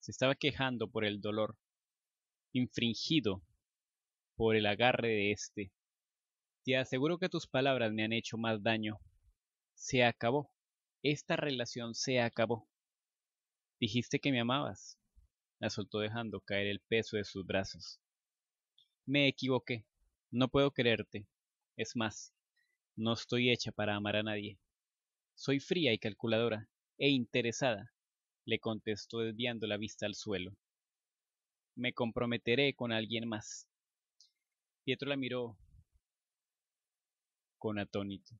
Se estaba quejando por el dolor, infringido por el agarre de éste. Te aseguro que tus palabras me han hecho más daño. Se acabó. Esta relación se acabó. Dijiste que me amabas. La soltó dejando caer el peso de sus brazos. Me equivoqué. No puedo quererte. Es más, no estoy hecha para amar a nadie. Soy fría y calculadora, e interesada, le contestó desviando la vista al suelo. Me comprometeré con alguien más. Pietro la miró con atónito,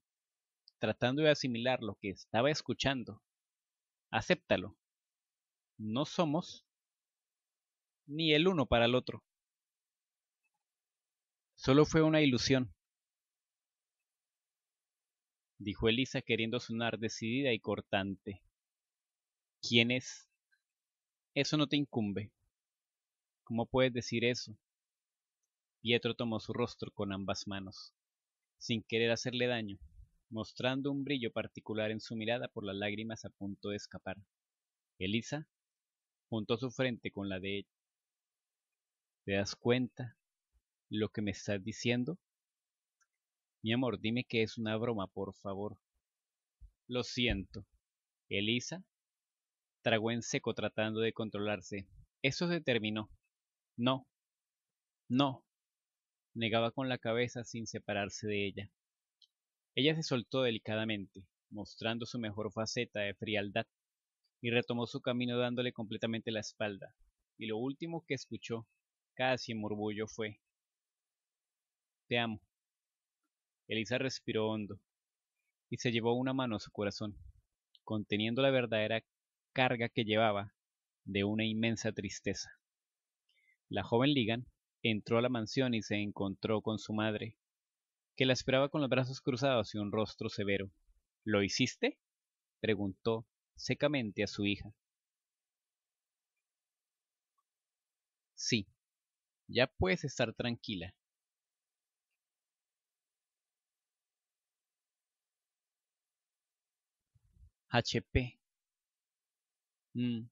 tratando de asimilar lo que estaba escuchando. Acéptalo, no somos ni el uno para el otro. Solo fue una ilusión, dijo Elisa queriendo sonar decidida y cortante. ¿Quién es? Eso no te incumbe. ¿Cómo puedes decir eso? Pietro tomó su rostro con ambas manos, sin querer hacerle daño, mostrando un brillo particular en su mirada por las lágrimas a punto de escapar. Elisa juntó su frente con la de ella. ¿Te das cuenta lo que me estás diciendo? Mi amor, dime que es una broma, por favor. Lo siento. Elisa tragó en seco tratando de controlarse. Eso se terminó. No. No. Negaba con la cabeza sin separarse de ella. Ella se soltó delicadamente, mostrando su mejor faceta de frialdad y retomó su camino dándole completamente la espalda, y lo último que escuchó, casi en murmullo, fue Te amo. Elisa respiró hondo y se llevó una mano a su corazón, conteniendo la verdadera carga que llevaba de una inmensa tristeza. La joven Ligan entró a la mansión y se encontró con su madre, que la esperaba con los brazos cruzados y un rostro severo. ¿Lo hiciste? preguntó secamente a su hija. Sí, ya puedes estar tranquila. HP. Mm.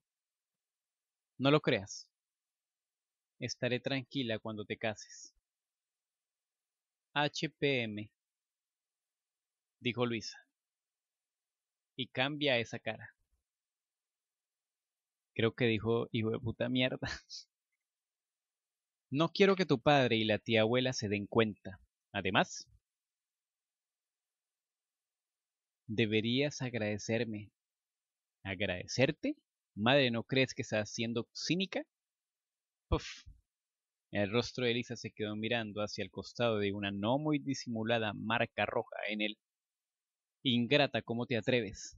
No lo creas. Estaré tranquila cuando te cases. HPM, dijo Luisa y cambia esa cara. Creo que dijo, hijo de puta mierda. No quiero que tu padre y la tía abuela se den cuenta. Además, deberías agradecerme. ¿Agradecerte? Madre, ¿no crees que estás siendo cínica? Uf. El rostro de Elisa se quedó mirando hacia el costado de una no muy disimulada marca roja en el Ingrata, ¿cómo te atreves?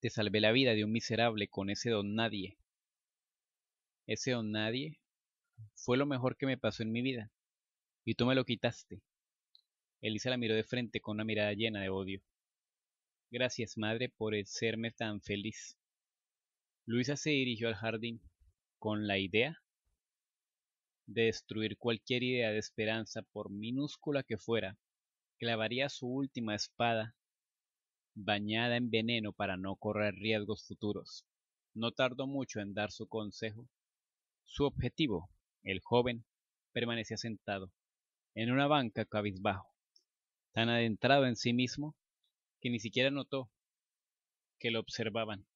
Te salvé la vida de un miserable con ese don nadie. Ese don nadie fue lo mejor que me pasó en mi vida, y tú me lo quitaste. Elisa la miró de frente con una mirada llena de odio. Gracias, madre, por serme tan feliz. Luisa se dirigió al jardín con la idea de destruir cualquier idea de esperanza, por minúscula que fuera, clavaría su última espada, bañada en veneno para no correr riesgos futuros. No tardó mucho en dar su consejo. Su objetivo, el joven, permanecía sentado, en una banca cabizbajo, tan adentrado en sí mismo que ni siquiera notó que lo observaban.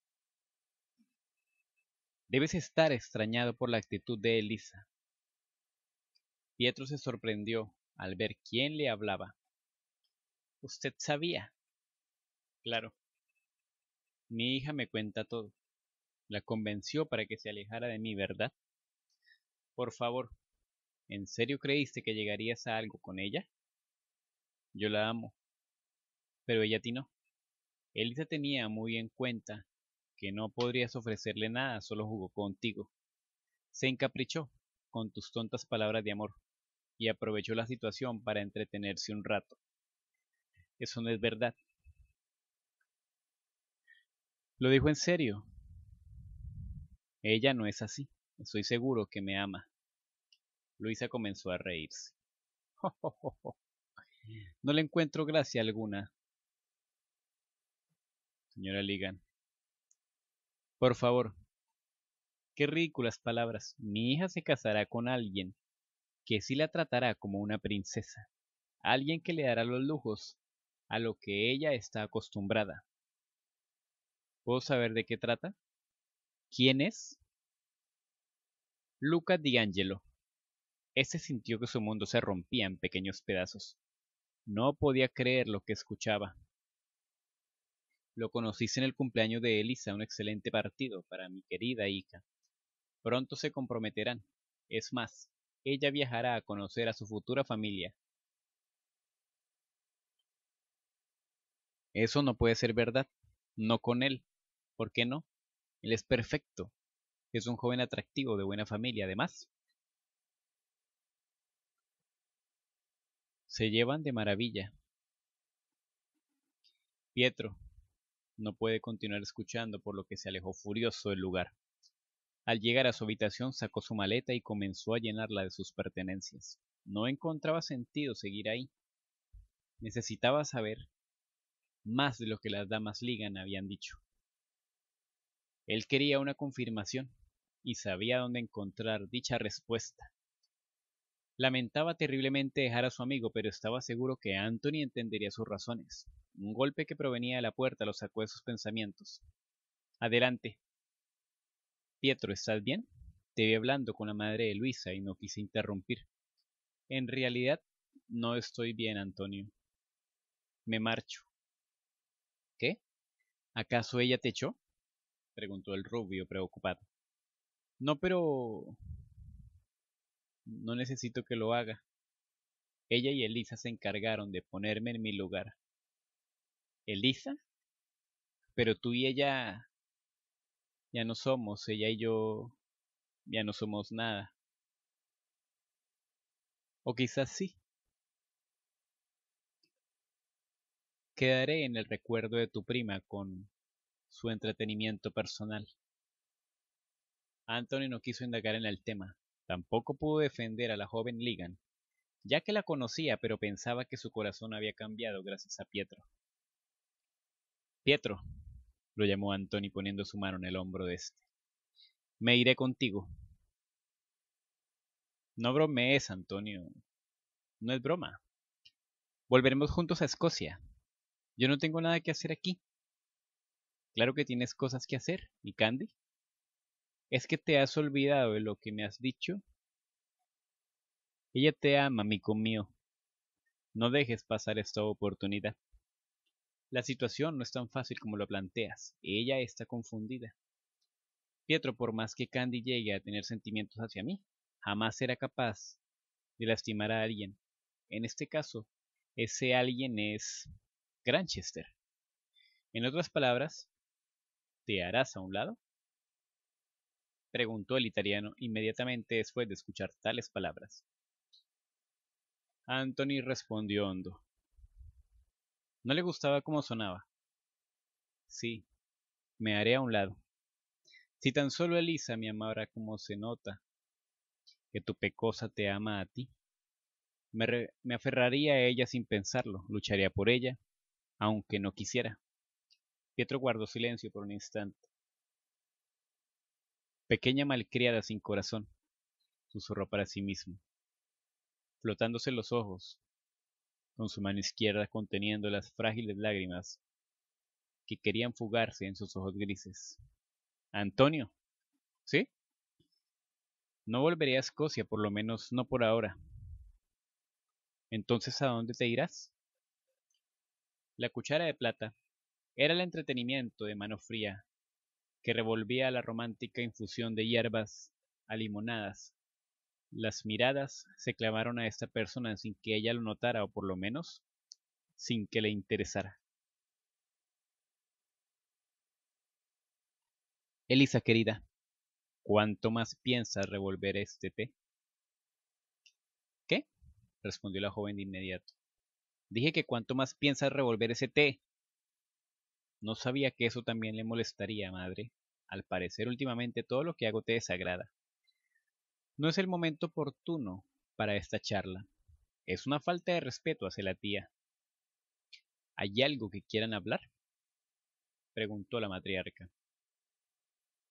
Debes estar extrañado por la actitud de Elisa. Pietro se sorprendió al ver quién le hablaba. Usted sabía. Claro. Mi hija me cuenta todo. La convenció para que se alejara de mí, ¿verdad? Por favor, ¿en serio creíste que llegarías a algo con ella? Yo la amo. Pero ella a ti no. tenía muy en cuenta que no podrías ofrecerle nada, solo jugó contigo. Se encaprichó con tus tontas palabras de amor y aprovechó la situación para entretenerse un rato. Eso no es verdad. Lo dijo en serio. Ella no es así. Estoy seguro que me ama. Luisa comenzó a reírse. no le encuentro gracia alguna. Señora Ligan. Por favor. Qué ridículas palabras. Mi hija se casará con alguien que sí la tratará como una princesa. Alguien que le dará los lujos a lo que ella está acostumbrada. ¿Puedo saber de qué trata? ¿Quién es? Luca D'Angelo. Este sintió que su mundo se rompía en pequeños pedazos. No podía creer lo que escuchaba. Lo conocí en el cumpleaños de Elisa, un excelente partido para mi querida hija. Pronto se comprometerán. Es más, ella viajará a conocer a su futura familia Eso no puede ser verdad. No con él. ¿Por qué no? Él es perfecto. Es un joven atractivo, de buena familia, además. Se llevan de maravilla. Pietro no puede continuar escuchando, por lo que se alejó furioso del lugar. Al llegar a su habitación sacó su maleta y comenzó a llenarla de sus pertenencias. No encontraba sentido seguir ahí. Necesitaba saber más de lo que las damas Ligan habían dicho. Él quería una confirmación y sabía dónde encontrar dicha respuesta. Lamentaba terriblemente dejar a su amigo, pero estaba seguro que Anthony entendería sus razones. Un golpe que provenía de la puerta lo sacó de sus pensamientos. Adelante. Pietro, ¿estás bien? Te vi hablando con la madre de Luisa y no quise interrumpir. En realidad, no estoy bien, Antonio. Me marcho. ¿Acaso ella te echó? preguntó el rubio preocupado. No, pero... No necesito que lo haga. Ella y Elisa se encargaron de ponerme en mi lugar. ¿Elisa? Pero tú y ella... Ya no somos, ella y yo... Ya no somos nada. O quizás sí. Quedaré en el recuerdo de tu prima con su entretenimiento personal. Anthony no quiso indagar en el tema, tampoco pudo defender a la joven Ligan, ya que la conocía pero pensaba que su corazón había cambiado gracias a Pietro. Pietro, lo llamó Anthony poniendo su mano en el hombro de este. Me iré contigo. No bromees, Antonio. No es broma. Volveremos juntos a Escocia. Yo no tengo nada que hacer aquí. Claro que tienes cosas que hacer. mi Candy? ¿Es que te has olvidado de lo que me has dicho? Ella te ama, amigo mío. No dejes pasar esta oportunidad. La situación no es tan fácil como lo planteas. Ella está confundida. Pietro, por más que Candy llegue a tener sentimientos hacia mí, jamás será capaz de lastimar a alguien. En este caso, ese alguien es Granchester. En otras palabras, ¿te harás a un lado? preguntó el italiano inmediatamente después de escuchar tales palabras. Anthony respondió hondo. No le gustaba cómo sonaba. Sí, me haré a un lado. Si tan solo Elisa me amara como se nota que tu pecosa te ama a ti, me, me aferraría a ella sin pensarlo, lucharía por ella, aunque no quisiera. Pietro guardó silencio por un instante. Pequeña malcriada sin corazón, susurró para sí mismo, flotándose los ojos, con su mano izquierda conteniendo las frágiles lágrimas que querían fugarse en sus ojos grises. Antonio, ¿sí? No volveré a Escocia, por lo menos no por ahora. Entonces, ¿a dónde te irás? la cuchara de plata era el entretenimiento de mano fría, que revolvía la romántica infusión de hierbas a limonadas. Las miradas se clavaron a esta persona sin que ella lo notara o por lo menos sin que le interesara. Elisa querida, ¿cuánto más piensas revolver este té? ¿Qué? respondió la joven de inmediato. Dije que cuanto más piensas revolver ese té. No sabía que eso también le molestaría, madre. Al parecer últimamente todo lo que hago te desagrada. No es el momento oportuno para esta charla. Es una falta de respeto hacia la tía. ¿Hay algo que quieran hablar? preguntó la matriarca.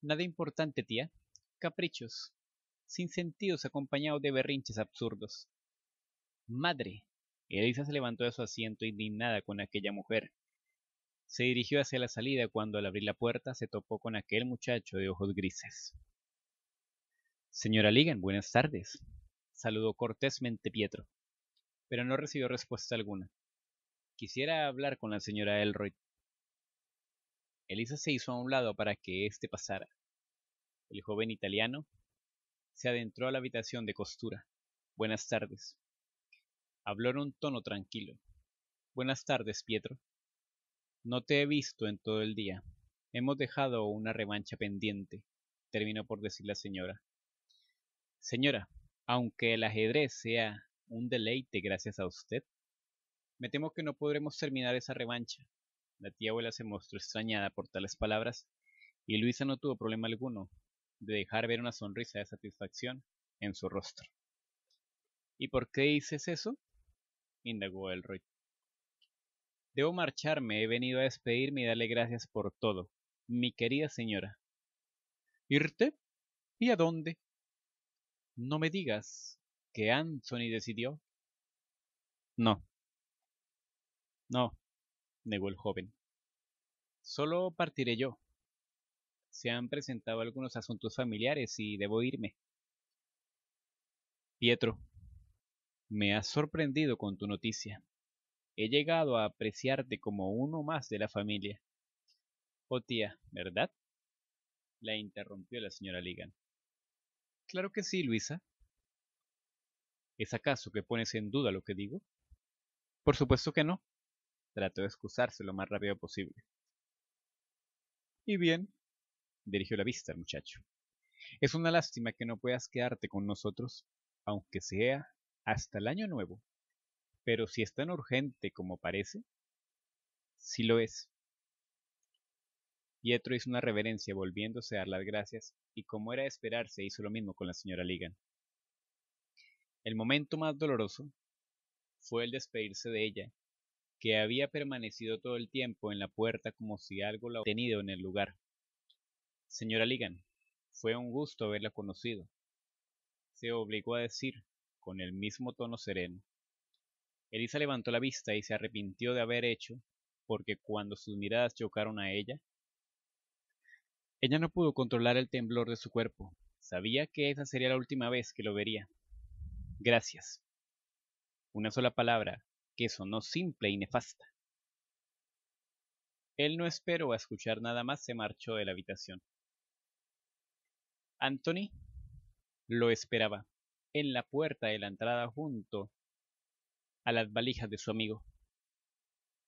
Nada importante, tía. Caprichos, sin sentidos acompañados de berrinches absurdos. Madre, Elisa se levantó de su asiento indignada con aquella mujer. Se dirigió hacia la salida cuando al abrir la puerta se topó con aquel muchacho de ojos grises. Señora Ligan, buenas tardes, saludó cortésmente Pietro, pero no recibió respuesta alguna. Quisiera hablar con la señora Elroy. Elisa se hizo a un lado para que éste pasara. El joven italiano se adentró a la habitación de costura. Buenas tardes, Habló en un tono tranquilo. Buenas tardes, Pietro. No te he visto en todo el día. Hemos dejado una revancha pendiente, terminó por decir la señora. Señora, aunque el ajedrez sea un deleite gracias a usted, me temo que no podremos terminar esa revancha. La tía abuela se mostró extrañada por tales palabras, y Luisa no tuvo problema alguno de dejar ver una sonrisa de satisfacción en su rostro. ¿Y por qué dices eso? indagó rey. Debo marcharme, he venido a despedirme y darle gracias por todo, mi querida señora. ¿Irte? ¿Y a dónde? No me digas que Anthony decidió. No. No, negó el joven. Solo partiré yo. Se han presentado algunos asuntos familiares y debo irme. Pietro, me has sorprendido con tu noticia. He llegado a apreciarte como uno más de la familia. Oh tía, ¿verdad? La interrumpió la señora Ligan. Claro que sí, Luisa. ¿Es acaso que pones en duda lo que digo? Por supuesto que no. Trató de excusarse lo más rápido posible. Y bien, dirigió la vista al muchacho. Es una lástima que no puedas quedarte con nosotros, aunque sea hasta el año nuevo, pero si es tan urgente como parece, sí lo es. Pietro hizo una reverencia volviéndose a dar las gracias y como era de esperarse hizo lo mismo con la señora Ligan. El momento más doloroso fue el despedirse de ella, que había permanecido todo el tiempo en la puerta como si algo la hubiera tenido en el lugar. Señora Ligan, fue un gusto haberla conocido. Se obligó a decir, con el mismo tono sereno. Elisa levantó la vista y se arrepintió de haber hecho, porque cuando sus miradas chocaron a ella, ella no pudo controlar el temblor de su cuerpo. Sabía que esa sería la última vez que lo vería. Gracias. Una sola palabra que sonó simple y nefasta. Él no esperó a escuchar nada más, se marchó de la habitación. Anthony lo esperaba en la puerta de la entrada junto a las valijas de su amigo.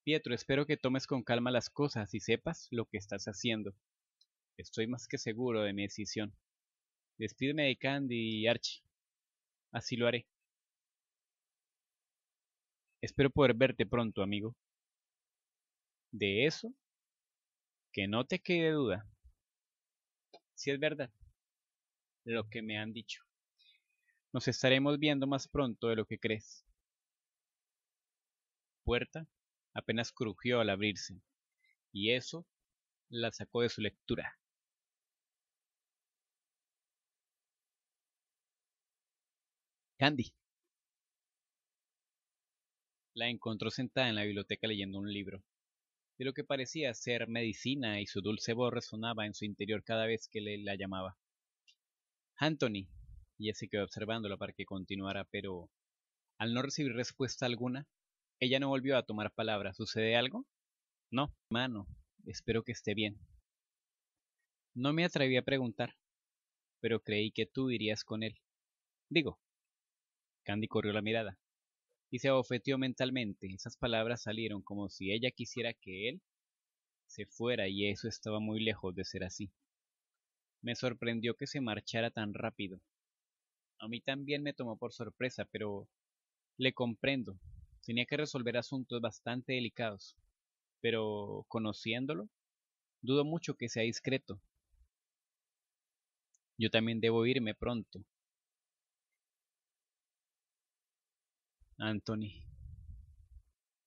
Pietro, espero que tomes con calma las cosas y sepas lo que estás haciendo. Estoy más que seguro de mi decisión. Despídeme de Candy y Archie. Así lo haré. Espero poder verte pronto, amigo. De eso, que no te quede duda. Si es verdad, lo que me han dicho. Nos estaremos viendo más pronto de lo que crees. Puerta apenas crujió al abrirse, y eso la sacó de su lectura. Candy. La encontró sentada en la biblioteca leyendo un libro. De lo que parecía ser medicina y su dulce voz resonaba en su interior cada vez que le la llamaba. Anthony, y se quedó observándola para que continuara, pero al no recibir respuesta alguna, ella no volvió a tomar palabra. ¿Sucede algo? No, hermano, espero que esté bien. No me atreví a preguntar, pero creí que tú irías con él. Digo. Candy corrió la mirada y se abofeteó mentalmente. Esas palabras salieron como si ella quisiera que él se fuera y eso estaba muy lejos de ser así. Me sorprendió que se marchara tan rápido. A mí también me tomó por sorpresa, pero le comprendo. Tenía que resolver asuntos bastante delicados, pero conociéndolo, dudo mucho que sea discreto. Yo también debo irme pronto. Anthony.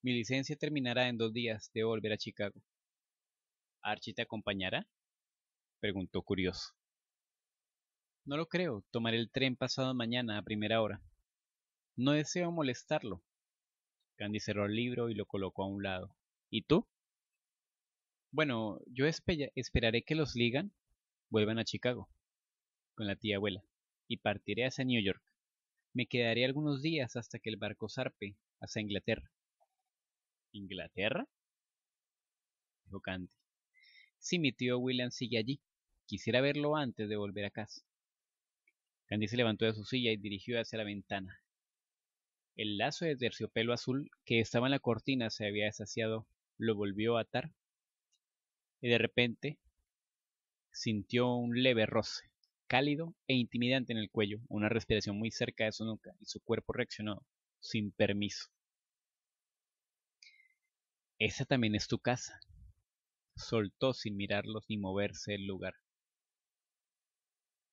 Mi licencia terminará en dos días. Debo volver a Chicago. ¿Archie te acompañará? Preguntó curioso. No lo creo. Tomaré el tren pasado mañana a primera hora. No deseo molestarlo. Candy cerró el libro y lo colocó a un lado. ¿Y tú? Bueno, yo esperaré que los ligan vuelvan a Chicago con la tía abuela y partiré hacia New York. Me quedaré algunos días hasta que el barco zarpe hacia Inglaterra. ¿Inglaterra? dijo Candy. Si mi tío William sigue allí. Quisiera verlo antes de volver a casa. Candy se levantó de su silla y dirigió hacia la ventana. El lazo de terciopelo azul que estaba en la cortina se había desasiado, lo volvió a atar y de repente sintió un leve roce, cálido e intimidante en el cuello, una respiración muy cerca de su nuca y su cuerpo reaccionó sin permiso. Esa también es tu casa. Soltó sin mirarlos ni moverse el lugar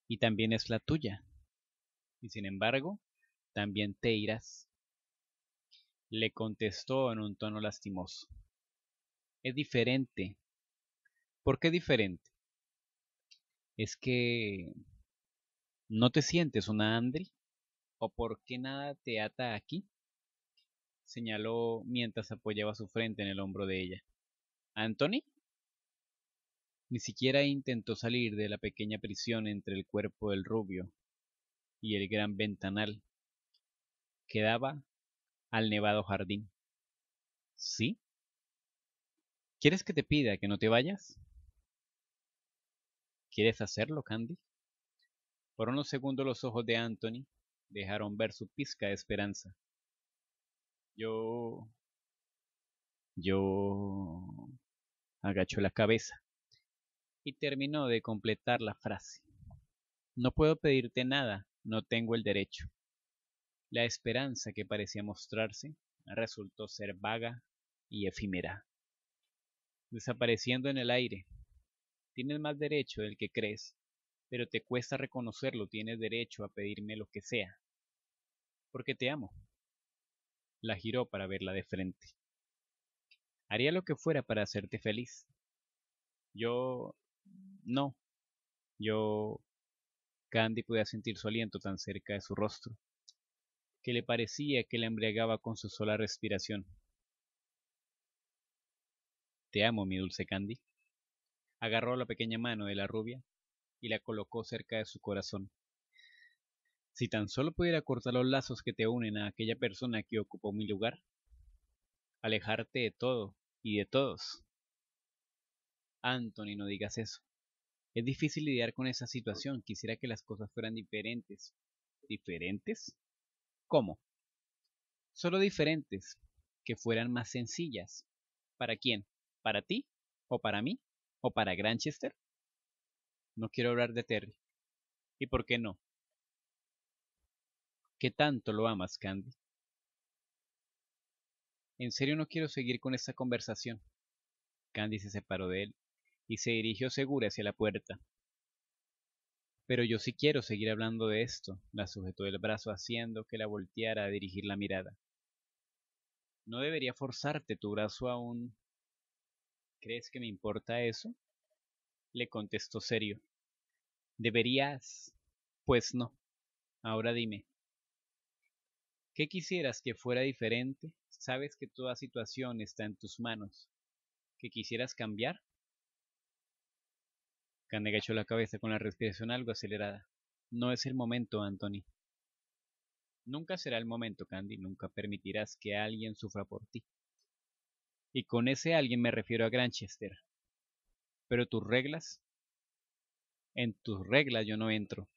y también es la tuya. Y sin embargo, también te irás. Le contestó en un tono lastimoso. Es diferente. ¿Por qué diferente? Es que... ¿No te sientes una Andri? ¿O por qué nada te ata aquí? señaló mientras apoyaba su frente en el hombro de ella. ¿Anthony? Ni siquiera intentó salir de la pequeña prisión entre el cuerpo del rubio y el gran ventanal que daba al nevado jardín. ¿Sí? ¿Quieres que te pida que no te vayas? ¿Quieres hacerlo, Candy? Por unos segundos los ojos de Anthony dejaron ver su pizca de esperanza. Yo... Yo... agachó la cabeza y terminó de completar la frase. No puedo pedirte nada, no tengo el derecho. La esperanza que parecía mostrarse resultó ser vaga y efímera, desapareciendo en el aire. Tienes más derecho del que crees, pero te cuesta reconocerlo, tienes derecho a pedirme lo que sea, porque te amo. La giró para verla de frente. Haría lo que fuera para hacerte feliz. Yo no, yo... Candy podía sentir su aliento tan cerca de su rostro, que le parecía que la embriagaba con su sola respiración. Te amo, mi dulce Candy. Agarró la pequeña mano de la rubia y la colocó cerca de su corazón. Si tan solo pudiera cortar los lazos que te unen a aquella persona que ocupó mi lugar, alejarte de todo y de todos. Anthony, no digas eso. Es difícil lidiar con esa situación. Quisiera que las cosas fueran diferentes. ¿Diferentes? ¿Cómo? Solo diferentes, que fueran más sencillas. ¿Para quién? ¿Para ti? ¿O para mí? ¿O para Granchester? No quiero hablar de Terry. ¿Y por qué no? ¿Qué tanto lo amas, Candy? En serio no quiero seguir con esta conversación. Candy se separó de él y se dirigió segura hacia la puerta. Pero yo sí quiero seguir hablando de esto, la sujetó el brazo haciendo que la volteara a dirigir la mirada. No debería forzarte tu brazo aún. ¿Crees que me importa eso? Le contestó serio. Deberías. Pues no. Ahora dime. ¿Qué quisieras que fuera diferente? Sabes que toda situación está en tus manos. —¿Qué quisieras cambiar? Candy agachó la cabeza con la respiración algo acelerada. No es el momento, Anthony. Nunca será el momento, Candy. Nunca permitirás que alguien sufra por ti. Y con ese alguien me refiero a Granchester. Pero tus reglas... En tus reglas yo no entro.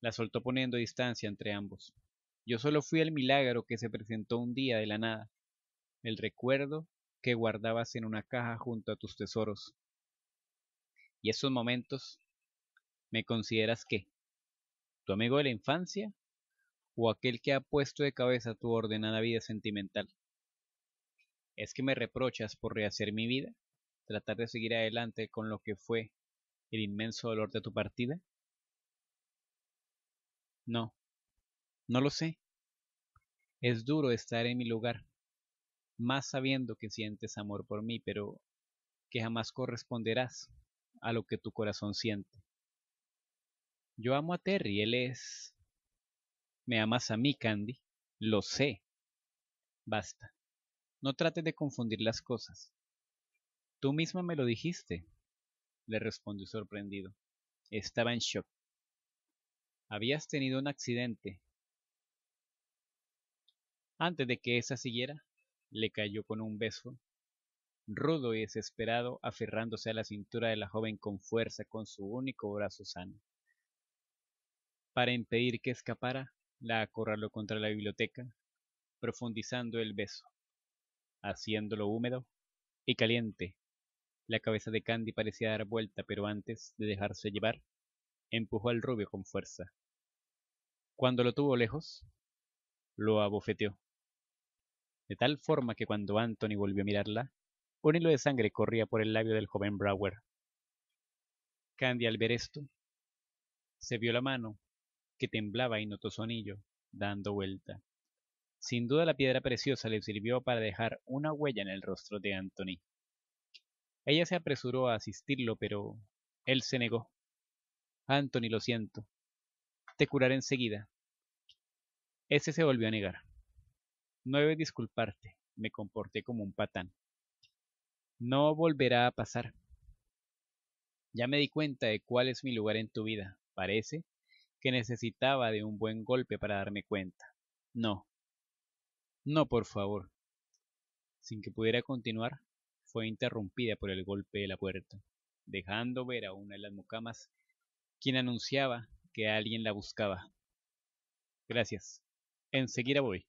La soltó poniendo distancia entre ambos. Yo solo fui el milagro que se presentó un día de la nada. El recuerdo que guardabas en una caja junto a tus tesoros y esos momentos, ¿me consideras qué? ¿Tu amigo de la infancia o aquel que ha puesto de cabeza tu ordenada vida sentimental? ¿Es que me reprochas por rehacer mi vida? ¿Tratar de seguir adelante con lo que fue el inmenso dolor de tu partida? No, no lo sé. Es duro estar en mi lugar, más sabiendo que sientes amor por mí, pero que jamás corresponderás a lo que tu corazón siente. Yo amo a Terry, él es... Me amas a mí, Candy, lo sé. Basta. No trates de confundir las cosas. Tú misma me lo dijiste, le respondió sorprendido. Estaba en shock. Habías tenido un accidente. Antes de que esa siguiera, le cayó con un beso rudo y desesperado, aferrándose a la cintura de la joven con fuerza con su único brazo sano. Para impedir que escapara, la acorraló contra la biblioteca, profundizando el beso, haciéndolo húmedo y caliente. La cabeza de Candy parecía dar vuelta, pero antes de dejarse llevar, empujó al rubio con fuerza. Cuando lo tuvo lejos, lo abofeteó. De tal forma que cuando Anthony volvió a mirarla, un hilo de sangre corría por el labio del joven Brower. Candy al ver esto, se vio la mano, que temblaba y notó su anillo, dando vuelta. Sin duda la piedra preciosa le sirvió para dejar una huella en el rostro de Anthony. Ella se apresuró a asistirlo, pero él se negó. Anthony, lo siento. Te curaré enseguida. Ese se volvió a negar. No debes disculparte. Me comporté como un patán. No volverá a pasar. Ya me di cuenta de cuál es mi lugar en tu vida. Parece que necesitaba de un buen golpe para darme cuenta. No. No, por favor. Sin que pudiera continuar, fue interrumpida por el golpe de la puerta, dejando ver a una de las mucamas, quien anunciaba que alguien la buscaba. Gracias. Enseguida voy,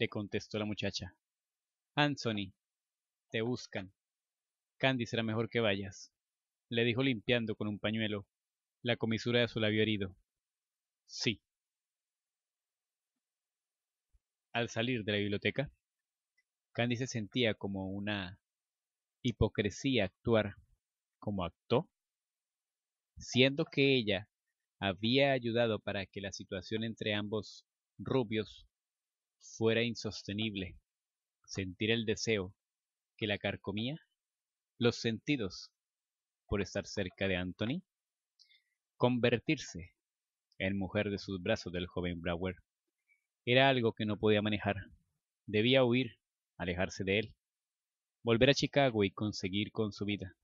le contestó la muchacha. Anthony, te buscan. Candy será mejor que vayas, le dijo limpiando con un pañuelo la comisura de su labio herido. Sí. Al salir de la biblioteca, Candy se sentía como una hipocresía actuar como actuó, siendo que ella había ayudado para que la situación entre ambos rubios fuera insostenible. Sentir el deseo que la carcomía los sentidos por estar cerca de Anthony, convertirse en mujer de sus brazos del joven Brower. Era algo que no podía manejar. Debía huir, alejarse de él, volver a Chicago y conseguir con su vida.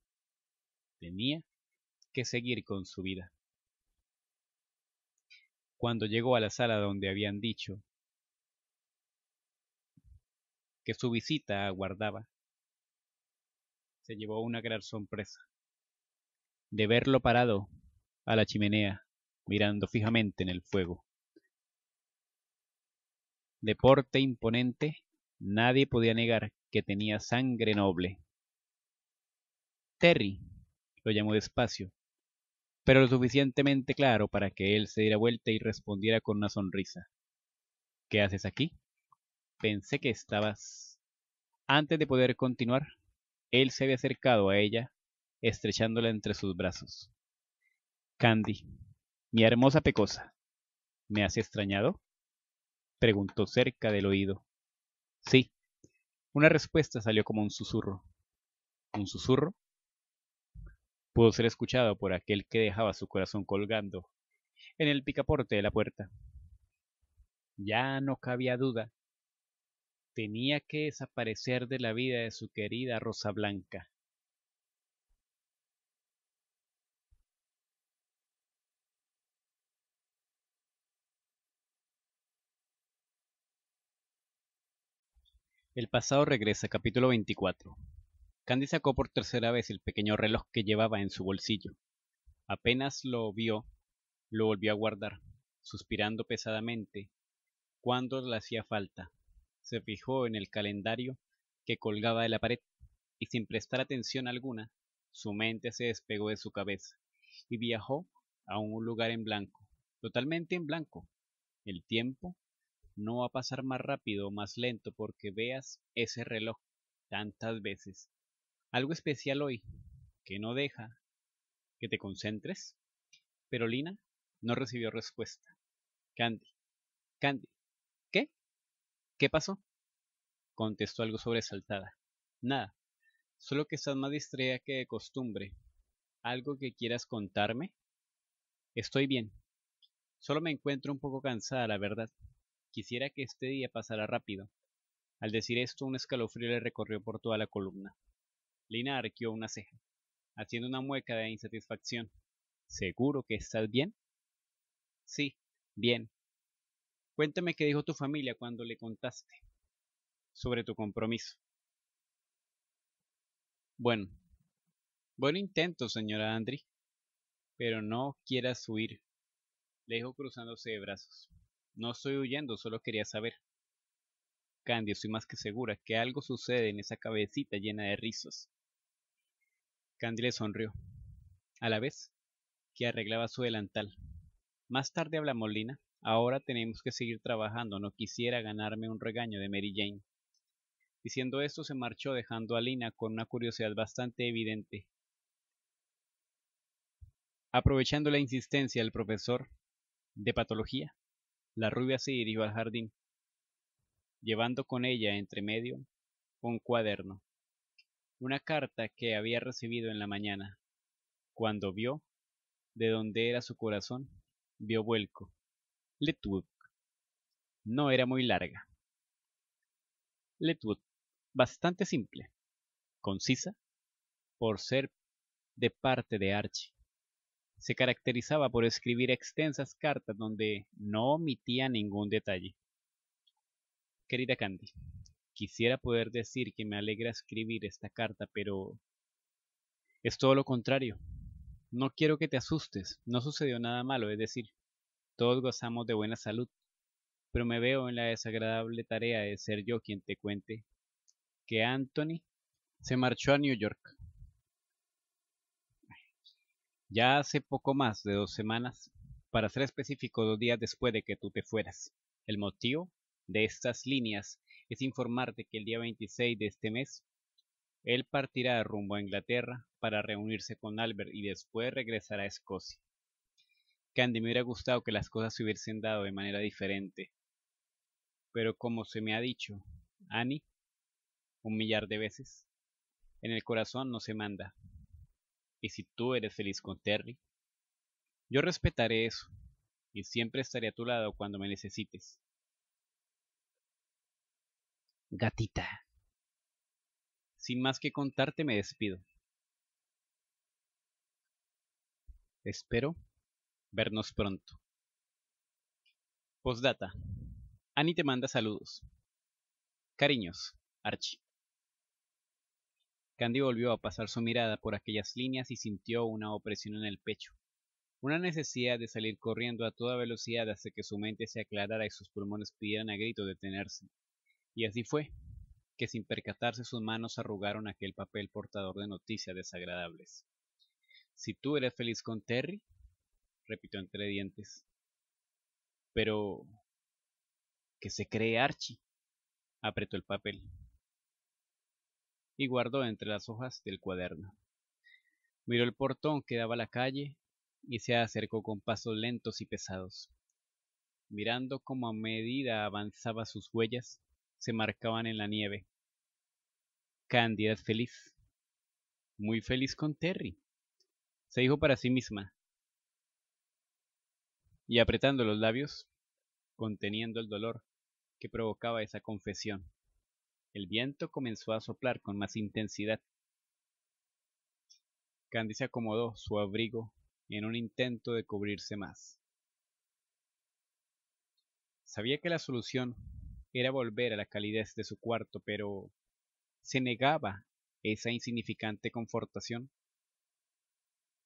Tenía que seguir con su vida. Cuando llegó a la sala donde habían dicho que su visita aguardaba, se llevó una gran sorpresa. De verlo parado a la chimenea, mirando fijamente en el fuego. De porte imponente, nadie podía negar que tenía sangre noble. Terry lo llamó despacio, pero lo suficientemente claro para que él se diera vuelta y respondiera con una sonrisa. ¿Qué haces aquí? Pensé que estabas... Antes de poder continuar, él se había acercado a ella, estrechándola entre sus brazos. Candy, mi hermosa pecosa, ¿me has extrañado? preguntó cerca del oído. Sí. Una respuesta salió como un susurro. ¿Un susurro? Pudo ser escuchado por aquel que dejaba su corazón colgando en el picaporte de la puerta. Ya no cabía duda tenía que desaparecer de la vida de su querida Rosa Blanca. El pasado regresa, capítulo 24. Candy sacó por tercera vez el pequeño reloj que llevaba en su bolsillo. Apenas lo vio, lo volvió a guardar, suspirando pesadamente, cuando le hacía falta se fijó en el calendario que colgaba de la pared, y sin prestar atención alguna, su mente se despegó de su cabeza y viajó a un lugar en blanco, totalmente en blanco. El tiempo no va a pasar más rápido o más lento porque veas ese reloj tantas veces. Algo especial hoy que no deja que te concentres. Pero Lina no recibió respuesta. Candy, Candy, ¿Qué pasó? Contestó algo sobresaltada. Nada, solo que estás más distraída que de costumbre. ¿Algo que quieras contarme? Estoy bien. Solo me encuentro un poco cansada, la verdad. Quisiera que este día pasara rápido. Al decir esto, un escalofrío le recorrió por toda la columna. Lina arqueó una ceja, haciendo una mueca de insatisfacción. ¿Seguro que estás bien? Sí, bien, Cuéntame qué dijo tu familia cuando le contaste sobre tu compromiso. Bueno, buen intento, señora Andri, pero no quieras huir. Le dijo cruzándose de brazos. No estoy huyendo, solo quería saber. Candy, estoy más que segura que algo sucede en esa cabecita llena de rizos. Candy le sonrió, a la vez que arreglaba su delantal. Más tarde habla Molina. Ahora tenemos que seguir trabajando, no quisiera ganarme un regaño de Mary Jane. Diciendo esto se marchó dejando a Lina con una curiosidad bastante evidente. Aprovechando la insistencia del profesor de patología, la rubia se dirigió al jardín, llevando con ella entre medio un cuaderno, una carta que había recibido en la mañana. Cuando vio de dónde era su corazón, vio vuelco Letwood no era muy larga. Letwood, bastante simple, concisa, por ser de parte de Archie. Se caracterizaba por escribir extensas cartas donde no omitía ningún detalle. Querida Candy, quisiera poder decir que me alegra escribir esta carta, pero es todo lo contrario. No quiero que te asustes, no sucedió nada malo, es decir, todos gozamos de buena salud, pero me veo en la desagradable tarea de ser yo quien te cuente que Anthony se marchó a New York. Ya hace poco más de dos semanas, para ser específico, dos días después de que tú te fueras. El motivo de estas líneas es informarte que el día 26 de este mes, él partirá rumbo a Inglaterra para reunirse con Albert y después regresará a Escocia. Candy, me hubiera gustado que las cosas se hubiesen dado de manera diferente. Pero como se me ha dicho, Annie, un millar de veces, en el corazón no se manda. Y si tú eres feliz con Terry, yo respetaré eso y siempre estaré a tu lado cuando me necesites. Gatita. Sin más que contarte me despido. Espero Vernos pronto. Postdata. Annie te manda saludos. Cariños, Archie. Candy volvió a pasar su mirada por aquellas líneas y sintió una opresión en el pecho, una necesidad de salir corriendo a toda velocidad hasta que su mente se aclarara y sus pulmones pidieran a grito detenerse. Y así fue, que sin percatarse sus manos arrugaron aquel papel portador de noticias desagradables. Si tú eres feliz con Terry, repitió entre dientes. Pero... que se cree Archie? apretó el papel y guardó entre las hojas del cuaderno. Miró el portón que daba a la calle y se acercó con pasos lentos y pesados. Mirando cómo a medida avanzaba sus huellas, se marcaban en la nieve. Cándida feliz. Muy feliz con Terry, se dijo para sí misma, y apretando los labios, conteniendo el dolor que provocaba esa confesión. El viento comenzó a soplar con más intensidad. Candy se acomodó su abrigo en un intento de cubrirse más. Sabía que la solución era volver a la calidez de su cuarto, pero se negaba esa insignificante confortación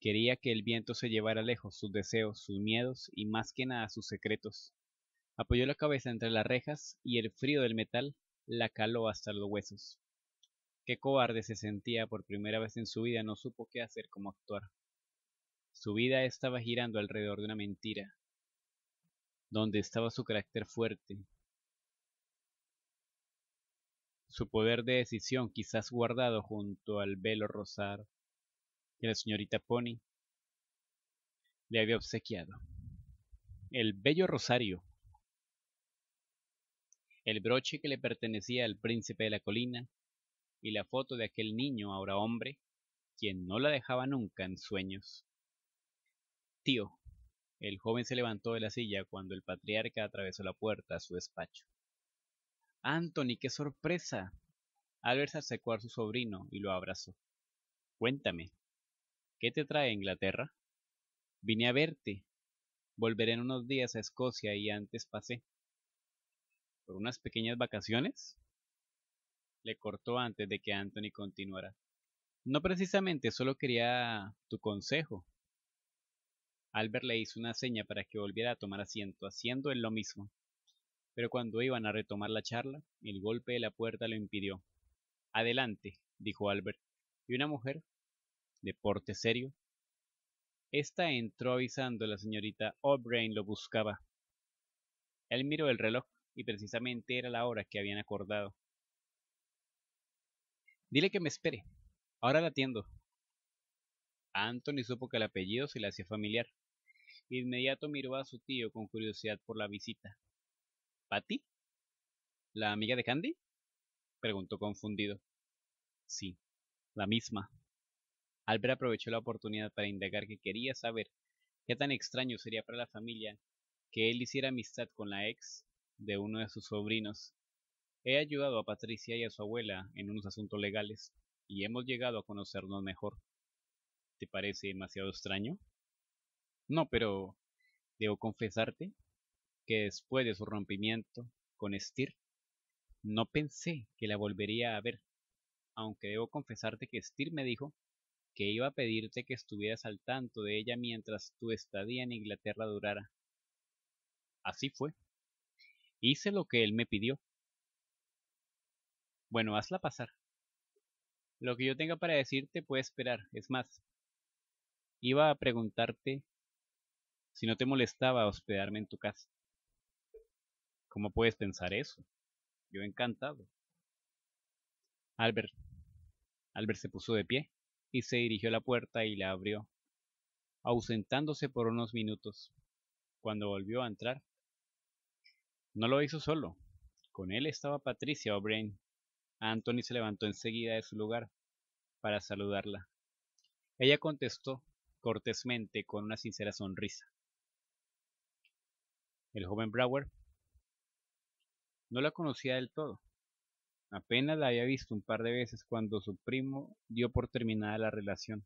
Quería que el viento se llevara lejos sus deseos, sus miedos y más que nada sus secretos. Apoyó la cabeza entre las rejas y el frío del metal la caló hasta los huesos. Qué cobarde se sentía por primera vez en su vida, no supo qué hacer como actuar. Su vida estaba girando alrededor de una mentira, donde estaba su carácter fuerte, su poder de decisión quizás guardado junto al velo rosado que la señorita Pony le había obsequiado. El bello rosario, el broche que le pertenecía al príncipe de la colina y la foto de aquel niño, ahora hombre, quien no la dejaba nunca en sueños. Tío, el joven se levantó de la silla cuando el patriarca atravesó la puerta a su despacho. Anthony, qué sorpresa. Albert se acercó a su sobrino y lo abrazó. Cuéntame, ¿Qué te trae a Inglaterra? Vine a verte. Volveré en unos días a Escocia y antes pasé. ¿Por unas pequeñas vacaciones? Le cortó antes de que Anthony continuara. No precisamente, solo quería tu consejo. Albert le hizo una seña para que volviera a tomar asiento, haciendo él lo mismo. Pero cuando iban a retomar la charla, el golpe de la puerta lo impidió. Adelante, dijo Albert, y una mujer deporte serio? Esta entró avisando la señorita O'Brien lo buscaba. Él miró el reloj y precisamente era la hora que habían acordado. Dile que me espere. Ahora la atiendo. Anthony supo que el apellido se le hacía familiar. Inmediato miró a su tío con curiosidad por la visita. ¿Patty? ¿La amiga de Candy? preguntó confundido. Sí, la misma. Albert aprovechó la oportunidad para indagar que quería saber qué tan extraño sería para la familia que él hiciera amistad con la ex de uno de sus sobrinos. He ayudado a Patricia y a su abuela en unos asuntos legales y hemos llegado a conocernos mejor. ¿Te parece demasiado extraño? No, pero debo confesarte que después de su rompimiento con Stir, no pensé que la volvería a ver, aunque debo confesarte que Steer me dijo que iba a pedirte que estuvieras al tanto de ella mientras tu estadía en Inglaterra durara. Así fue. Hice lo que él me pidió. Bueno, hazla pasar. Lo que yo tenga para decirte puede esperar. Es más, iba a preguntarte si no te molestaba hospedarme en tu casa. ¿Cómo puedes pensar eso? Yo encantado. Albert. Albert se puso de pie y se dirigió a la puerta y la abrió, ausentándose por unos minutos. Cuando volvió a entrar, no lo hizo solo. Con él estaba Patricia O'Brien. Anthony se levantó enseguida de su lugar para saludarla. Ella contestó cortésmente con una sincera sonrisa. El joven Brower no la conocía del todo. Apenas la había visto un par de veces cuando su primo dio por terminada la relación.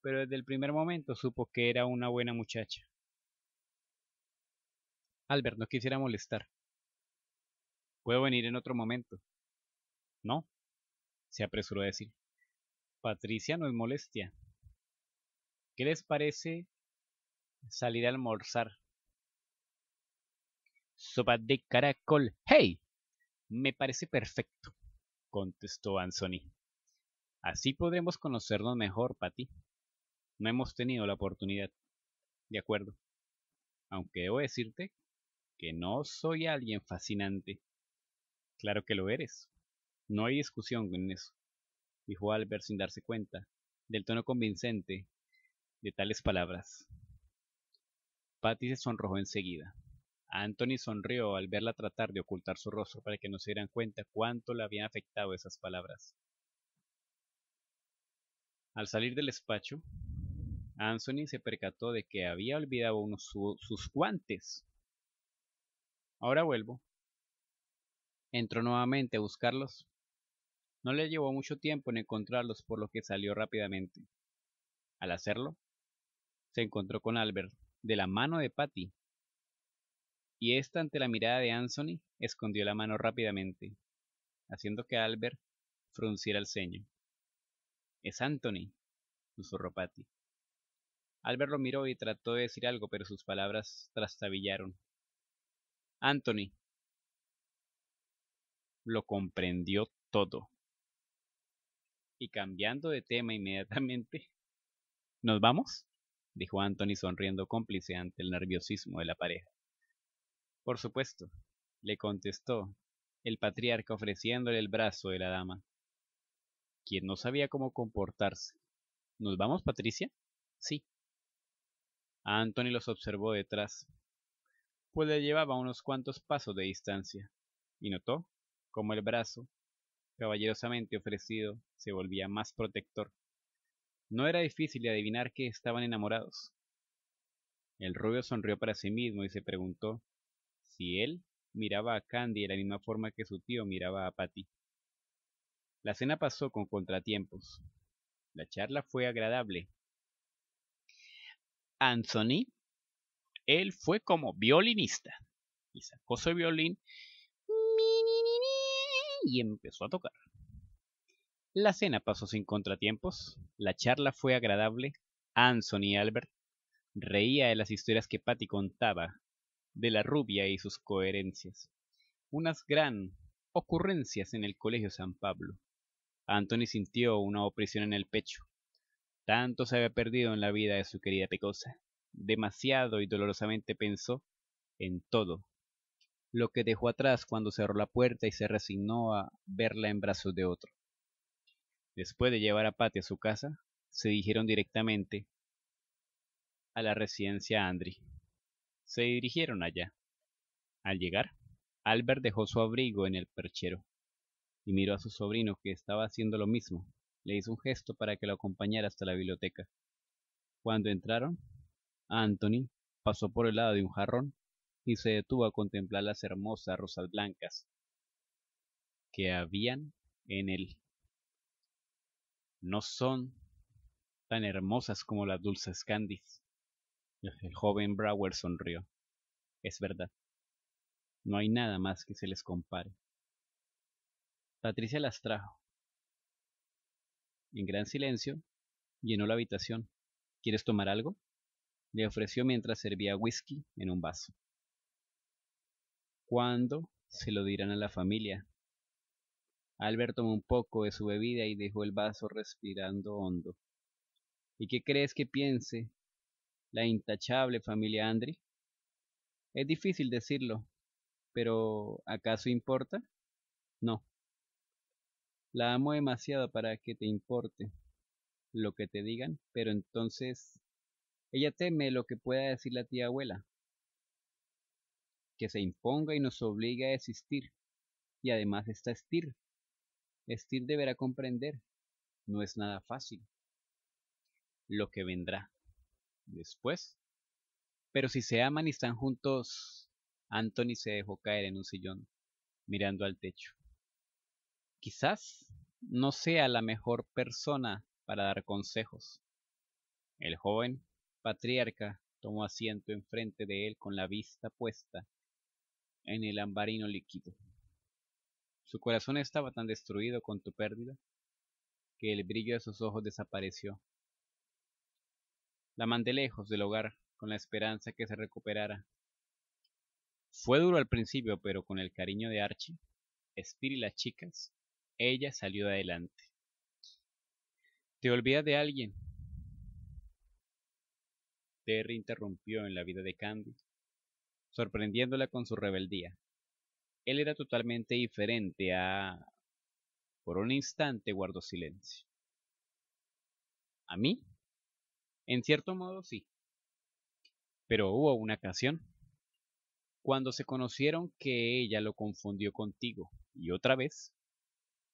Pero desde el primer momento supo que era una buena muchacha. Albert, no quisiera molestar. Puedo venir en otro momento. No, se apresuró a decir. Patricia no es molestia. ¿Qué les parece salir a almorzar? Sopa de caracol. ¡Hey! Me parece perfecto, contestó Anthony. Así podremos conocernos mejor, Patty. No hemos tenido la oportunidad. De acuerdo. Aunque debo decirte que no soy alguien fascinante. Claro que lo eres. No hay discusión en eso, dijo Albert sin darse cuenta del tono convincente de tales palabras. Patty se sonrojó enseguida. Anthony sonrió al verla tratar de ocultar su rostro para que no se dieran cuenta cuánto le habían afectado esas palabras. Al salir del despacho, Anthony se percató de que había olvidado unos sus guantes. Ahora vuelvo. Entró nuevamente a buscarlos. No le llevó mucho tiempo en encontrarlos por lo que salió rápidamente. Al hacerlo, se encontró con Albert, de la mano de Patty, y ésta ante la mirada de Anthony escondió la mano rápidamente, haciendo que Albert frunciera el ceño. Es Anthony, susurró Patty. Albert lo miró y trató de decir algo, pero sus palabras trastabillaron. Anthony. Lo comprendió todo. Y cambiando de tema inmediatamente, ¿nos vamos? dijo Anthony sonriendo cómplice ante el nerviosismo de la pareja. Por supuesto, le contestó el patriarca ofreciéndole el brazo de la dama, quien no sabía cómo comportarse. ¿Nos vamos, Patricia? Sí. Anthony los observó detrás, pues le llevaba unos cuantos pasos de distancia, y notó cómo el brazo, caballerosamente ofrecido, se volvía más protector. No era difícil de adivinar que estaban enamorados. El rubio sonrió para sí mismo y se preguntó si él miraba a Candy de la misma forma que su tío miraba a Patty. La cena pasó con contratiempos. La charla fue agradable. Anthony, él fue como violinista y sacó su violín y empezó a tocar. La cena pasó sin contratiempos, la charla fue agradable, Anthony Albert reía de las historias que Patty contaba de la rubia y sus coherencias. Unas gran ocurrencias en el Colegio San Pablo. Anthony sintió una opresión en el pecho. Tanto se había perdido en la vida de su querida Pecosa. Demasiado y dolorosamente pensó en todo lo que dejó atrás cuando cerró la puerta y se resignó a verla en brazos de otro. Después de llevar a Patty a su casa, se dirigieron directamente a la residencia Andri. Se dirigieron allá. Al llegar, Albert dejó su abrigo en el perchero y miró a su sobrino que estaba haciendo lo mismo. Le hizo un gesto para que lo acompañara hasta la biblioteca. Cuando entraron, Anthony pasó por el lado de un jarrón y se detuvo a contemplar las hermosas rosas blancas que habían en él. No son tan hermosas como las dulces candies, el joven Brower sonrió. Es verdad. No hay nada más que se les compare. Patricia las trajo. En gran silencio, llenó la habitación. ¿Quieres tomar algo? Le ofreció mientras servía whisky en un vaso. ¿Cuándo se lo dirán a la familia? Albert tomó un poco de su bebida y dejó el vaso respirando hondo. ¿Y qué crees que piense la intachable familia Andri? Es difícil decirlo, pero ¿acaso importa? No. La amo demasiado para que te importe lo que te digan, pero entonces ella teme lo que pueda decir la tía abuela, que se imponga y nos obligue a existir. Y además está Estir. Estir deberá comprender. No es nada fácil. Lo que vendrá después. Pero si se aman y están juntos, Anthony se dejó caer en un sillón, mirando al techo. Quizás no sea la mejor persona para dar consejos. El joven patriarca tomó asiento enfrente de él con la vista puesta en el ambarino líquido. Su corazón estaba tan destruido con tu pérdida que el brillo de sus ojos desapareció la mandé lejos del hogar, con la esperanza que se recuperara. Fue duro al principio, pero con el cariño de Archie, Spear y las chicas, ella salió adelante. ¿Te olvidas de alguien? Terry interrumpió en la vida de Candy, sorprendiéndola con su rebeldía. Él era totalmente diferente a... Por un instante guardó silencio. ¿A mí? En cierto modo sí. Pero hubo una ocasión. Cuando se conocieron que ella lo confundió contigo. Y otra vez.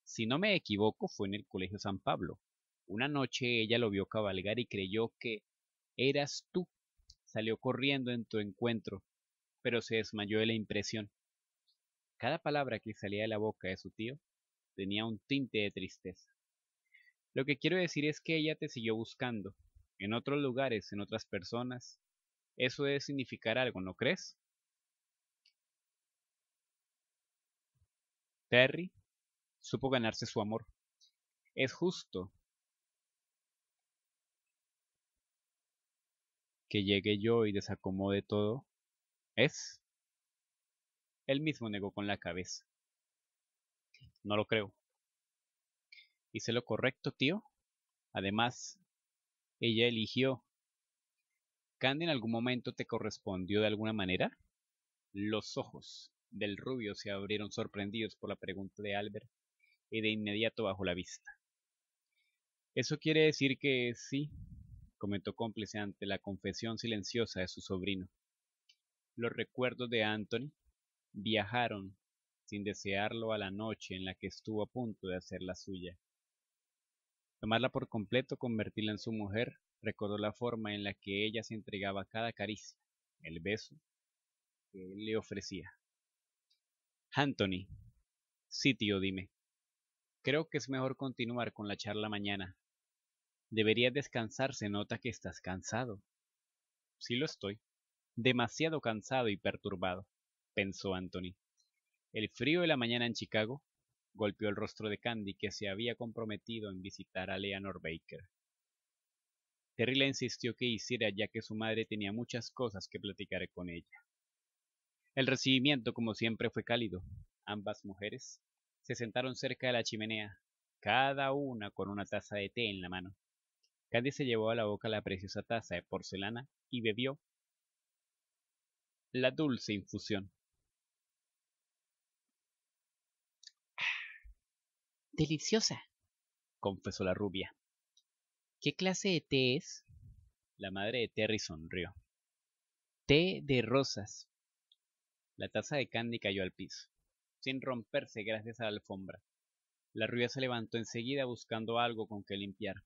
Si no me equivoco, fue en el Colegio San Pablo. Una noche ella lo vio cabalgar y creyó que eras tú. Salió corriendo en tu encuentro, pero se desmayó de la impresión. Cada palabra que salía de la boca de su tío tenía un tinte de tristeza. Lo que quiero decir es que ella te siguió buscando, en otros lugares, en otras personas, eso debe significar algo, ¿no crees? Terry supo ganarse su amor. Es justo que llegue yo y desacomode todo. ¿Es? Él mismo negó con la cabeza. No lo creo. Hice lo correcto, tío. Además, ella eligió. ¿Candy en algún momento te correspondió de alguna manera? Los ojos del rubio se abrieron sorprendidos por la pregunta de Albert y de inmediato bajo la vista. Eso quiere decir que sí, comentó cómplice ante la confesión silenciosa de su sobrino. Los recuerdos de Anthony viajaron sin desearlo a la noche en la que estuvo a punto de hacer la suya. Tomarla por completo, convertirla en su mujer, recordó la forma en la que ella se entregaba a cada caricia, el beso que él le ofrecía. Anthony, sí tío, dime. Creo que es mejor continuar con la charla mañana. Deberías descansar, se nota que estás cansado. Sí lo estoy. Demasiado cansado y perturbado, pensó Anthony. El frío de la mañana en Chicago, golpeó el rostro de Candy, que se había comprometido en visitar a Leonor Baker. Terry le insistió que hiciera ya que su madre tenía muchas cosas que platicar con ella. El recibimiento, como siempre, fue cálido. Ambas mujeres se sentaron cerca de la chimenea, cada una con una taza de té en la mano. Candy se llevó a la boca la preciosa taza de porcelana y bebió la dulce infusión. Deliciosa, confesó la rubia. ¿Qué clase de té es? La madre de Terry sonrió. Té de rosas. La taza de Candy cayó al piso, sin romperse gracias a la alfombra. La rubia se levantó enseguida buscando algo con que limpiar.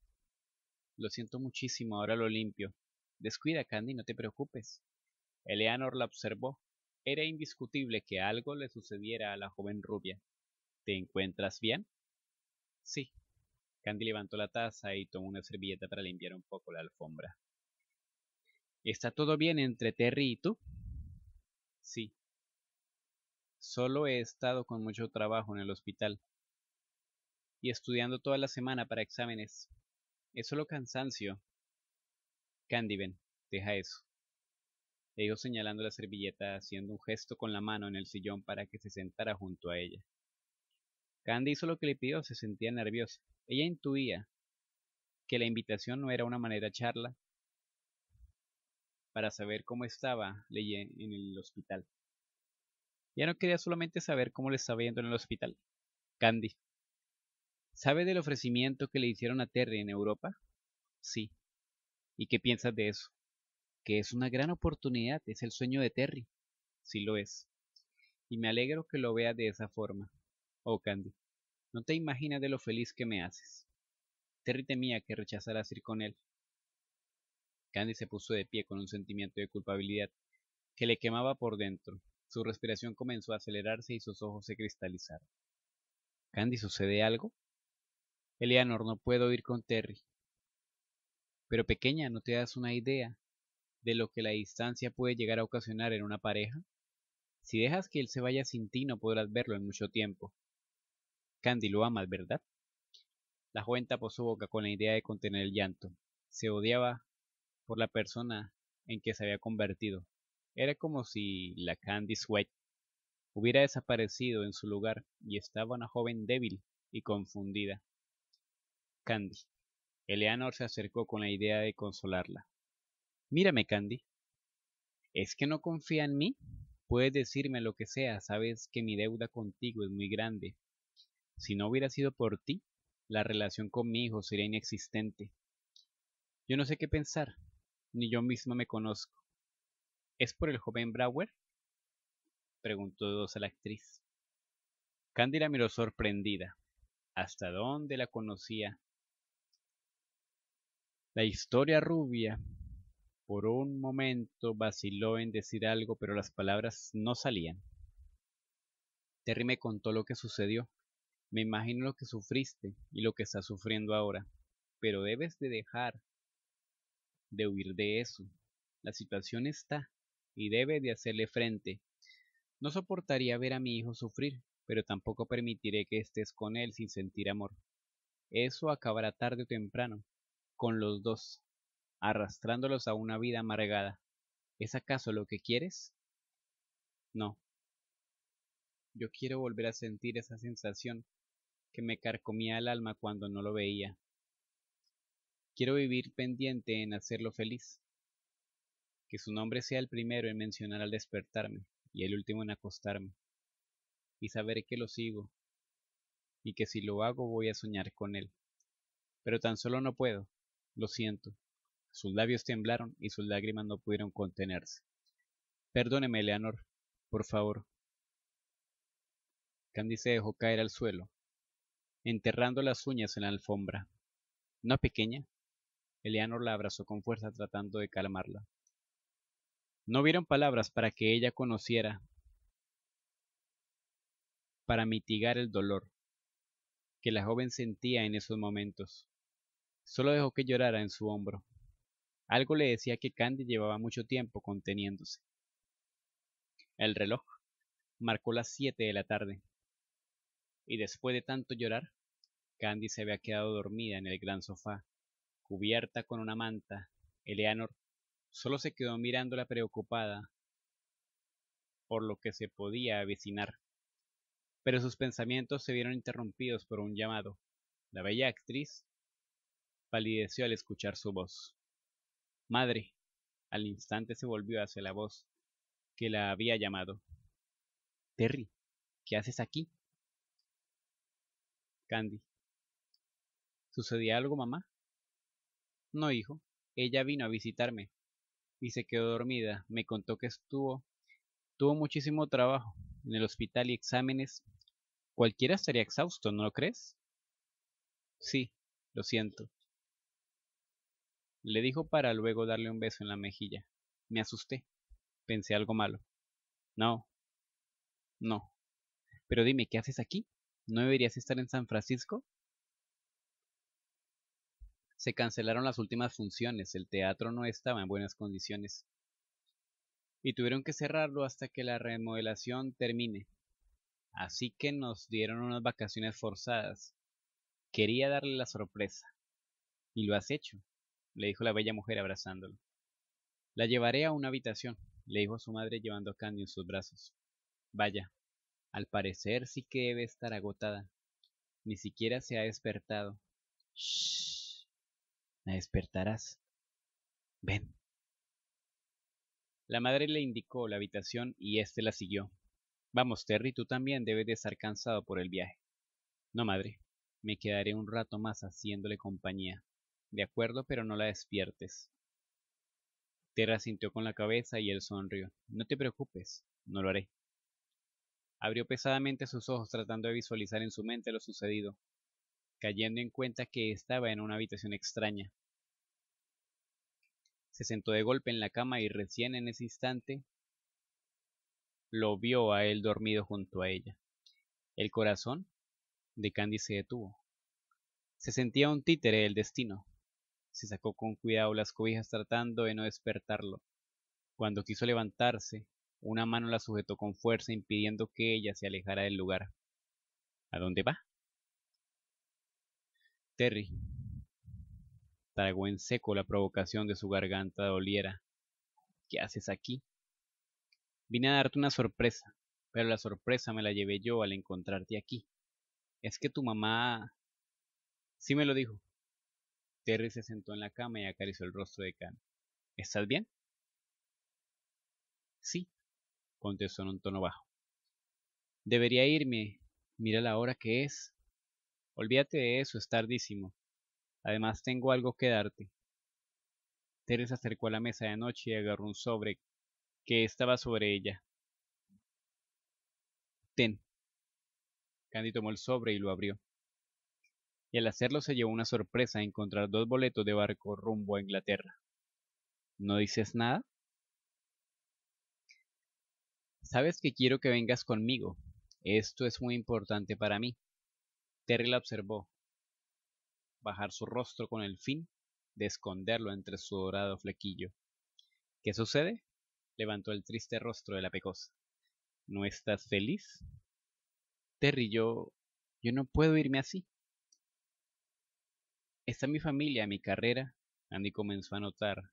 Lo siento muchísimo, ahora lo limpio. Descuida, Candy, no te preocupes. Eleanor la observó. Era indiscutible que algo le sucediera a la joven rubia. ¿Te encuentras bien? Sí. Candy levantó la taza y tomó una servilleta para limpiar un poco la alfombra. ¿Está todo bien entre Terry y tú? Sí. Solo he estado con mucho trabajo en el hospital y estudiando toda la semana para exámenes. Es solo cansancio. Candy, ven, deja eso. Le dijo señalando la servilleta, haciendo un gesto con la mano en el sillón para que se sentara junto a ella. Candy hizo lo que le pidió, se sentía nerviosa. Ella intuía que la invitación no era una manera de charla para saber cómo estaba Leye en el hospital. Ya no quería solamente saber cómo le estaba yendo en el hospital. Candy. ¿Sabe del ofrecimiento que le hicieron a Terry en Europa? Sí. ¿Y qué piensas de eso? Que es una gran oportunidad, es el sueño de Terry. Sí lo es. Y me alegro que lo vea de esa forma. Oh, Candy, no te imaginas de lo feliz que me haces. Terry temía que rechazaras ir con él. Candy se puso de pie con un sentimiento de culpabilidad que le quemaba por dentro. Su respiración comenzó a acelerarse y sus ojos se cristalizaron. Candy, ¿sucede algo? Eleanor, no puedo ir con Terry. Pero pequeña, ¿no te das una idea de lo que la distancia puede llegar a ocasionar en una pareja? Si dejas que él se vaya sin ti, no podrás verlo en mucho tiempo. Candy, lo amas, ¿verdad? La joven tapó su boca con la idea de contener el llanto. Se odiaba por la persona en que se había convertido. Era como si la Candy Sweat hubiera desaparecido en su lugar y estaba una joven débil y confundida. Candy. Eleanor se acercó con la idea de consolarla. Mírame, Candy. ¿Es que no confía en mí? Puedes decirme lo que sea, sabes que mi deuda contigo es muy grande, si no hubiera sido por ti, la relación con mi hijo sería inexistente. Yo no sé qué pensar, ni yo misma me conozco. ¿Es por el joven Brauer? preguntó Dos a la actriz. Cándida miró sorprendida. ¿Hasta dónde la conocía? La historia rubia. Por un momento vaciló en decir algo, pero las palabras no salían. Terry me contó lo que sucedió. Me imagino lo que sufriste y lo que estás sufriendo ahora, pero debes de dejar de huir de eso. La situación está y debe de hacerle frente. No soportaría ver a mi hijo sufrir, pero tampoco permitiré que estés con él sin sentir amor. Eso acabará tarde o temprano, con los dos, arrastrándolos a una vida amargada. ¿Es acaso lo que quieres? No. Yo quiero volver a sentir esa sensación que me carcomía el alma cuando no lo veía. Quiero vivir pendiente en hacerlo feliz. Que su nombre sea el primero en mencionar al despertarme y el último en acostarme. Y saber que lo sigo. Y que si lo hago voy a soñar con él. Pero tan solo no puedo. Lo siento. Sus labios temblaron y sus lágrimas no pudieron contenerse. Perdóneme, Eleanor, por favor. Candy se dejó caer al suelo, enterrando las uñas en la alfombra. ¿No, pequeña? Eleanor la abrazó con fuerza tratando de calmarla. No vieron palabras para que ella conociera, para mitigar el dolor que la joven sentía en esos momentos. Solo dejó que llorara en su hombro. Algo le decía que Candy llevaba mucho tiempo conteniéndose. El reloj marcó las siete de la tarde. Y después de tanto llorar, Candy se había quedado dormida en el gran sofá, cubierta con una manta. Eleanor solo se quedó mirándola preocupada por lo que se podía avecinar. Pero sus pensamientos se vieron interrumpidos por un llamado. La bella actriz palideció al escuchar su voz. Madre, al instante se volvió hacia la voz que la había llamado. Terry, ¿qué haces aquí? Candy, ¿Sucedía algo, mamá? No, hijo. Ella vino a visitarme y se quedó dormida. Me contó que estuvo, tuvo muchísimo trabajo en el hospital y exámenes. Cualquiera estaría exhausto, ¿no lo crees? Sí, lo siento. Le dijo para luego darle un beso en la mejilla. Me asusté. Pensé algo malo. No. No. Pero dime, ¿qué haces aquí? ¿No deberías estar en San Francisco? se cancelaron las últimas funciones, el teatro no estaba en buenas condiciones y tuvieron que cerrarlo hasta que la remodelación termine. Así que nos dieron unas vacaciones forzadas. Quería darle la sorpresa. Y lo has hecho, le dijo la bella mujer abrazándolo. La llevaré a una habitación, le dijo su madre llevando a Candy en sus brazos. Vaya, al parecer sí que debe estar agotada. Ni siquiera se ha despertado. Me despertarás. Ven. La madre le indicó la habitación y éste la siguió. Vamos, Terry, tú también debes de estar cansado por el viaje. No, madre, me quedaré un rato más haciéndole compañía. De acuerdo, pero no la despiertes. Terra sintió con la cabeza y él sonrió. No te preocupes, no lo haré. Abrió pesadamente sus ojos tratando de visualizar en su mente lo sucedido, cayendo en cuenta que estaba en una habitación extraña. Se sentó de golpe en la cama y recién en ese instante lo vio a él dormido junto a ella. El corazón de Candy se detuvo. Se sentía un títere del destino. Se sacó con cuidado las cobijas tratando de no despertarlo. Cuando quiso levantarse, una mano la sujetó con fuerza impidiendo que ella se alejara del lugar. ¿A dónde va? Terry tragó en seco la provocación de su garganta oliera. ¿Qué haces aquí? Vine a darte una sorpresa, pero la sorpresa me la llevé yo al encontrarte aquí. Es que tu mamá... Sí me lo dijo. Terry se sentó en la cama y acarició el rostro de Can. ¿Estás bien? Sí, contestó en un tono bajo. Debería irme. Mira la hora que es. Olvídate de eso, es tardísimo. Además tengo algo que darte. Teresa acercó a la mesa de noche y agarró un sobre que estaba sobre ella. Ten. Candy tomó el sobre y lo abrió. Y al hacerlo se llevó una sorpresa encontrar dos boletos de barco rumbo a Inglaterra. ¿No dices nada? Sabes que quiero que vengas conmigo. Esto es muy importante para mí. Terry la observó bajar su rostro con el fin de esconderlo entre su dorado flequillo. ¿Qué sucede? levantó el triste rostro de la pecosa. ¿No estás feliz? Terry, yo... yo no puedo irme así. Está mi familia, mi carrera. Andy comenzó a notar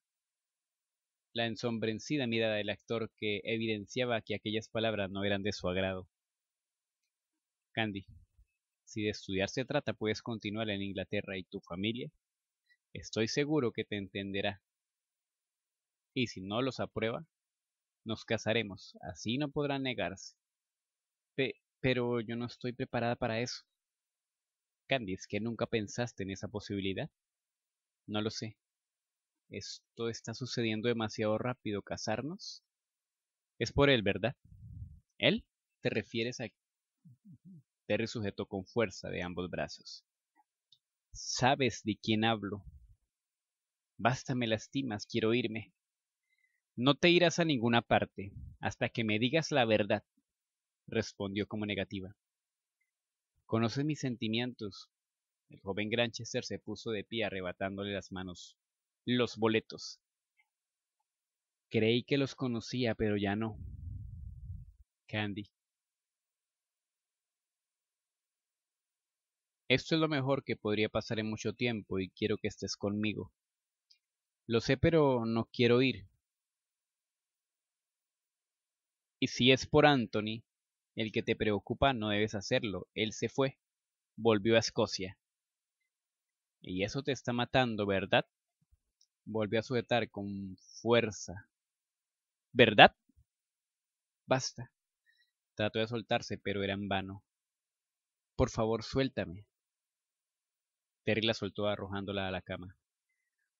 la ensombrecida mirada del actor que evidenciaba que aquellas palabras no eran de su agrado. Candy, si de estudiar se trata, puedes continuar en Inglaterra y tu familia. Estoy seguro que te entenderá. Y si no los aprueba, nos casaremos. Así no podrán negarse. pero yo no estoy preparada para eso. Candice, que nunca pensaste en esa posibilidad. No lo sé. Esto está sucediendo demasiado rápido. ¿Casarnos? Es por él, ¿verdad? ¿Él? ¿Te refieres a Terry sujetó con fuerza de ambos brazos. Sabes de quién hablo. Basta, me lastimas, quiero irme. No te irás a ninguna parte hasta que me digas la verdad, respondió como negativa. Conoces mis sentimientos. El joven Granchester se puso de pie arrebatándole las manos. Los boletos. Creí que los conocía, pero ya no. Candy, Esto es lo mejor que podría pasar en mucho tiempo y quiero que estés conmigo. Lo sé, pero no quiero ir. Y si es por Anthony, el que te preocupa, no debes hacerlo. Él se fue. Volvió a Escocia. Y eso te está matando, ¿verdad? Volvió a sujetar con fuerza. ¿Verdad? Basta. Trató de soltarse, pero era en vano. Por favor, suéltame. Terry la soltó arrojándola a la cama.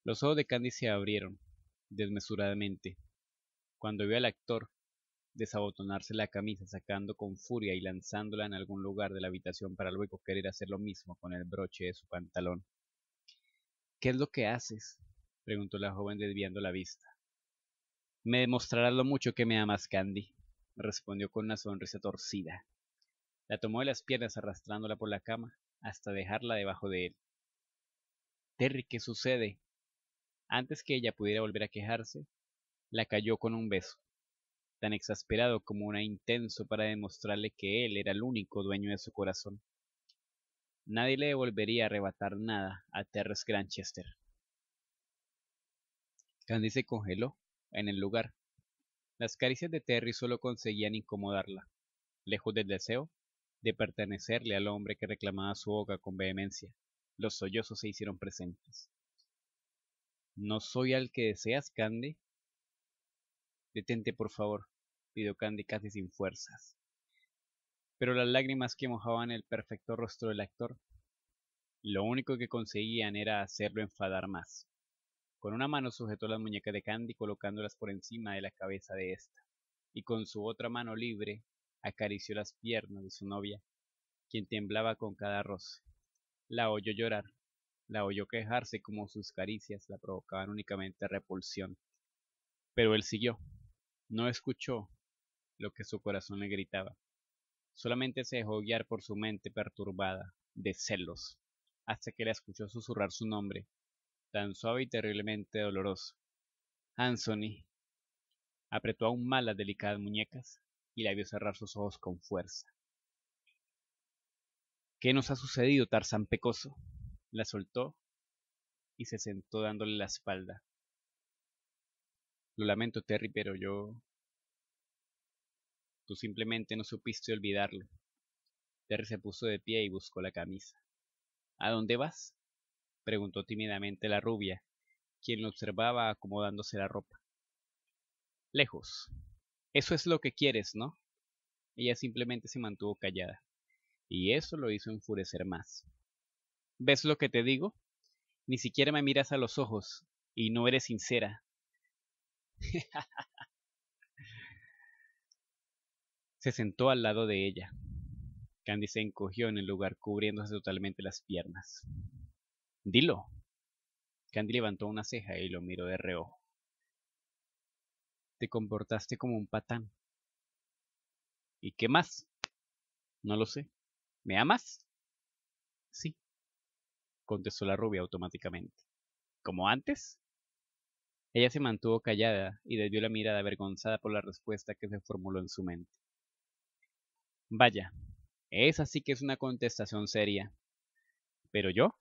Los ojos de Candy se abrieron, desmesuradamente, cuando vio al actor desabotonarse la camisa sacando con furia y lanzándola en algún lugar de la habitación para luego querer hacer lo mismo con el broche de su pantalón. ¿Qué es lo que haces? preguntó la joven desviando la vista. Me demostrarás lo mucho que me amas, Candy, respondió con una sonrisa torcida. La tomó de las piernas arrastrándola por la cama hasta dejarla debajo de él. Terry, ¿qué sucede? Antes que ella pudiera volver a quejarse, la cayó con un beso, tan exasperado como una intenso para demostrarle que él era el único dueño de su corazón. Nadie le volvería a arrebatar nada a Terrence Granchester. Candy se congeló en el lugar. Las caricias de Terry solo conseguían incomodarla, lejos del deseo de pertenecerle al hombre que reclamaba su boca con vehemencia. Los sollozos se hicieron presentes. ¿No soy al que deseas, Candy? Detente, por favor, pidió Candy casi sin fuerzas. Pero las lágrimas que mojaban el perfecto rostro del actor, lo único que conseguían era hacerlo enfadar más. Con una mano sujetó las muñecas de Candy colocándolas por encima de la cabeza de ésta, y con su otra mano libre acarició las piernas de su novia, quien temblaba con cada roce. La oyó llorar, la oyó quejarse como sus caricias la provocaban únicamente repulsión. Pero él siguió, no escuchó lo que su corazón le gritaba, solamente se dejó guiar por su mente perturbada, de celos, hasta que la escuchó susurrar su nombre, tan suave y terriblemente doloroso. Anthony apretó aún más las delicadas muñecas y la vio cerrar sus ojos con fuerza. ¿Qué nos ha sucedido, Tarzán Pecoso? La soltó y se sentó dándole la espalda. Lo lamento, Terry, pero yo... Tú simplemente no supiste olvidarlo. Terry se puso de pie y buscó la camisa. ¿A dónde vas? preguntó tímidamente la rubia, quien lo observaba acomodándose la ropa. Lejos. Eso es lo que quieres, ¿no? Ella simplemente se mantuvo callada y eso lo hizo enfurecer más. ¿Ves lo que te digo? Ni siquiera me miras a los ojos y no eres sincera. se sentó al lado de ella. Candy se encogió en el lugar cubriéndose totalmente las piernas. Dilo. Candy levantó una ceja y lo miró de reojo. Te comportaste como un patán. ¿Y qué más? No lo sé. ¿Me amas? Sí, contestó la rubia automáticamente. ¿Como antes? Ella se mantuvo callada y desvió la mirada avergonzada por la respuesta que se formuló en su mente. Vaya, esa sí que es una contestación seria. ¿Pero yo?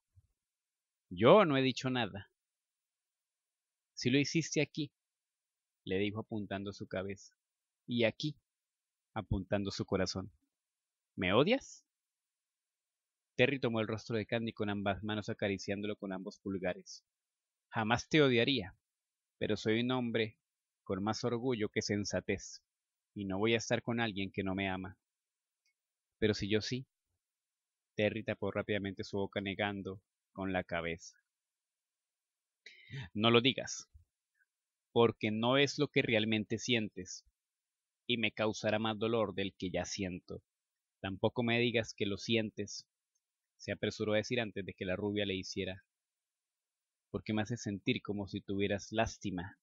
Yo no he dicho nada. Si lo hiciste aquí, le dijo apuntando su cabeza, y aquí, apuntando su corazón. ¿Me odias? Terry tomó el rostro de Candy con ambas manos acariciándolo con ambos pulgares. Jamás te odiaría, pero soy un hombre con más orgullo que sensatez, y no voy a estar con alguien que no me ama. Pero si yo sí. Terry tapó rápidamente su boca negando con la cabeza. No lo digas, porque no es lo que realmente sientes, y me causará más dolor del que ya siento. Tampoco me digas que lo sientes, se apresuró a decir antes de que la rubia le hiciera. Porque me hace sentir como si tuvieras lástima.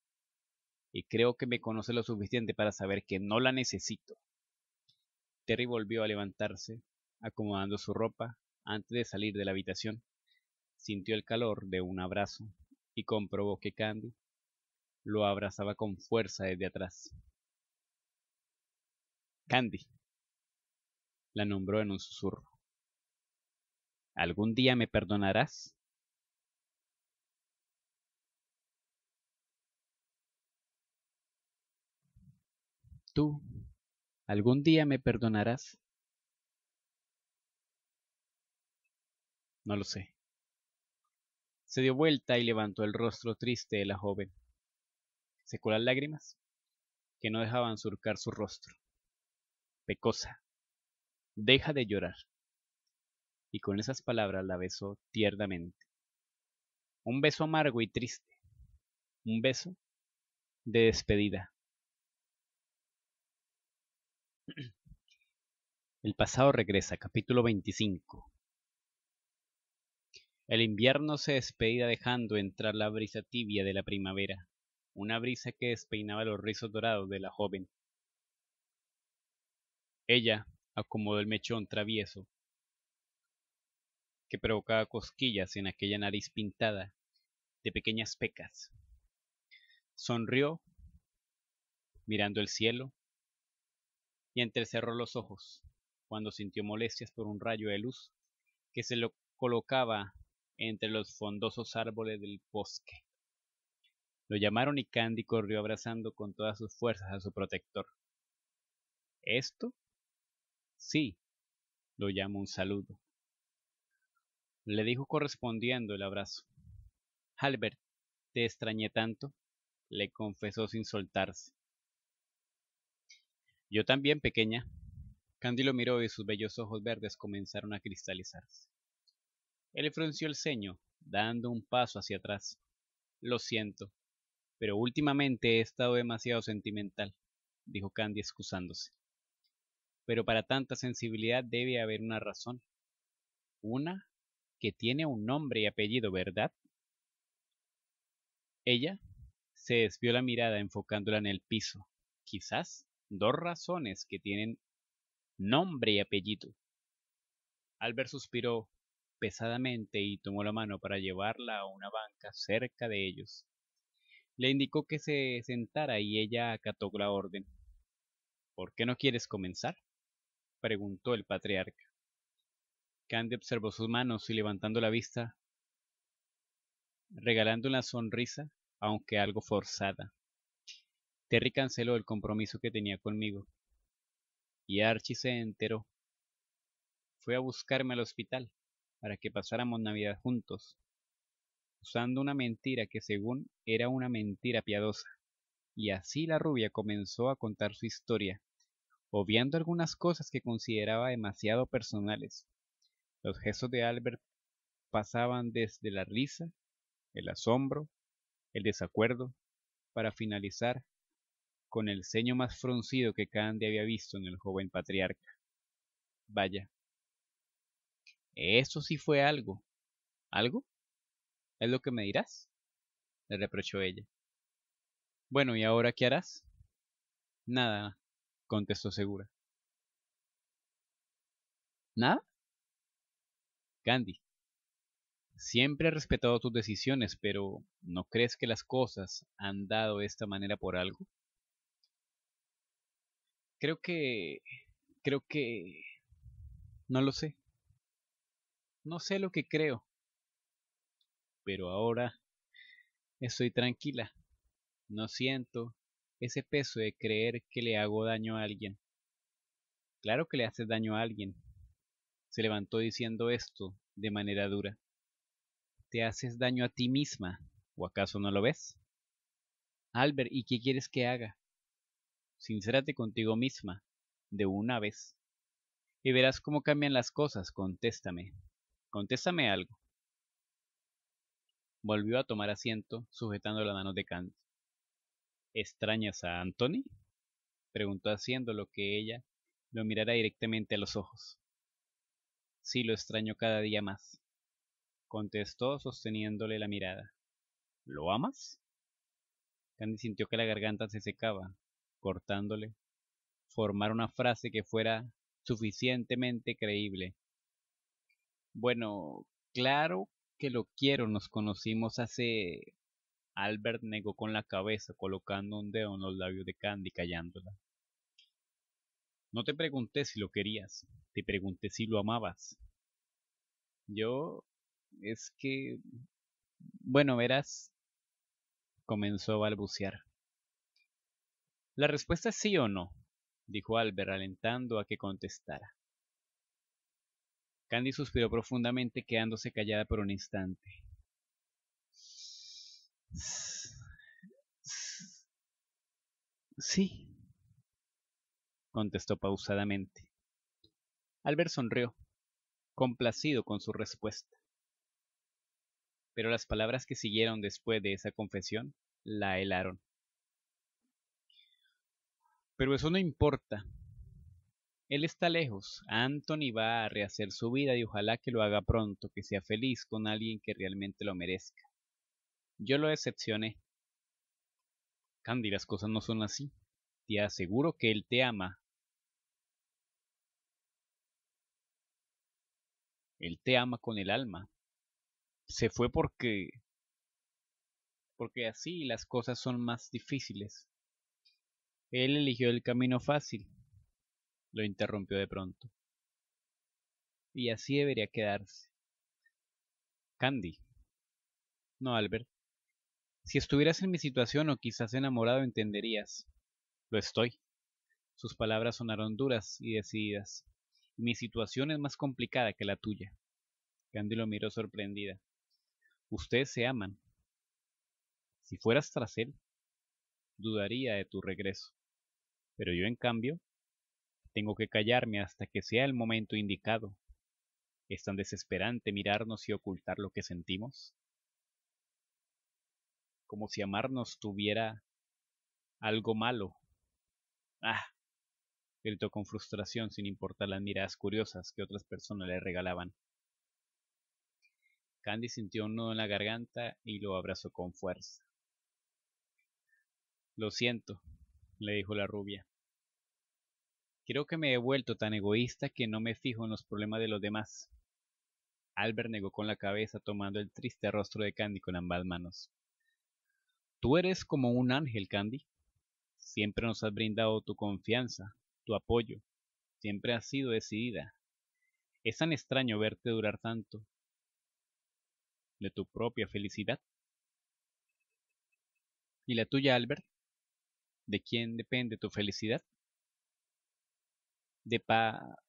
Y creo que me conoce lo suficiente para saber que no la necesito. Terry volvió a levantarse, acomodando su ropa antes de salir de la habitación. Sintió el calor de un abrazo y comprobó que Candy lo abrazaba con fuerza desde atrás. Candy la nombró en un susurro. ¿Algún día me perdonarás? Tú, ¿algún día me perdonarás? No lo sé. Se dio vuelta y levantó el rostro triste de la joven. Se las lágrimas que no dejaban surcar su rostro. Pecosa, deja de llorar y con esas palabras la besó tiernamente. Un beso amargo y triste, un beso de despedida. El pasado regresa, capítulo 25. El invierno se despedía dejando entrar la brisa tibia de la primavera, una brisa que despeinaba los rizos dorados de la joven. Ella acomodó el mechón travieso que provocaba cosquillas en aquella nariz pintada de pequeñas pecas. Sonrió, mirando el cielo, y entrecerró los ojos cuando sintió molestias por un rayo de luz que se lo colocaba entre los fondosos árboles del bosque. Lo llamaron y Candy corrió abrazando con todas sus fuerzas a su protector. ¿Esto? Sí, lo llamo un saludo le dijo correspondiendo el abrazo. Albert, te extrañé tanto, le confesó sin soltarse. Yo también, pequeña. Candy lo miró y sus bellos ojos verdes comenzaron a cristalizarse. Él frunció el ceño, dando un paso hacia atrás. Lo siento, pero últimamente he estado demasiado sentimental, dijo Candy excusándose. Pero para tanta sensibilidad debe haber una razón. Una que tiene un nombre y apellido, ¿verdad? Ella se desvió la mirada enfocándola en el piso. Quizás dos razones que tienen nombre y apellido. Albert suspiró pesadamente y tomó la mano para llevarla a una banca cerca de ellos. Le indicó que se sentara y ella acató la orden. ¿Por qué no quieres comenzar? preguntó el patriarca. Candy observó sus manos y levantando la vista, regalando una sonrisa, aunque algo forzada. Terry canceló el compromiso que tenía conmigo. Y Archie se enteró. Fue a buscarme al hospital para que pasáramos Navidad juntos, usando una mentira que según era una mentira piadosa. Y así la rubia comenzó a contar su historia, obviando algunas cosas que consideraba demasiado personales los gestos de Albert pasaban desde la risa, el asombro, el desacuerdo, para finalizar con el ceño más fruncido que Candy había visto en el joven patriarca. Vaya. Eso sí fue algo. ¿Algo? ¿Es lo que me dirás? le reprochó ella. Bueno, ¿y ahora qué harás? Nada, contestó segura. ¿Nada? Gandhi. Siempre he respetado tus decisiones, pero ¿no crees que las cosas han dado de esta manera por algo? Creo que... Creo que... No lo sé. No sé lo que creo. Pero ahora estoy tranquila. No siento ese peso de creer que le hago daño a alguien. Claro que le haces daño a alguien, se levantó diciendo esto de manera dura. Te haces daño a ti misma, ¿o acaso no lo ves? Albert, ¿y qué quieres que haga? Sincérate contigo misma, de una vez. Y verás cómo cambian las cosas, contéstame. Contéstame algo. Volvió a tomar asiento, sujetando las manos de Kant. ¿Extrañas a Anthony? Preguntó haciendo lo que ella lo mirara directamente a los ojos. Sí, lo extraño cada día más, contestó sosteniéndole la mirada. ¿Lo amas? Candy sintió que la garganta se secaba, cortándole. Formar una frase que fuera suficientemente creíble. Bueno, claro que lo quiero, nos conocimos hace... Albert negó con la cabeza, colocando un dedo en los labios de Candy, callándola. No te pregunté si lo querías, te pregunté si lo amabas. Yo es que... Bueno, verás, comenzó a balbucear. La respuesta es sí o no, dijo Albert, alentando a que contestara. Candy suspiró profundamente, quedándose callada por un instante. Sí, contestó pausadamente. Albert sonrió, complacido con su respuesta. Pero las palabras que siguieron después de esa confesión la helaron. Pero eso no importa. Él está lejos. Anthony va a rehacer su vida y ojalá que lo haga pronto, que sea feliz con alguien que realmente lo merezca. Yo lo decepcioné. Candy, las cosas no son así. Te aseguro que él te ama Él te ama con el alma. Se fue porque porque así las cosas son más difíciles. Él eligió el camino fácil, lo interrumpió de pronto. Y así debería quedarse. Candy. No, Albert. Si estuvieras en mi situación o quizás enamorado entenderías. Lo estoy. Sus palabras sonaron duras y decididas. Mi situación es más complicada que la tuya. Candy lo miró sorprendida. Ustedes se aman. Si fueras tras él, dudaría de tu regreso. Pero yo, en cambio, tengo que callarme hasta que sea el momento indicado. ¿Es tan desesperante mirarnos y ocultar lo que sentimos? Como si amarnos tuviera algo malo. Ah, gritó con frustración sin importar las miradas curiosas que otras personas le regalaban. Candy sintió un nudo en la garganta y lo abrazó con fuerza. Lo siento, le dijo la rubia. Creo que me he vuelto tan egoísta que no me fijo en los problemas de los demás. Albert negó con la cabeza tomando el triste rostro de Candy con ambas manos. Tú eres como un ángel, Candy. Siempre nos has brindado tu confianza, tu apoyo. Siempre ha sido decidida. Es tan extraño verte durar tanto de tu propia felicidad. ¿Y la tuya, Albert? ¿De quién depende tu felicidad? De pa...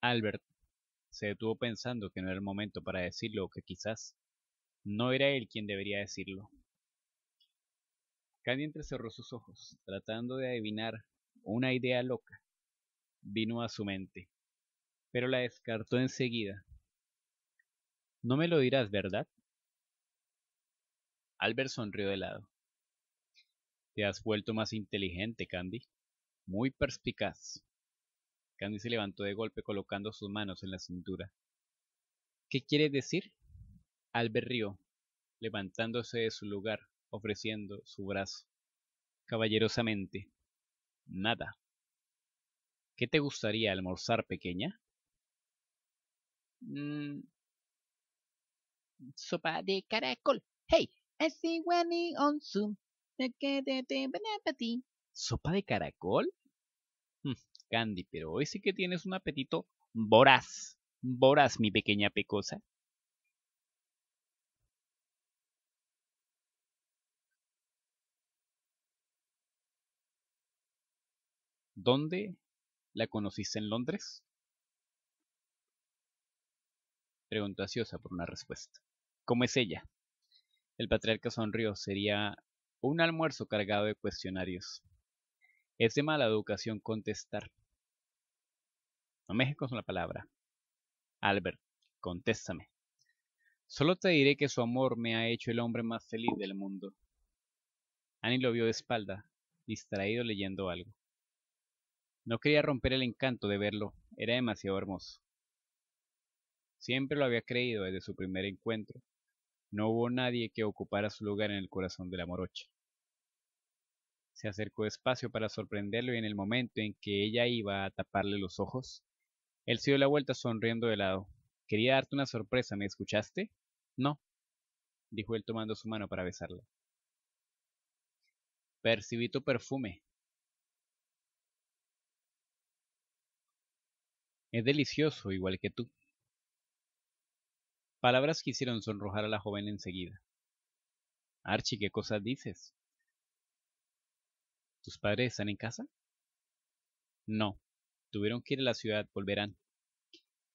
Albert se detuvo pensando que no era el momento para decirlo que quizás no era él quien debería decirlo. Candy entrecerró sus ojos, tratando de adivinar una idea loca vino a su mente, pero la descartó enseguida. No me lo dirás, ¿verdad? Albert sonrió de lado. Te has vuelto más inteligente, Candy. Muy perspicaz. Candy se levantó de golpe colocando sus manos en la cintura. ¿Qué quieres decir? Albert rió, levantándose de su lugar, ofreciendo su brazo. Caballerosamente. Nada. ¿Qué te gustaría almorzar, pequeña? Mm. Sopa de caracol. Hey, see guani on zoom. ¿Sopa de caracol? Hm, Candy, pero hoy sí que tienes un apetito voraz. Voraz, mi pequeña pecosa. ¿Dónde la conociste en Londres? Preguntó ansiosa por una respuesta. ¿Cómo es ella? El patriarca sonrió. Sería un almuerzo cargado de cuestionarios. Es de mala educación contestar. No me con la palabra. Albert, contéstame. Solo te diré que su amor me ha hecho el hombre más feliz del mundo. Annie lo vio de espalda, distraído leyendo algo. No quería romper el encanto de verlo, era demasiado hermoso. Siempre lo había creído desde su primer encuentro. No hubo nadie que ocupara su lugar en el corazón de la morocha. Se acercó despacio para sorprenderlo y en el momento en que ella iba a taparle los ojos, él se dio la vuelta sonriendo de lado. Quería darte una sorpresa, ¿me escuchaste? No, dijo él tomando su mano para besarla. Percibí tu perfume, Es delicioso, igual que tú. Palabras que hicieron sonrojar a la joven enseguida. Archie, ¿qué cosas dices? ¿Tus padres están en casa? No, tuvieron que ir a la ciudad, volverán.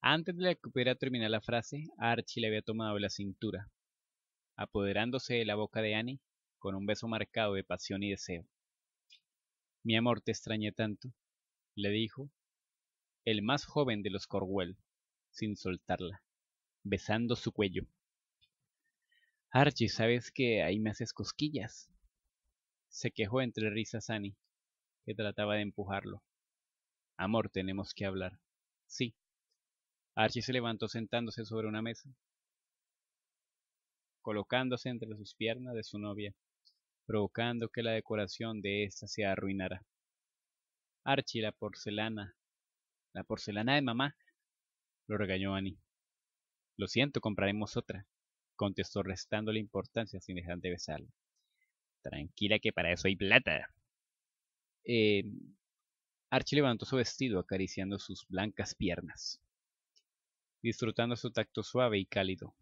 Antes de que pudiera terminar la frase, Archie le había tomado la cintura, apoderándose de la boca de Annie con un beso marcado de pasión y deseo. Mi amor, te extrañé tanto, le dijo el más joven de los Corwell, sin soltarla, besando su cuello. Archie, ¿sabes que ahí me haces cosquillas? Se quejó entre risas Annie, que trataba de empujarlo. Amor, tenemos que hablar. Sí. Archie se levantó sentándose sobre una mesa, colocándose entre sus piernas de su novia, provocando que la decoración de ésta se arruinara. Archie, la porcelana, la porcelana de mamá, lo regañó Annie. Lo siento, compraremos otra, contestó restándole importancia sin dejar de besarla. Tranquila que para eso hay plata. Eh, Archie levantó su vestido acariciando sus blancas piernas, disfrutando su tacto suave y cálido.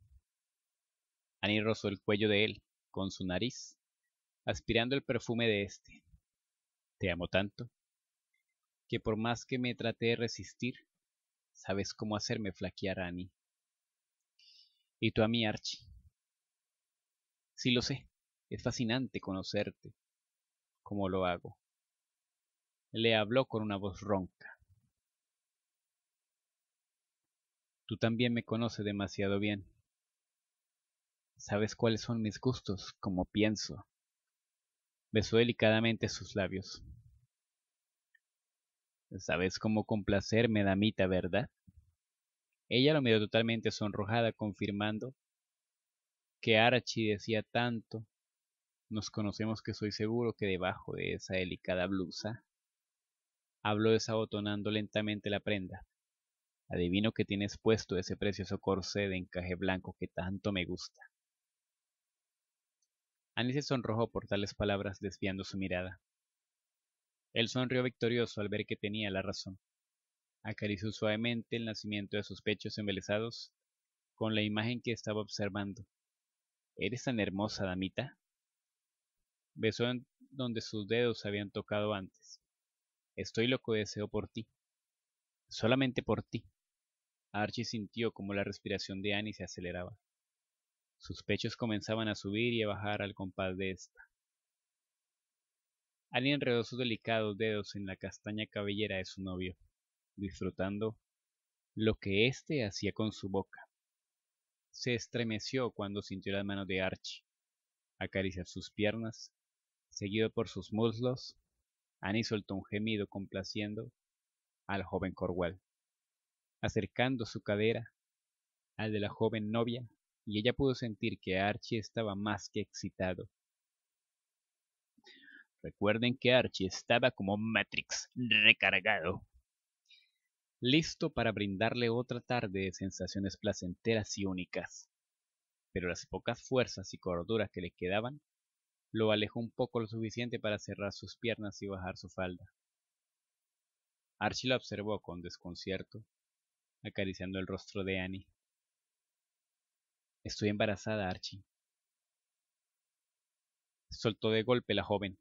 Annie rozó el cuello de él con su nariz, aspirando el perfume de este. Te amo tanto, que por más que me trate de resistir, sabes cómo hacerme flaquear, a mí. Y tú a mí, Archie. Sí lo sé, es fascinante conocerte, como lo hago. Le habló con una voz ronca. Tú también me conoces demasiado bien. Sabes cuáles son mis gustos, como pienso. Besó delicadamente sus labios. Sabes cómo complacerme, damita, ¿verdad? Ella lo miró totalmente sonrojada, confirmando que Arachi decía tanto. Nos conocemos que soy seguro que debajo de esa delicada blusa. Habló desabotonando lentamente la prenda. Adivino que tienes puesto ese precioso corsé de encaje blanco que tanto me gusta. Annie se sonrojó por tales palabras desviando su mirada. Él sonrió victorioso al ver que tenía la razón. Acarició suavemente el nacimiento de sus pechos embelesados con la imagen que estaba observando. ¿Eres tan hermosa, damita? Besó donde sus dedos habían tocado antes. Estoy loco deseo por ti. Solamente por ti. Archie sintió como la respiración de Annie se aceleraba. Sus pechos comenzaban a subir y a bajar al compás de esta. Annie enredó sus delicados dedos en la castaña cabellera de su novio, disfrutando lo que éste hacía con su boca. Se estremeció cuando sintió las manos de Archie acariciar sus piernas, seguido por sus muslos. Annie soltó un gemido complaciendo al joven Corwell, acercando su cadera al de la joven novia, y ella pudo sentir que Archie estaba más que excitado Recuerden que Archie estaba como Matrix, recargado. Listo para brindarle otra tarde de sensaciones placenteras y únicas. Pero las pocas fuerzas y cordura que le quedaban lo alejó un poco lo suficiente para cerrar sus piernas y bajar su falda. Archie la observó con desconcierto, acariciando el rostro de Annie. Estoy embarazada, Archie. Soltó de golpe la joven.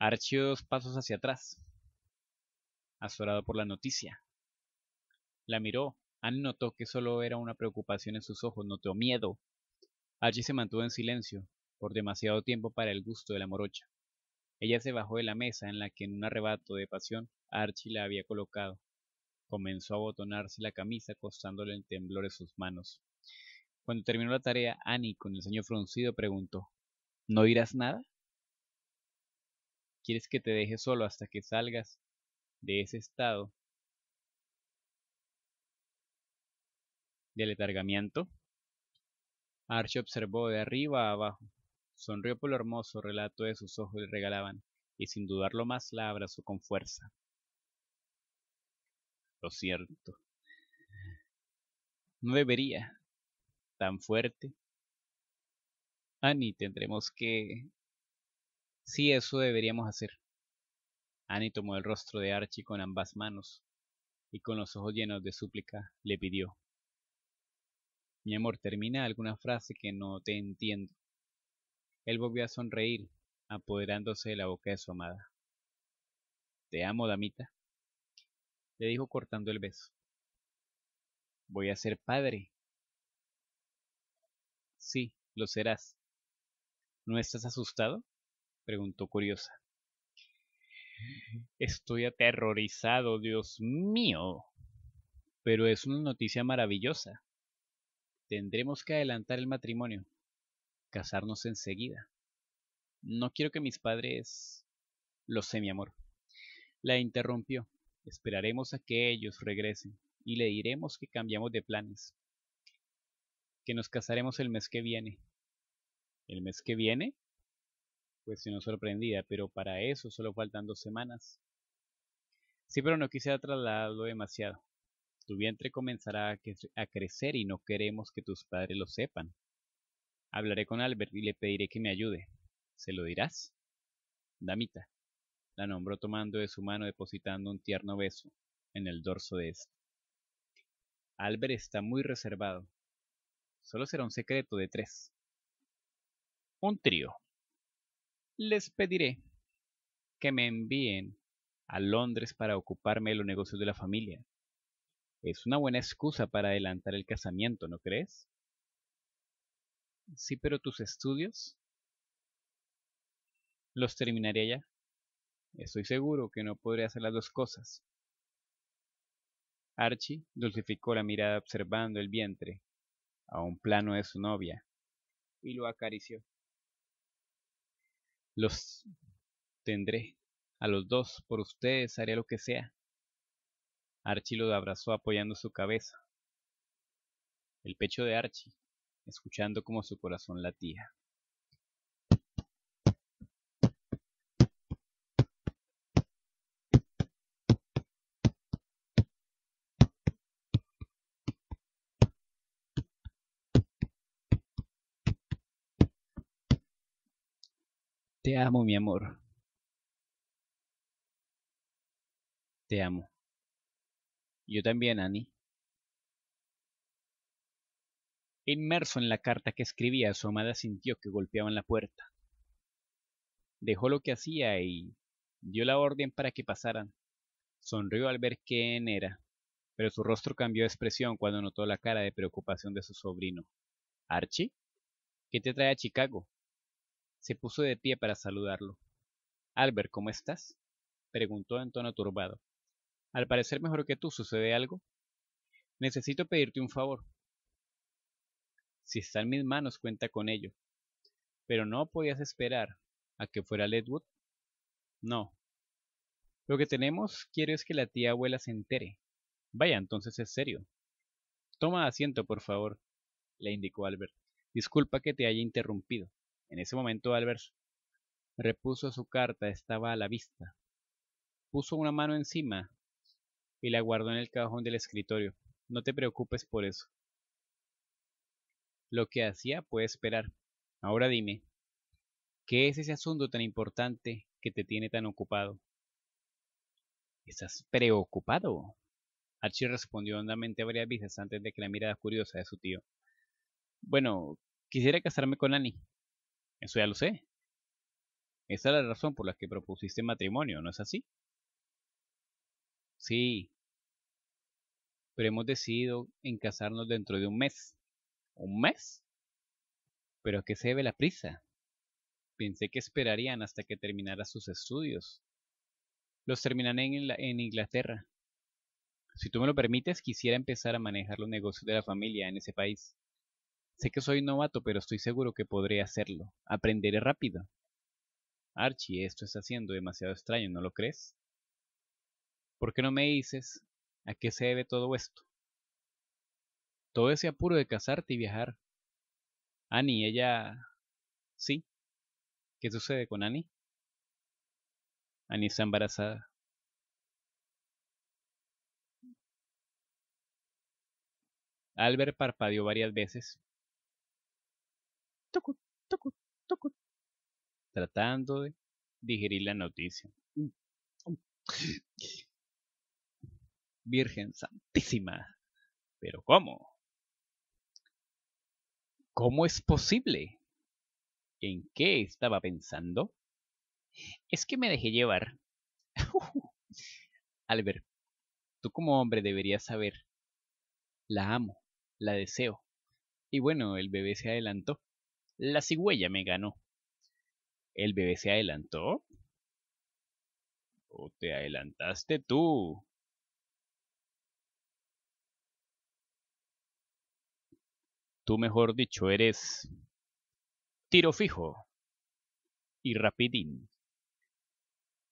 Archie dos pasos hacia atrás, azorado por la noticia. La miró. Annie notó que solo era una preocupación en sus ojos, notó miedo. Archie se mantuvo en silencio, por demasiado tiempo para el gusto de la morocha. Ella se bajó de la mesa en la que en un arrebato de pasión Archie la había colocado. Comenzó a botonarse la camisa, costándole el temblor de sus manos. Cuando terminó la tarea, Annie, con el ceño fruncido, preguntó ¿No dirás nada? quieres que te deje solo hasta que salgas de ese estado de letargamiento. Archie observó de arriba a abajo, sonrió por lo hermoso relato de sus ojos le regalaban, y sin dudarlo más la abrazó con fuerza. Lo cierto. No debería. Tan fuerte. Annie, ah, tendremos que Sí, eso deberíamos hacer. Annie tomó el rostro de Archie con ambas manos y con los ojos llenos de súplica le pidió. Mi amor, termina alguna frase que no te entiendo. Él volvió a sonreír, apoderándose de la boca de su amada. Te amo, damita, le dijo cortando el beso. Voy a ser padre. Sí, lo serás. ¿No estás asustado? preguntó curiosa. Estoy aterrorizado, Dios mío. Pero es una noticia maravillosa. Tendremos que adelantar el matrimonio, casarnos enseguida. No quiero que mis padres... Lo sé, mi amor. La interrumpió. Esperaremos a que ellos regresen y le diremos que cambiamos de planes. Que nos casaremos el mes que viene. ¿El mes que viene? cuestionó sorprendida, pero para eso solo faltan dos semanas. Sí, pero no quisiera trasladarlo demasiado. Tu vientre comenzará a, crecer y no queremos que tus padres lo sepan. Hablaré con Albert y le pediré que me ayude. ¿Se lo dirás? Damita. La nombró tomando de su mano depositando un tierno beso en el dorso de este. Albert está muy reservado. Solo será un secreto de tres. Un trío, les pediré que me envíen a Londres para ocuparme de los negocios de la familia. Es una buena excusa para adelantar el casamiento, ¿no crees? Sí, pero tus estudios los terminaré ya? Estoy seguro que no podré hacer las dos cosas. Archie dulcificó la mirada observando el vientre, a un plano de su novia, y lo acarició. Los tendré. A los dos, por ustedes haré lo que sea. Archie lo abrazó apoyando su cabeza. El pecho de Archie, escuchando como su corazón latía. Te amo, mi amor. Te amo. Yo también, Annie. Inmerso en la carta que escribía, su amada sintió que golpeaban la puerta. Dejó lo que hacía y dio la orden para que pasaran. Sonrió al ver quién era, pero su rostro cambió de expresión cuando notó la cara de preocupación de su sobrino. ¿Archie? ¿Qué te trae a Chicago? Se puso de pie para saludarlo. Albert, ¿cómo estás? preguntó en tono turbado. Al parecer mejor que tú, ¿sucede algo? Necesito pedirte un favor. Si está en mis manos, cuenta con ello. Pero no podías esperar a que fuera Ledwood. No. Lo que tenemos quiero es que la tía abuela se entere. Vaya, entonces es serio. Toma asiento, por favor, le indicó Albert. Disculpa que te haya interrumpido. En ese momento Albert repuso su carta, estaba a la vista. Puso una mano encima y la guardó en el cajón del escritorio. No te preocupes por eso. Lo que hacía puede esperar. Ahora dime, ¿qué es ese asunto tan importante que te tiene tan ocupado? ¿Estás preocupado? Archie respondió hondamente varias veces antes de que la mirada curiosa de su tío. Bueno, quisiera casarme con Annie. Eso ya lo sé. Esa es la razón por la que propusiste matrimonio, ¿no es así? Sí. Pero hemos decidido en casarnos dentro de un mes. ¿Un mes? ¿Pero a qué se debe la prisa? Pensé que esperarían hasta que terminara sus estudios. Los terminaré en Inglaterra. Si tú me lo permites, quisiera empezar a manejar los negocios de la familia en ese país. Sé que soy novato, pero estoy seguro que podré hacerlo. Aprenderé rápido. Archie, esto está siendo demasiado extraño, ¿no lo crees? ¿Por qué no me dices a qué se debe todo esto? Todo ese apuro de casarte y viajar. Annie, ella... Sí. ¿Qué sucede con Annie? Annie está embarazada. Albert parpadeó varias veces, tratando de digerir la noticia. Mm. Virgen Santísima. Pero ¿cómo? ¿Cómo es posible? ¿En qué estaba pensando? Es que me dejé llevar. Albert, tú como hombre deberías saber. La amo, la deseo. Y bueno, el bebé se adelantó. La cigüeya me ganó. El bebé se adelantó. ¿O te adelantaste tú? Tú, mejor dicho, eres tiro fijo y rapidín.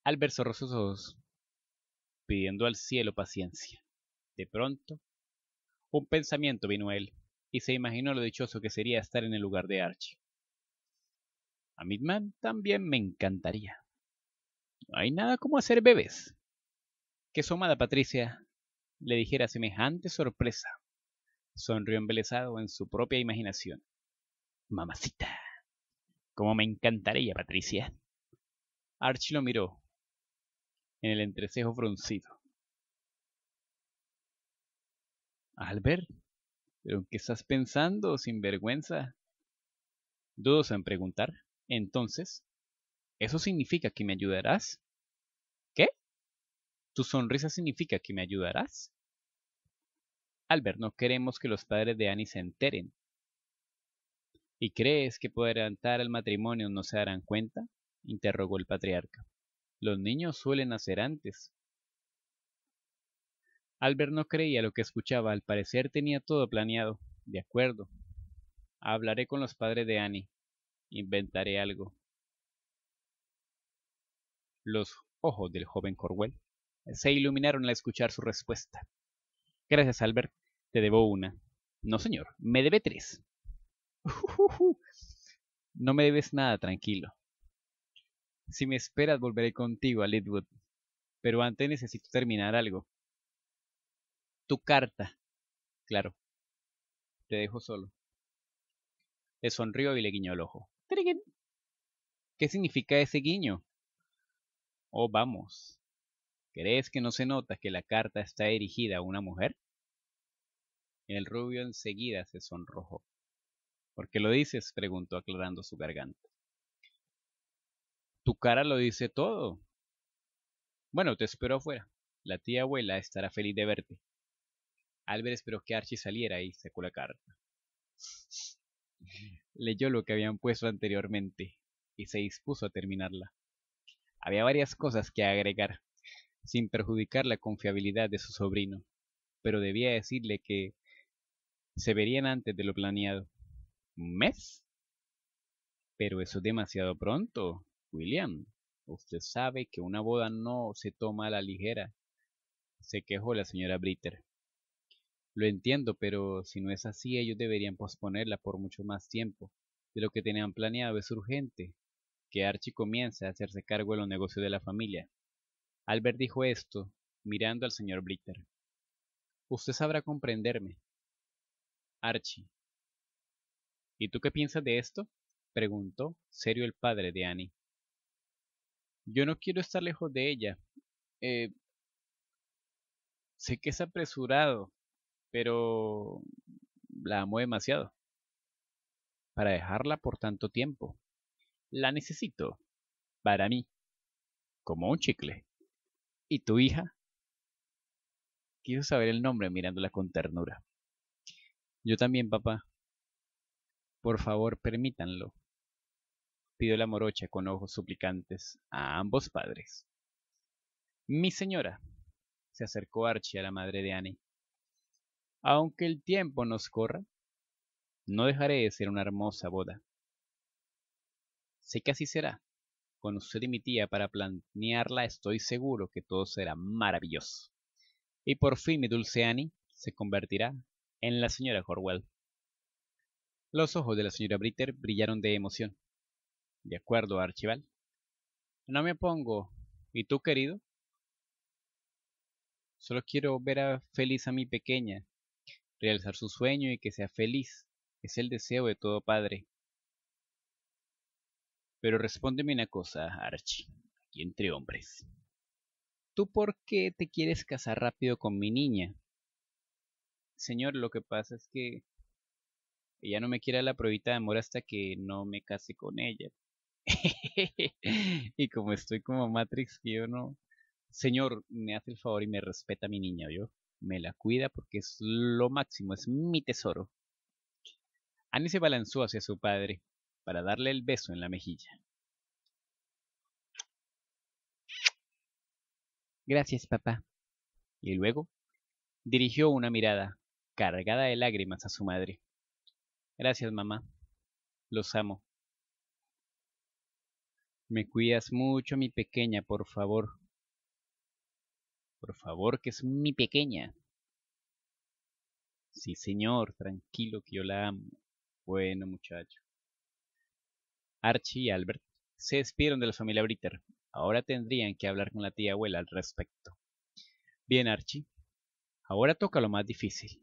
Albert cerró sus ojos, pidiendo al cielo paciencia. De pronto, un pensamiento vino a él y se imaginó lo dichoso que sería estar en el lugar de Archie. A mí también me encantaría. No hay nada como hacer bebés. ¿Qué somada, Patricia le dijera semejante sorpresa. Sonrió embelesado en su propia imaginación. Mamacita. ¿Cómo me encantaría, Patricia. Archie lo miró en el entrecejo fruncido. Albert, ¿Pero qué estás pensando, sinvergüenza? Dudos en preguntar. Entonces, ¿eso significa que me ayudarás? ¿Qué? ¿Tu sonrisa significa que me ayudarás? Albert, no queremos que los padres de Annie se enteren. ¿Y crees que por adelantar el matrimonio no se darán cuenta? interrogó el patriarca. Los niños suelen nacer antes. Albert no creía lo que escuchaba, al parecer tenía todo planeado. De acuerdo. Hablaré con los padres de Annie. Inventaré algo. Los ojos del joven Corwell se iluminaron al escuchar su respuesta. Gracias, Albert. Te debo una. No, señor. Me debe tres. No me debes nada, tranquilo. Si me esperas, volveré contigo a Lidwood. Pero antes necesito terminar algo tu carta. Claro. Te dejo solo. Le sonrió y le guiñó el ojo. ¿Qué significa ese guiño? Oh, vamos. ¿Crees que no se nota que la carta está dirigida a una mujer? El rubio enseguida se sonrojó. ¿Por qué lo dices? preguntó aclarando su garganta. Tu cara lo dice todo. Bueno, te espero afuera. La tía abuela estará feliz de verte. Albert esperó que Archie saliera y sacó la carta. Leyó lo que habían puesto anteriormente y se dispuso a terminarla. Había varias cosas que agregar, sin perjudicar la confiabilidad de su sobrino, pero debía decirle que se verían antes de lo planeado. ¿Un mes? Pero eso es demasiado pronto, William. Usted sabe que una boda no se toma a la ligera, se quejó la señora Britter. Lo entiendo, pero si no es así, ellos deberían posponerla por mucho más tiempo. De lo que tenían planeado es urgente. Que Archie comience a hacerse cargo de los negocios de la familia. Albert dijo esto, mirando al señor Blitter. Usted sabrá comprenderme. Archie. ¿Y tú qué piensas de esto? preguntó serio el padre de Annie. Yo no quiero estar lejos de ella. Eh, sé que es apresurado, pero la amo demasiado para dejarla por tanto tiempo. La necesito para mí, como un chicle. ¿Y tu hija? Quiso saber el nombre mirándola con ternura. Yo también, papá. Por favor, permítanlo. Pidió la morocha con ojos suplicantes a ambos padres. Mi señora, se acercó Archie a la madre de Annie. Aunque el tiempo nos corra, no dejaré de ser una hermosa boda. Sé que así será. Con usted y mi tía para planearla estoy seguro que todo será maravilloso. Y por fin mi dulce Annie se convertirá en la señora Horwell. Los ojos de la señora Britter brillaron de emoción. De acuerdo, Archibald. No me opongo. ¿Y tú, querido? Solo quiero ver a feliz a mi pequeña, realizar su sueño y que sea feliz. Es el deseo de todo padre. Pero respóndeme una cosa, Archie, aquí entre hombres. ¿Tú por qué te quieres casar rápido con mi niña? Señor, lo que pasa es que ella no me quiere la pruebita de amor hasta que no me case con ella. y como estoy como Matrix, que yo no. Señor, me hace el favor y me respeta a mi niña, ¿yo? me la cuida porque es lo máximo, es mi tesoro. Annie se balanzó hacia su padre para darle el beso en la mejilla. Gracias, papá. Y luego dirigió una mirada cargada de lágrimas a su madre. Gracias, mamá. Los amo. Me cuidas mucho, mi pequeña, por favor por favor, que es mi pequeña. Sí, señor, tranquilo, que yo la amo. Bueno, muchacho. Archie y Albert se despidieron de la familia Britter. Ahora tendrían que hablar con la tía abuela al respecto. Bien, Archie. Ahora toca lo más difícil.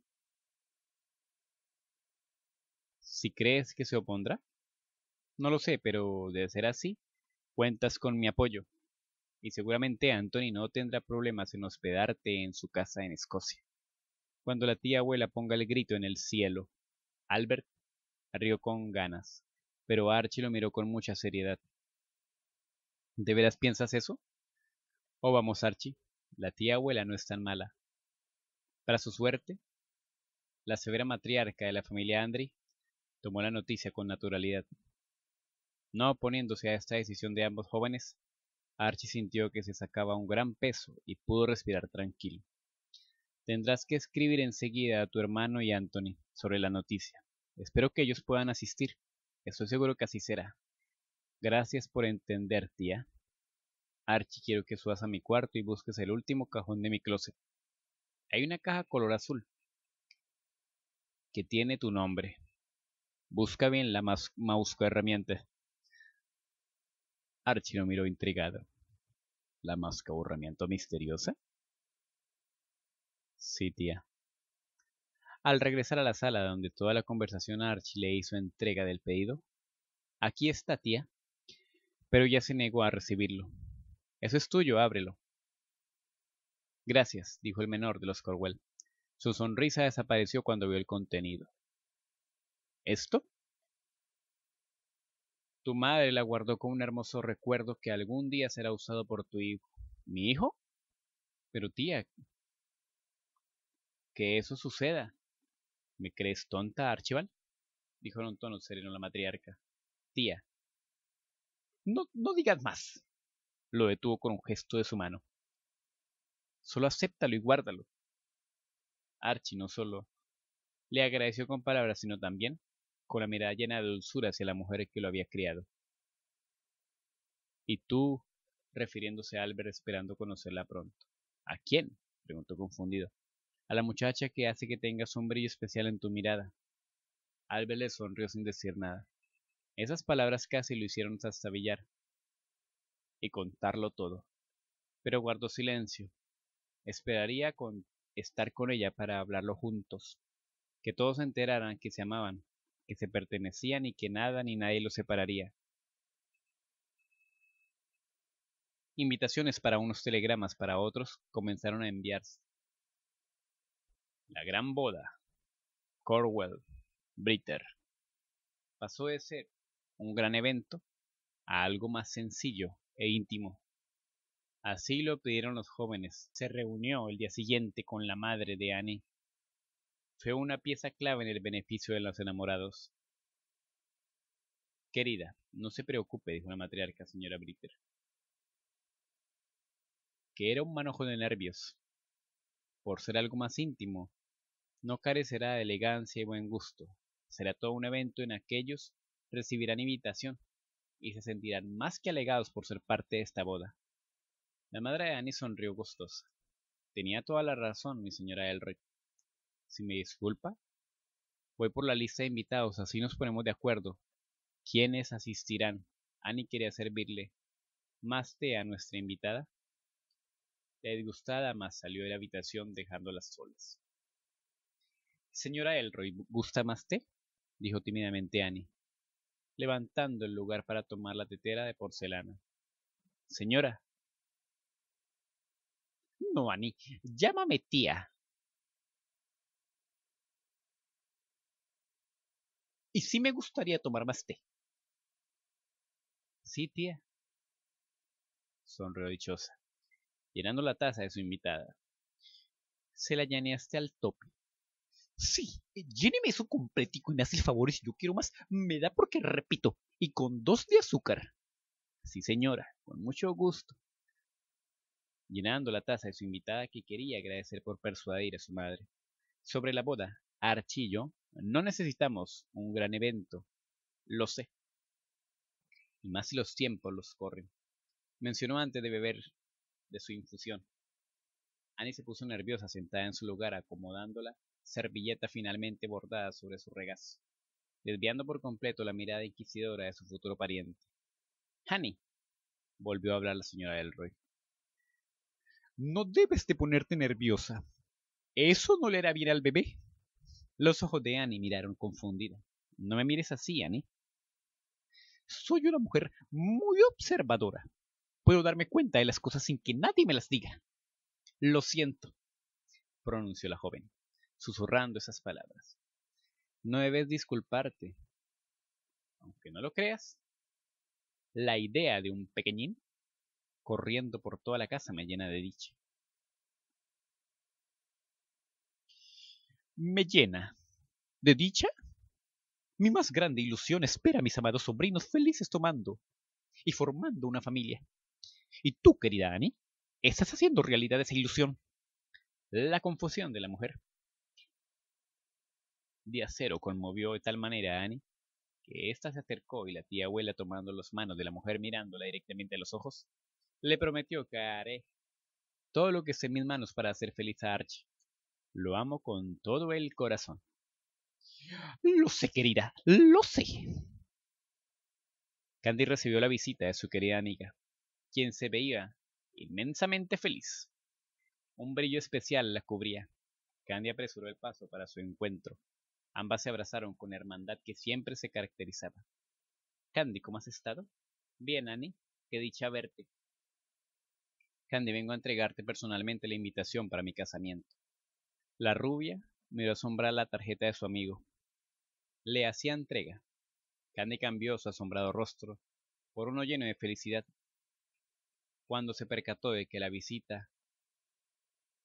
Si crees que se opondrá. No lo sé, pero de ser así, cuentas con mi apoyo y seguramente Anthony no tendrá problemas en hospedarte en su casa en Escocia. Cuando la tía abuela ponga el grito en el cielo, Albert rió con ganas, pero Archie lo miró con mucha seriedad. ¿De veras piensas eso? Oh, vamos, Archie, la tía abuela no es tan mala. Para su suerte, la severa matriarca de la familia Andri tomó la noticia con naturalidad. No oponiéndose a esta decisión de ambos jóvenes, Archie sintió que se sacaba un gran peso y pudo respirar tranquilo. Tendrás que escribir enseguida a tu hermano y Anthony sobre la noticia. Espero que ellos puedan asistir. Estoy seguro que así será. Gracias por entender, tía. ¿ah? Archie, quiero que subas a mi cuarto y busques el último cajón de mi closet. Hay una caja color azul que tiene tu nombre. Busca bien la más mausca herramienta. Archie lo miró intrigado la máscara misteriosa? Sí, tía. Al regresar a la sala donde toda la conversación Archie le hizo entrega del pedido, aquí está, tía, pero ya se negó a recibirlo. Eso es tuyo, ábrelo. Gracias, dijo el menor de los Corwell. Su sonrisa desapareció cuando vio el contenido. ¿Esto? Tu madre la guardó con un hermoso recuerdo que algún día será usado por tu hijo. ¿Mi hijo? Pero tía, que eso suceda. ¿Me crees tonta, Archibald? Dijo en un tono sereno la matriarca. Tía. No, no digas más. Lo detuvo con un gesto de su mano. Solo acéptalo y guárdalo. Archie no solo le agradeció con palabras, sino también con la mirada llena de dulzura hacia la mujer que lo había criado. ¿Y tú? refiriéndose a Albert esperando conocerla pronto. ¿A quién? preguntó confundido. A la muchacha que hace que tengas un brillo especial en tu mirada. Albert le sonrió sin decir nada. Esas palabras casi lo hicieron sastabillar y contarlo todo. Pero guardó silencio. Esperaría con estar con ella para hablarlo juntos, que todos se enteraran que se amaban, que se pertenecían y que nada ni nadie los separaría. Invitaciones para unos telegramas para otros comenzaron a enviarse. La gran boda. Corwell, Britter. Pasó de ser un gran evento a algo más sencillo e íntimo. Así lo pidieron los jóvenes. Se reunió el día siguiente con la madre de Annie fue una pieza clave en el beneficio de los enamorados. Querida, no se preocupe, dijo la matriarca señora Britter. Que era un manojo de nervios. Por ser algo más íntimo, no carecerá de elegancia y buen gusto. Será todo un evento en aquellos recibirán invitación y se sentirán más que alegados por ser parte de esta boda. La madre de Annie sonrió gustosa. Tenía toda la razón, mi señora Elric si me disculpa. Voy por la lista de invitados, así nos ponemos de acuerdo. ¿Quiénes asistirán? Annie quería servirle más té a nuestra invitada. La disgustada más salió de la habitación dejándolas solas. Señora Elroy, ¿gusta más té? dijo tímidamente Annie, levantando el lugar para tomar la tetera de porcelana. Señora. No, Annie, llámame tía, Y sí me gustaría tomar más té. Sí, tía. Sonrió dichosa, llenando la taza de su invitada. Se la llaneaste al tope. Sí, lléneme eso completico y me haces el favor y si yo quiero más, me da porque repito, y con dos de azúcar. Sí, señora, con mucho gusto. Llenando la taza de su invitada que quería agradecer por persuadir a su madre. Sobre la boda, Archillo no necesitamos un gran evento, lo sé. Y más si los tiempos los corren. Mencionó antes de beber de su infusión. Annie se puso nerviosa sentada en su lugar acomodándola servilleta finalmente bordada sobre su regazo, desviando por completo la mirada inquisidora de su futuro pariente. Annie, volvió a hablar la señora Elroy. No debes de ponerte nerviosa. Eso no le hará bien al bebé. Los ojos de Annie miraron confundida. No me mires así, Annie. Soy una mujer muy observadora. Puedo darme cuenta de las cosas sin que nadie me las diga. Lo siento, pronunció la joven, susurrando esas palabras. No debes disculparte. Aunque no lo creas, la idea de un pequeñín corriendo por toda la casa me llena de dicha. me llena. ¿De dicha? Mi más grande ilusión espera a mis amados sobrinos felices tomando y formando una familia. Y tú, querida Annie, estás haciendo realidad esa ilusión. La confusión de la mujer. Día cero conmovió de tal manera a Annie que ésta se acercó y la tía abuela, tomando las manos de la mujer mirándola directamente a los ojos, le prometió que haré todo lo que esté en mis manos para hacer feliz a Archie. Lo amo con todo el corazón. Lo sé, querida, lo sé. Candy recibió la visita de su querida amiga, quien se veía inmensamente feliz. Un brillo especial la cubría. Candy apresuró el paso para su encuentro. Ambas se abrazaron con hermandad que siempre se caracterizaba. Candy, ¿cómo has estado? Bien, Annie, qué dicha verte. Candy, vengo a entregarte personalmente la invitación para mi casamiento. La rubia miró asombrada la tarjeta de su amigo. Le hacía entrega. Candy cambió su asombrado rostro por uno lleno de felicidad cuando se percató de que la visita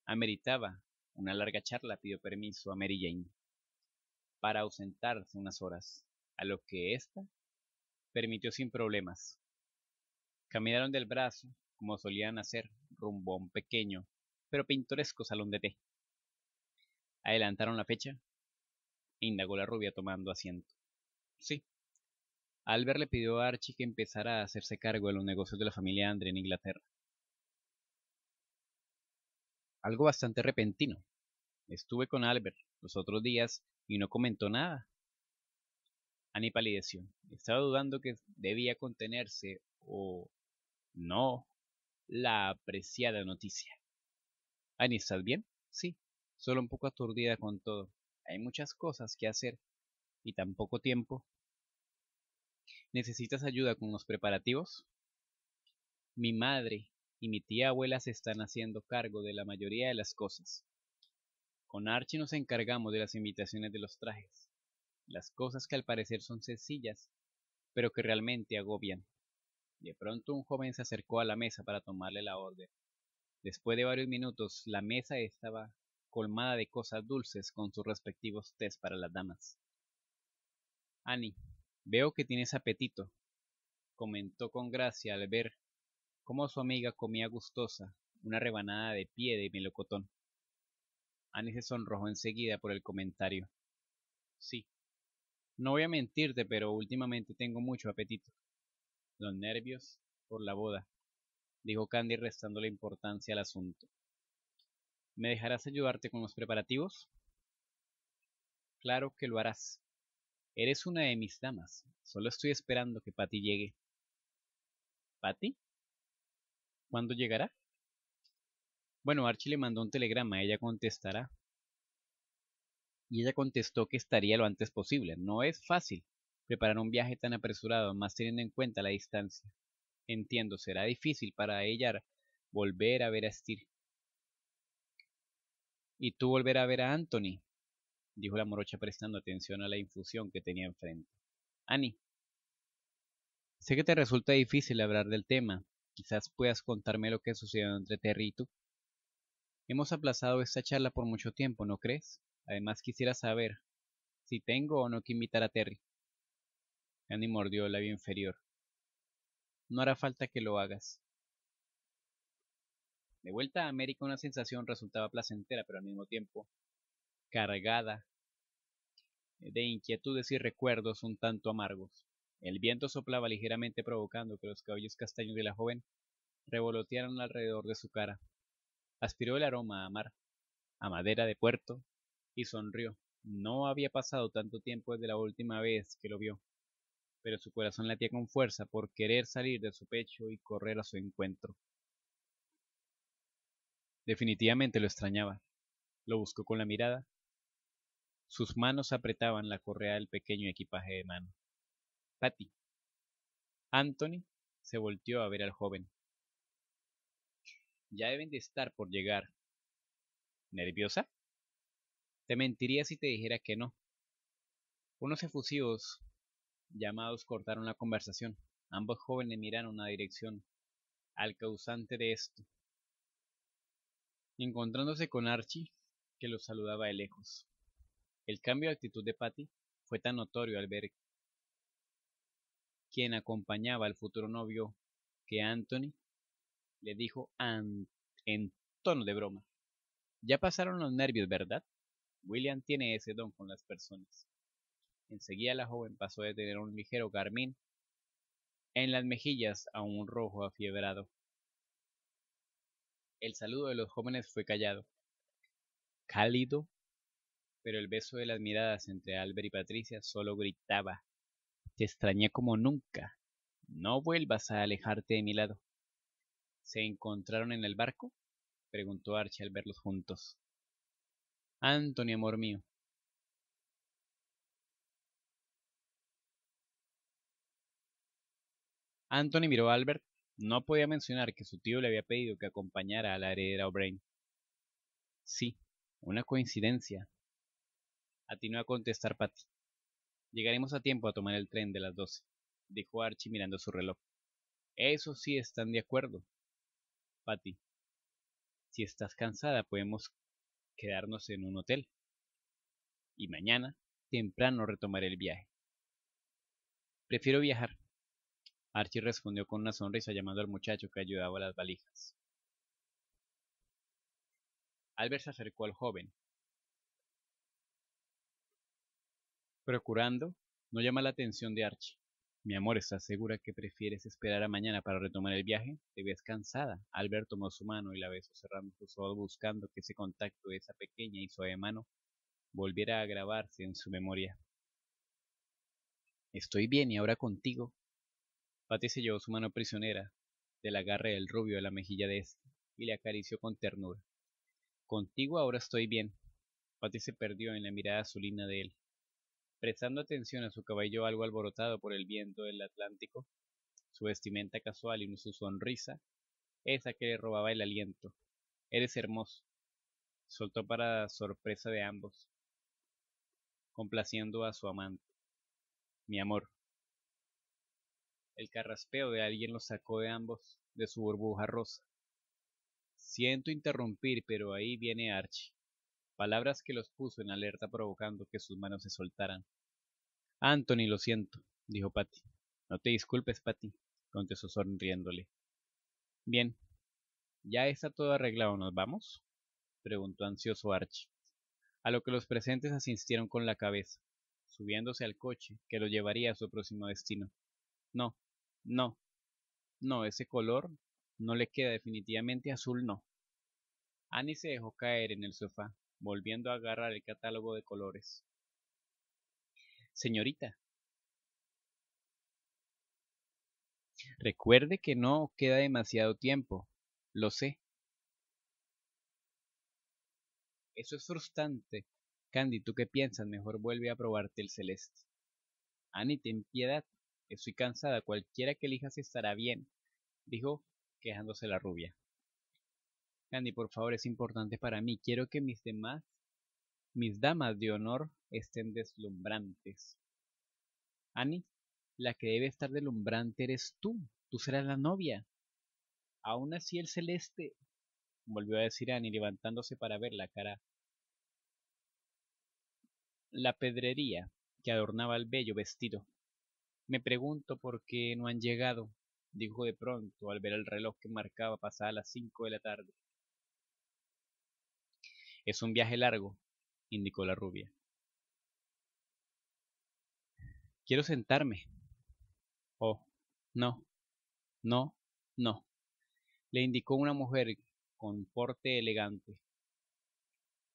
ameritaba una larga charla, pidió permiso a Mary Jane para ausentarse unas horas, a lo que ésta permitió sin problemas. Caminaron del brazo, como solían hacer, rumbo a un pequeño pero pintoresco salón de té. Adelantaron la fecha, indagó la rubia tomando asiento. Sí. Albert le pidió a Archie que empezara a hacerse cargo de los negocios de la familia André en Inglaterra. Algo bastante repentino. Estuve con Albert los otros días y no comentó nada. Annie palideció. Estaba dudando que debía contenerse o no la apreciada noticia. Annie, ¿estás bien? Sí solo un poco aturdida con todo. Hay muchas cosas que hacer y tan poco tiempo. ¿Necesitas ayuda con los preparativos? Mi madre y mi tía abuela se están haciendo cargo de la mayoría de las cosas. Con Archie nos encargamos de las invitaciones de los trajes, las cosas que al parecer son sencillas, pero que realmente agobian. De pronto un joven se acercó a la mesa para tomarle la orden. Después de varios minutos la mesa estaba colmada de cosas dulces con sus respectivos tés para las damas. Annie, veo que tienes apetito, comentó con gracia al ver cómo su amiga comía gustosa una rebanada de pie de melocotón. Annie se sonrojó enseguida por el comentario. Sí, no voy a mentirte, pero últimamente tengo mucho apetito. Los nervios por la boda, dijo Candy restando la importancia al asunto. ¿Me dejarás ayudarte con los preparativos? Claro que lo harás. Eres una de mis damas. Solo estoy esperando que Patty llegue. ¿Patty? ¿Cuándo llegará? Bueno, Archie le mandó un telegrama. Ella contestará. Y ella contestó que estaría lo antes posible. No es fácil preparar un viaje tan apresurado, más teniendo en cuenta la distancia. Entiendo, será difícil para ella volver a ver a Estir y tú volverás a ver a Anthony, dijo la morocha prestando atención a la infusión que tenía enfrente. Annie, sé que te resulta difícil hablar del tema. Quizás puedas contarme lo que ha sucedido entre Terry y tú. Hemos aplazado esta charla por mucho tiempo, ¿no crees? Además quisiera saber si tengo o no que invitar a Terry. Annie mordió el labio inferior. No hará falta que lo hagas. De vuelta a América una sensación resultaba placentera, pero al mismo tiempo cargada de inquietudes y recuerdos un tanto amargos. El viento soplaba ligeramente provocando que los cabellos castaños de la joven revolotearan alrededor de su cara. Aspiró el aroma a mar, a madera de puerto, y sonrió. No había pasado tanto tiempo desde la última vez que lo vio, pero su corazón latía con fuerza por querer salir de su pecho y correr a su encuentro. Definitivamente lo extrañaba. Lo buscó con la mirada. Sus manos apretaban la correa del pequeño equipaje de mano. Patty. Anthony se volteó a ver al joven. Ya deben de estar por llegar. ¿Nerviosa? Te mentiría si te dijera que no. Unos efusivos llamados cortaron la conversación. Ambos jóvenes miraron una dirección al causante de esto encontrándose con Archie, que los saludaba de lejos. El cambio de actitud de Patty fue tan notorio al ver quien acompañaba al futuro novio que Anthony le dijo en tono de broma. Ya pasaron los nervios, ¿verdad? William tiene ese don con las personas. Enseguida la joven pasó de tener un ligero carmín en las mejillas a un rojo afiebrado. El saludo de los jóvenes fue callado, cálido, pero el beso de las miradas entre Albert y Patricia solo gritaba. Te extrañé como nunca. No vuelvas a alejarte de mi lado. ¿Se encontraron en el barco? preguntó Archie al verlos juntos. Anthony, amor mío, Anthony miró a Albert no podía mencionar que su tío le había pedido que acompañara a la heredera O'Brien. Sí, una coincidencia. Atinó a contestar Patty. Llegaremos a tiempo a tomar el tren de las doce, dijo Archie mirando su reloj. Eso sí están de acuerdo. Patty, si estás cansada podemos quedarnos en un hotel. Y mañana, temprano, retomaré el viaje. Prefiero viajar, Archie respondió con una sonrisa llamando al muchacho que ayudaba a las valijas. Albert se acercó al joven, procurando no llama la atención de Archie. Mi amor, ¿estás segura que prefieres esperar a mañana para retomar el viaje? Te ves cansada. Albert tomó su mano y la besó cerrando sus ojos buscando que ese contacto de esa pequeña y suave mano volviera a grabarse en su memoria. Estoy bien y ahora contigo Patty se llevó su mano prisionera del agarre del rubio de la mejilla de este y le acarició con ternura. Contigo ahora estoy bien. Patty se perdió en la mirada azulina de él. Prestando atención a su cabello algo alborotado por el viento del Atlántico, su vestimenta casual y su sonrisa, esa que le robaba el aliento. Eres hermoso. Soltó para sorpresa de ambos, complaciendo a su amante. Mi amor, el carraspeo de alguien los sacó de ambos de su burbuja rosa. Siento interrumpir, pero ahí viene Archie. Palabras que los puso en alerta provocando que sus manos se soltaran. Anthony, lo siento, dijo Patty. No te disculpes, Patty, contestó sonriéndole. Bien, ya está todo arreglado, ¿nos vamos? preguntó ansioso Archie. A lo que los presentes asistieron con la cabeza, subiéndose al coche que lo llevaría a su próximo destino. No, no, no, ese color no le queda definitivamente azul, no. Annie se dejó caer en el sofá, volviendo a agarrar el catálogo de colores. Señorita, recuerde que no queda demasiado tiempo, lo sé. Eso es frustrante. Candy, ¿tú qué piensas? Mejor vuelve a probarte el celeste. Annie, ten piedad, Estoy cansada, cualquiera que elijas estará bien, dijo, quejándose la rubia. Candy, por favor, es importante para mí. Quiero que mis demás, mis damas de honor, estén deslumbrantes. Annie, la que debe estar deslumbrante eres tú. Tú serás la novia. Aún así el celeste, volvió a decir Annie, levantándose para ver la cara. La pedrería que adornaba el bello vestido me pregunto por qué no han llegado, dijo de pronto al ver el reloj que marcaba pasada las cinco de la tarde. Es un viaje largo, indicó la rubia. Quiero sentarme. Oh, no, no, no, le indicó una mujer con porte elegante.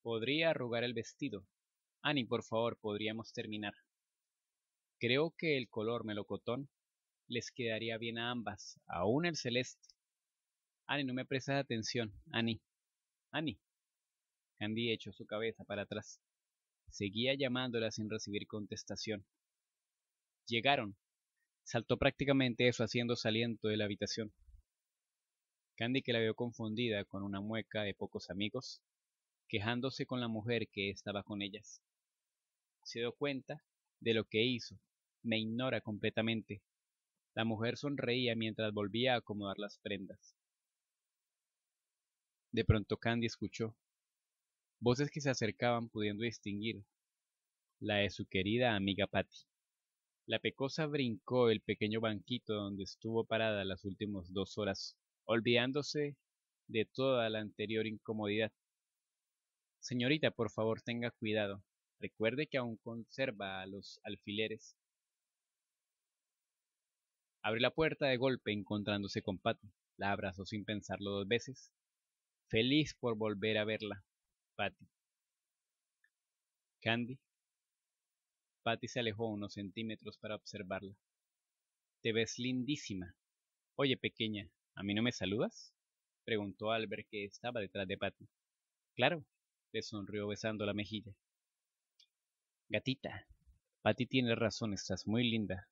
Podría arrugar el vestido. Ani, por favor, podríamos terminar. Creo que el color melocotón les quedaría bien a ambas, aún el celeste. Annie, no me prestas atención. Annie. Annie. Candy echó su cabeza para atrás. Seguía llamándola sin recibir contestación. Llegaron. Saltó prácticamente eso haciendo saliendo de la habitación. Candy, que la vio confundida con una mueca de pocos amigos, quejándose con la mujer que estaba con ellas. Se dio cuenta de lo que hizo. Me ignora completamente. La mujer sonreía mientras volvía a acomodar las prendas. De pronto Candy escuchó voces que se acercaban pudiendo distinguir la de su querida amiga Patty. La pecosa brincó el pequeño banquito donde estuvo parada las últimas dos horas, olvidándose de toda la anterior incomodidad. Señorita, por favor, tenga cuidado. Recuerde que aún conserva los alfileres. Abre la puerta de golpe encontrándose con Patty. La abrazó sin pensarlo dos veces. Feliz por volver a verla, Patty. Candy. Patty se alejó unos centímetros para observarla. Te ves lindísima. Oye, pequeña, ¿a mí no me saludas? preguntó Albert que estaba detrás de Patty. Claro, le sonrió besando la mejilla. Gatita, Pati tiene razón, estás muy linda.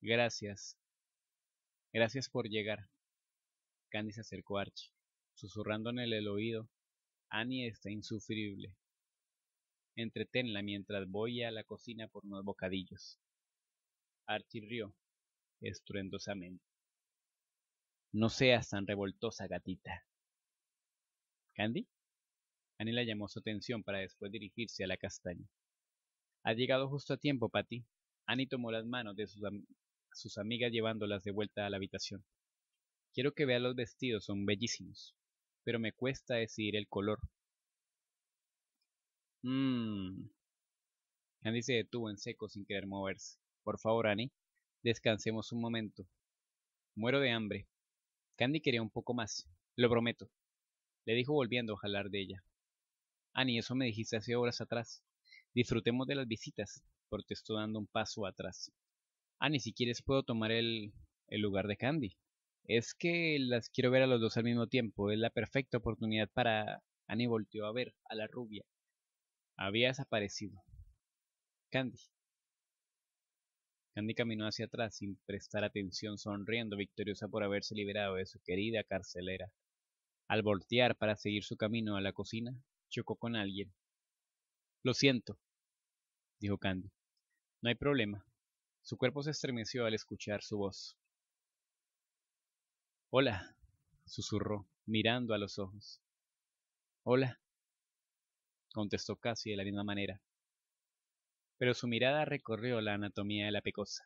Gracias. Gracias por llegar. Candy se acercó a Archie, susurrando en el oído. Annie está insufrible. Entreténla mientras voy a la cocina por unos bocadillos. Archie rió estruendosamente. No seas tan revoltosa, gatita. ¿Candy? la llamó su atención para después dirigirse a la castaña. Ha llegado justo a tiempo, Patty. Annie tomó las manos de sus, amigas llevándolas de vuelta a la habitación. Quiero que vea los vestidos, son bellísimos, pero me cuesta decidir el color. Mmm. Candy se detuvo en seco sin querer moverse. Por favor, Annie, descansemos un momento. Muero de hambre. Candy quería un poco más, lo prometo, le dijo volviendo a jalar de ella. Ani, ah, eso me dijiste hace horas atrás. Disfrutemos de las visitas, protestó dando un paso atrás. Ani, ah, si quieres puedo tomar el, el lugar de Candy. Es que las quiero ver a los dos al mismo tiempo. Es la perfecta oportunidad para... Annie volteó a ver a la rubia. Había desaparecido. Candy. Candy caminó hacia atrás sin prestar atención, sonriendo, victoriosa por haberse liberado de su querida carcelera. Al voltear para seguir su camino a la cocina, Chocó con alguien. Lo siento, dijo Candy. No hay problema. Su cuerpo se estremeció al escuchar su voz. Hola, susurró, mirando a los ojos. Hola, contestó casi de la misma manera. Pero su mirada recorrió la anatomía de la pecosa.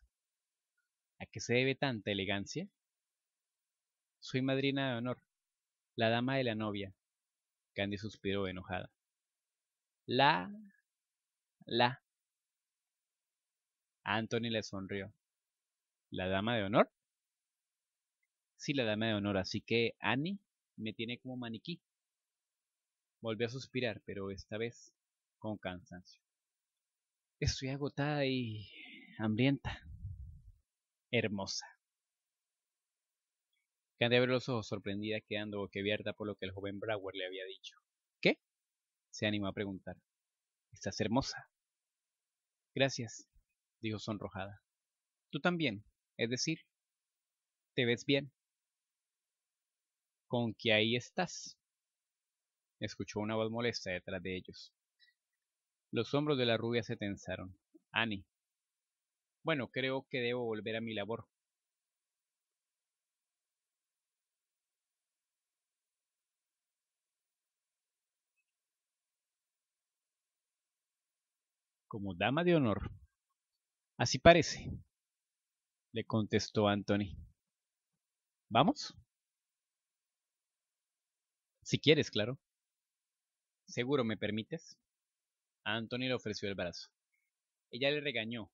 ¿A qué se debe tanta elegancia? Soy madrina de honor, la dama de la novia, Candy suspiró enojada. La. La. Anthony le sonrió. ¿La dama de honor? Sí, la dama de honor, así que Annie me tiene como maniquí. Volvió a suspirar, pero esta vez con cansancio. Estoy agotada y hambrienta. Hermosa. Candy abrió los ojos, sorprendida, quedando boquiabierta por lo que el joven Brower le había dicho. ¿Qué? se animó a preguntar. Estás hermosa. Gracias, dijo sonrojada. Tú también, es decir, te ves bien. Con que ahí estás. Escuchó una voz molesta detrás de ellos. Los hombros de la rubia se tensaron. Annie. Bueno, creo que debo volver a mi labor, como dama de honor. Así parece, le contestó Anthony. ¿Vamos? Si quieres, claro. ¿Seguro me permites? Anthony le ofreció el brazo. Ella le regañó.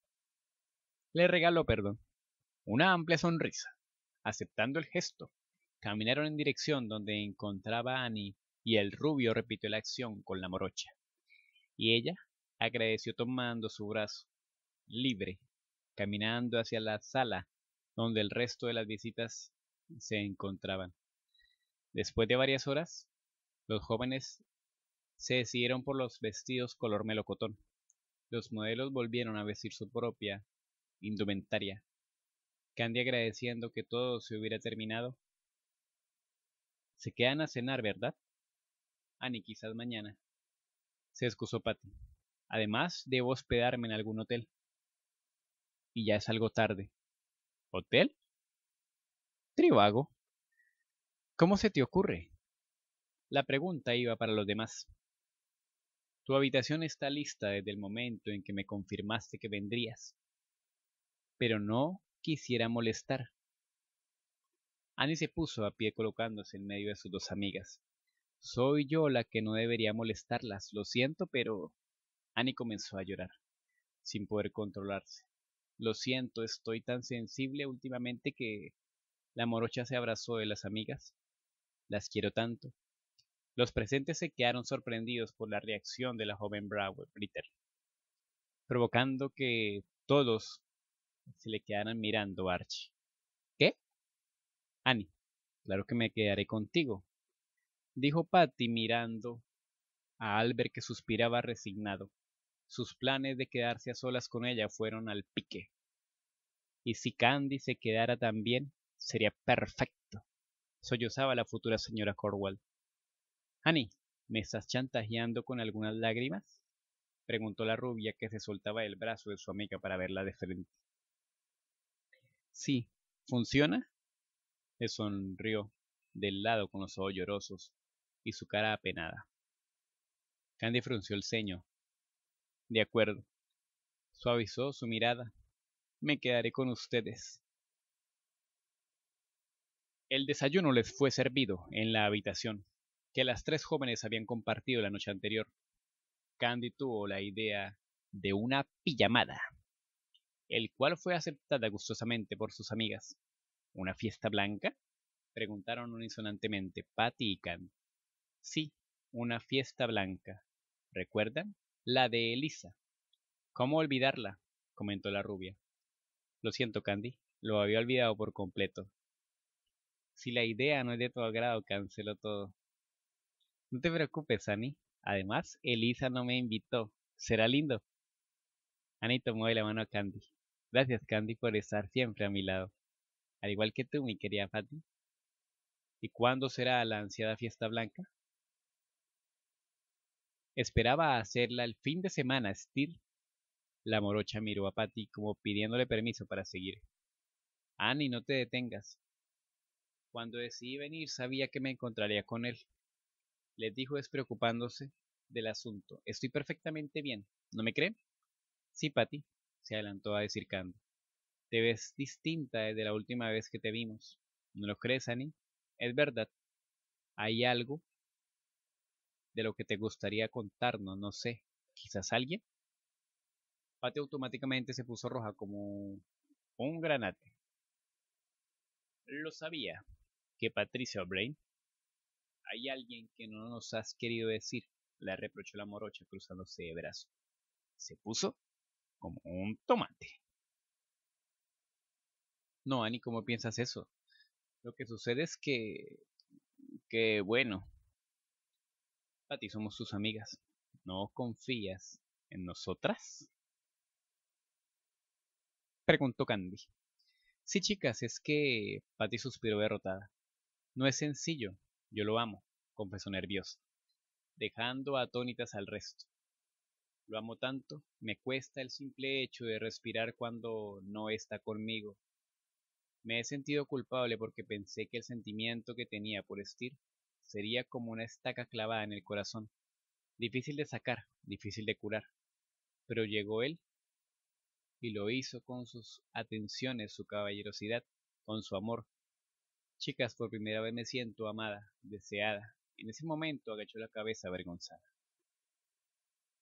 Le regaló, perdón, una amplia sonrisa. Aceptando el gesto, caminaron en dirección donde encontraba a Annie y el rubio repitió la acción con la morocha. Y ella agradeció tomando su brazo, libre, caminando hacia la sala donde el resto de las visitas se encontraban. Después de varias horas, los jóvenes se decidieron por los vestidos color melocotón. Los modelos volvieron a vestir su propia indumentaria. Candy agradeciendo que todo se hubiera terminado. Se quedan a cenar, ¿verdad? Ani, ah, quizás mañana. Se excusó Patty. Además, debo hospedarme en algún hotel. Y ya es algo tarde. ¿Hotel? Trivago. ¿Cómo se te ocurre? La pregunta iba para los demás. Tu habitación está lista desde el momento en que me confirmaste que vendrías. Pero no quisiera molestar. Annie se puso a pie colocándose en medio de sus dos amigas. Soy yo la que no debería molestarlas, lo siento, pero Annie comenzó a llorar, sin poder controlarse. Lo siento, estoy tan sensible últimamente que... La morocha se abrazó de las amigas. Las quiero tanto. Los presentes se quedaron sorprendidos por la reacción de la joven Brower Britter, provocando que todos se le quedaran mirando a Archie. ¿Qué? Annie, claro que me quedaré contigo, dijo Patty mirando a Albert que suspiraba resignado. Sus planes de quedarse a solas con ella fueron al pique. Y si Candy se quedara también, sería perfecto, sollozaba la futura señora Corwell. Annie, ¿me estás chantajeando con algunas lágrimas? preguntó la rubia que se soltaba el brazo de su amiga para verla de frente. Sí, ¿funciona? Le sonrió del lado con los ojos llorosos y su cara apenada. Candy frunció el ceño, de acuerdo. Suavizó su mirada. Me quedaré con ustedes. El desayuno les fue servido en la habitación que las tres jóvenes habían compartido la noche anterior. Candy tuvo la idea de una pijamada, el cual fue aceptada gustosamente por sus amigas. ¿Una fiesta blanca? preguntaron unisonantemente Patty y Candy. Sí, una fiesta blanca. ¿Recuerdan? La de Elisa. ¿Cómo olvidarla? comentó la rubia. Lo siento, Candy, lo había olvidado por completo. Si la idea no es de tu agrado, canceló todo. No te preocupes, Annie. Además, Elisa no me invitó. Será lindo. Annie tomó de la mano a Candy. Gracias, Candy, por estar siempre a mi lado. Al igual que tú, mi querida Patty. ¿Y cuándo será la ansiada fiesta blanca? Esperaba hacerla el fin de semana. Still, La morocha miró a Patty como pidiéndole permiso para seguir. Annie, no te detengas. Cuando decidí venir sabía que me encontraría con él. Le dijo despreocupándose del asunto. Estoy perfectamente bien. ¿No me cree? Sí, Patty, se adelantó a decir ¿Cando? Te ves distinta desde la última vez que te vimos. ¿No lo crees, Annie? Es verdad. Hay algo de lo que te gustaría contarnos, no sé, quizás alguien. Pate automáticamente se puso roja como un granate. Lo sabía que Patricia O'Brien, hay alguien que no nos has querido decir, le reprochó la morocha cruzándose de brazo. Se puso como un tomate. No, Ani, ¿cómo piensas eso? Lo que sucede es que... que bueno, Patty, somos tus amigas. ¿No confías en nosotras? Preguntó Candy. Sí, chicas, es que... Patty suspiró derrotada. No es sencillo. Yo lo amo, confesó nerviosa, dejando atónitas al resto. Lo amo tanto, me cuesta el simple hecho de respirar cuando no está conmigo. Me he sentido culpable porque pensé que el sentimiento que tenía por estir sería como una estaca clavada en el corazón, difícil de sacar, difícil de curar. Pero llegó él y lo hizo con sus atenciones, su caballerosidad, con su amor. Chicas, por primera vez me siento amada, deseada. En ese momento agachó la cabeza avergonzada.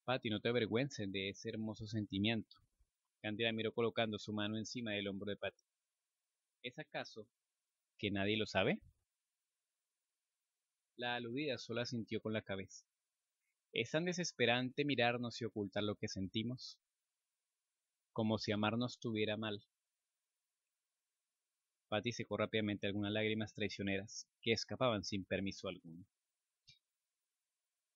Patty, no te avergüences de ese hermoso sentimiento. Candela miró colocando su mano encima del hombro de Patty. ¿Es acaso que nadie lo sabe? La aludida sola sintió con la cabeza. Es tan desesperante mirarnos y ocultar lo que sentimos, como si amarnos tuviera mal. Patty secó rápidamente algunas lágrimas traicioneras que escapaban sin permiso alguno.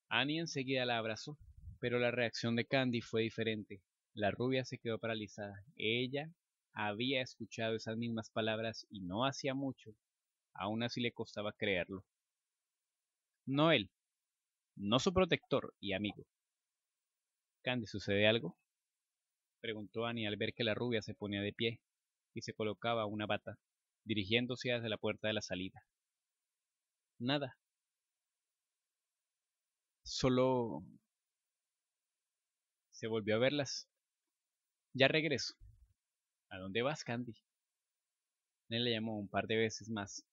Annie enseguida la abrazó, pero la reacción de Candy fue diferente. La rubia se quedó paralizada. Ella había escuchado esas mismas palabras y no hacía mucho. Aún así le costaba creerlo no él, no su protector y amigo. Candy, ¿sucede algo? preguntó Annie al ver que la rubia se ponía de pie y se colocaba una bata, dirigiéndose hacia la puerta de la salida. Nada. Solo... Se volvió a verlas. Ya regreso. ¿A dónde vas, Candy? Él le llamó un par de veces más,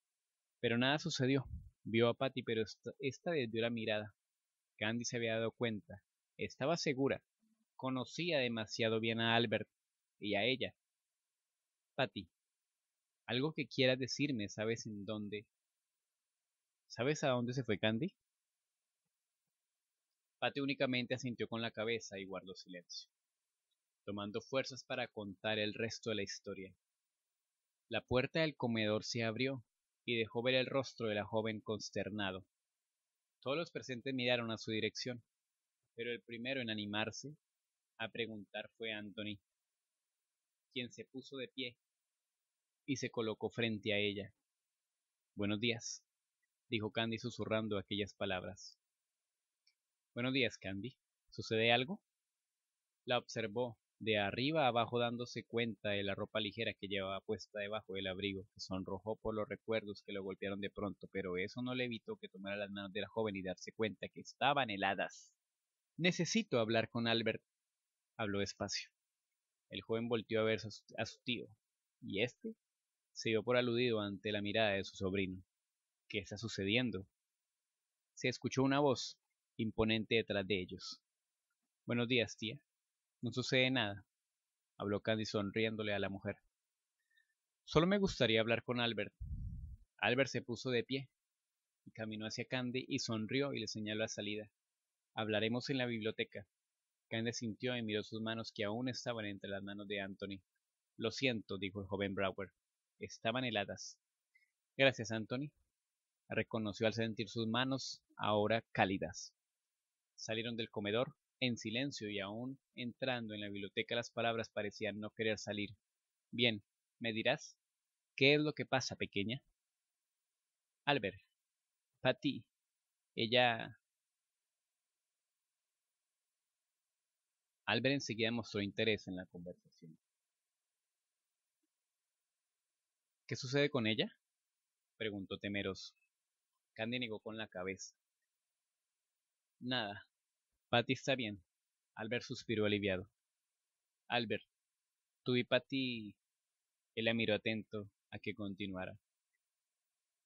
pero nada sucedió. Vio a Patty, pero esta, le dio la mirada. Candy se había dado cuenta. Estaba segura. Conocía demasiado bien a Albert y a ella. Patty, algo que quieras decirme, ¿sabes en dónde? ¿Sabes a dónde se fue Candy? Patty únicamente asintió con la cabeza y guardó silencio, tomando fuerzas para contar el resto de la historia. La puerta del comedor se abrió y dejó ver el rostro de la joven consternado. Todos los presentes miraron a su dirección, pero el primero en animarse a preguntar fue Anthony, quien se puso de pie y se colocó frente a ella. Buenos días, dijo Candy susurrando aquellas palabras. Buenos días, Candy. ¿Sucede algo? La observó de arriba abajo dándose cuenta de la ropa ligera que llevaba puesta debajo del abrigo, que sonrojó por los recuerdos que lo golpearon de pronto, pero eso no le evitó que tomara las manos de la joven y darse cuenta que estaban heladas. Necesito hablar con Albert. Habló despacio. El joven volteó a ver a su, tío, y éste se dio por aludido ante la mirada de su sobrino. ¿Qué está sucediendo? Se escuchó una voz imponente detrás de ellos. Buenos días, tía. No sucede nada, habló Candy sonriéndole a la mujer. Solo me gustaría hablar con Albert. Albert se puso de pie y caminó hacia Candy y sonrió y le señaló la salida. Hablaremos en la biblioteca. Candy sintió y miró sus manos que aún estaban entre las manos de Anthony. Lo siento, dijo el joven Brower. Estaban heladas. Gracias, Anthony. Reconoció al sentir sus manos ahora cálidas. Salieron del comedor en silencio y aún entrando en la biblioteca las palabras parecían no querer salir. Bien, ¿me dirás? ¿Qué es lo que pasa, pequeña? Albert, Patty, ella... Albert enseguida mostró interés en la conversación. ¿Qué sucede con ella? preguntó temeroso. Candy negó con la cabeza. Nada, Patty está bien. Albert suspiró aliviado. Albert, tú y Patty. Él la miró atento a que continuara.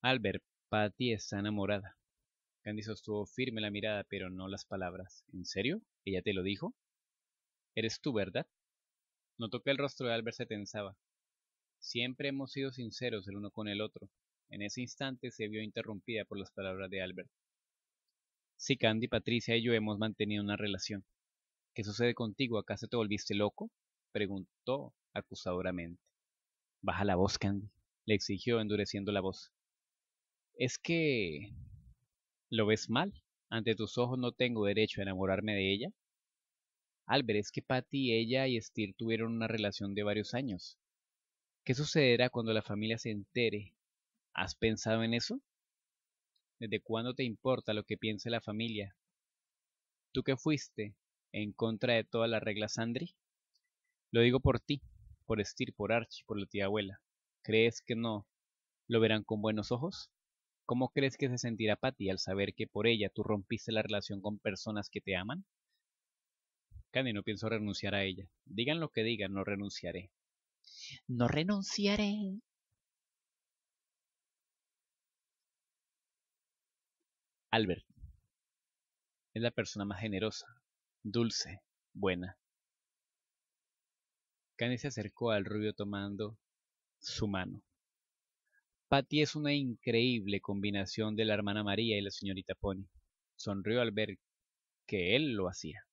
Albert, Patty está enamorada. Candy sostuvo firme la mirada, pero no las palabras. ¿En serio? ¿Ella te lo dijo? Eres tú, ¿verdad? Notó que el rostro de Albert se tensaba. Siempre hemos sido sinceros el uno con el otro. En ese instante se vio interrumpida por las palabras de Albert. Si Candy, Patricia y yo hemos mantenido una relación. ¿Qué sucede contigo? ¿Acaso te volviste loco? preguntó acusadoramente. Baja la voz, Candy, le exigió endureciendo la voz. Es que... ¿Lo ves mal? ¿Ante tus ojos no tengo derecho a enamorarme de ella? Albert, es que Patty, ella y Steer tuvieron una relación de varios años. ¿Qué sucederá cuando la familia se entere? ¿Has pensado en eso? ¿Desde cuándo te importa lo que piense la familia? ¿Tú que fuiste en contra de todas las reglas, Sandri? Lo digo por ti, por Estir, por Archie, por la tía abuela. ¿Crees que no lo verán con buenos ojos? ¿Cómo crees que se sentirá Patty al saber que por ella tú rompiste la relación con personas que te aman? Candy, no pienso renunciar a ella. Digan lo que digan, no renunciaré. No renunciaré, Albert. Es la persona más generosa, dulce, buena. Kane se acercó al rubio tomando su mano. Patty es una increíble combinación de la hermana María y la señorita Pony. Sonrió al ver que él lo hacía.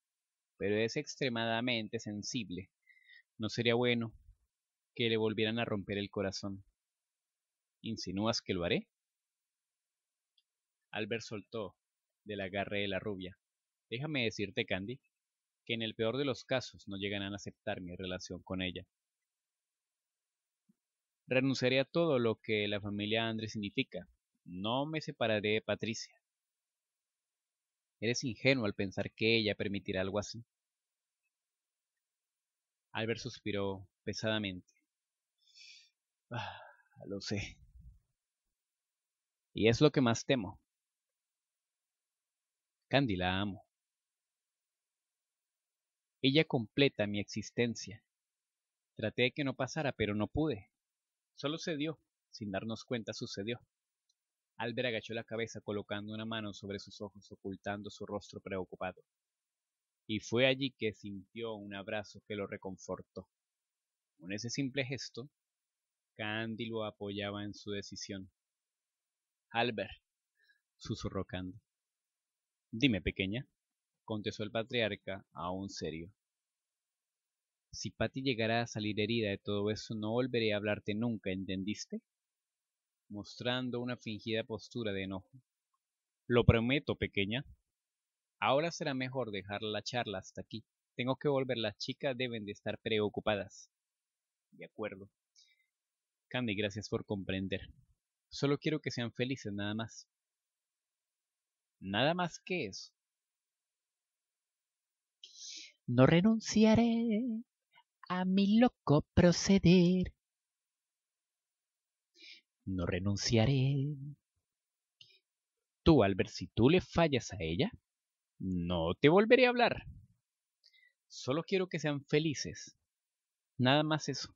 Pero es extremadamente sensible. No sería bueno que le volvieran a romper el corazón. ¿Insinúas que lo haré? Albert soltó del agarre de la rubia. Déjame decirte, Candy, que en el peor de los casos no llegarán a aceptar mi relación con ella. Renunciaré a todo lo que la familia Andrés significa. No me separaré de Patricia. Eres ingenuo al pensar que ella permitirá algo así. Albert suspiró pesadamente. Ah, lo sé. Y es lo que más temo. Candy la amo. Ella completa mi existencia. Traté de que no pasara, pero no pude. Solo se dio, sin darnos cuenta sucedió. Albert agachó la cabeza colocando una mano sobre sus ojos, ocultando su rostro preocupado. Y fue allí que sintió un abrazo que lo reconfortó. Con ese simple gesto, Candy lo apoyaba en su decisión. Albert, susurró Candy, Dime, pequeña, contestó el patriarca, aún serio. Si Patty llegara a salir herida de todo eso, no volveré a hablarte nunca, ¿entendiste? Mostrando una fingida postura de enojo. Lo prometo, pequeña. Ahora será mejor dejar la charla hasta aquí. Tengo que volver, las chicas deben de estar preocupadas. De acuerdo. Candy, gracias por comprender. Solo quiero que sean felices, nada más. Nada más que eso. No renunciaré a mi loco proceder. No renunciaré. Tú, Albert, si tú le fallas a ella, no te volveré a hablar. Solo quiero que sean felices. Nada más eso.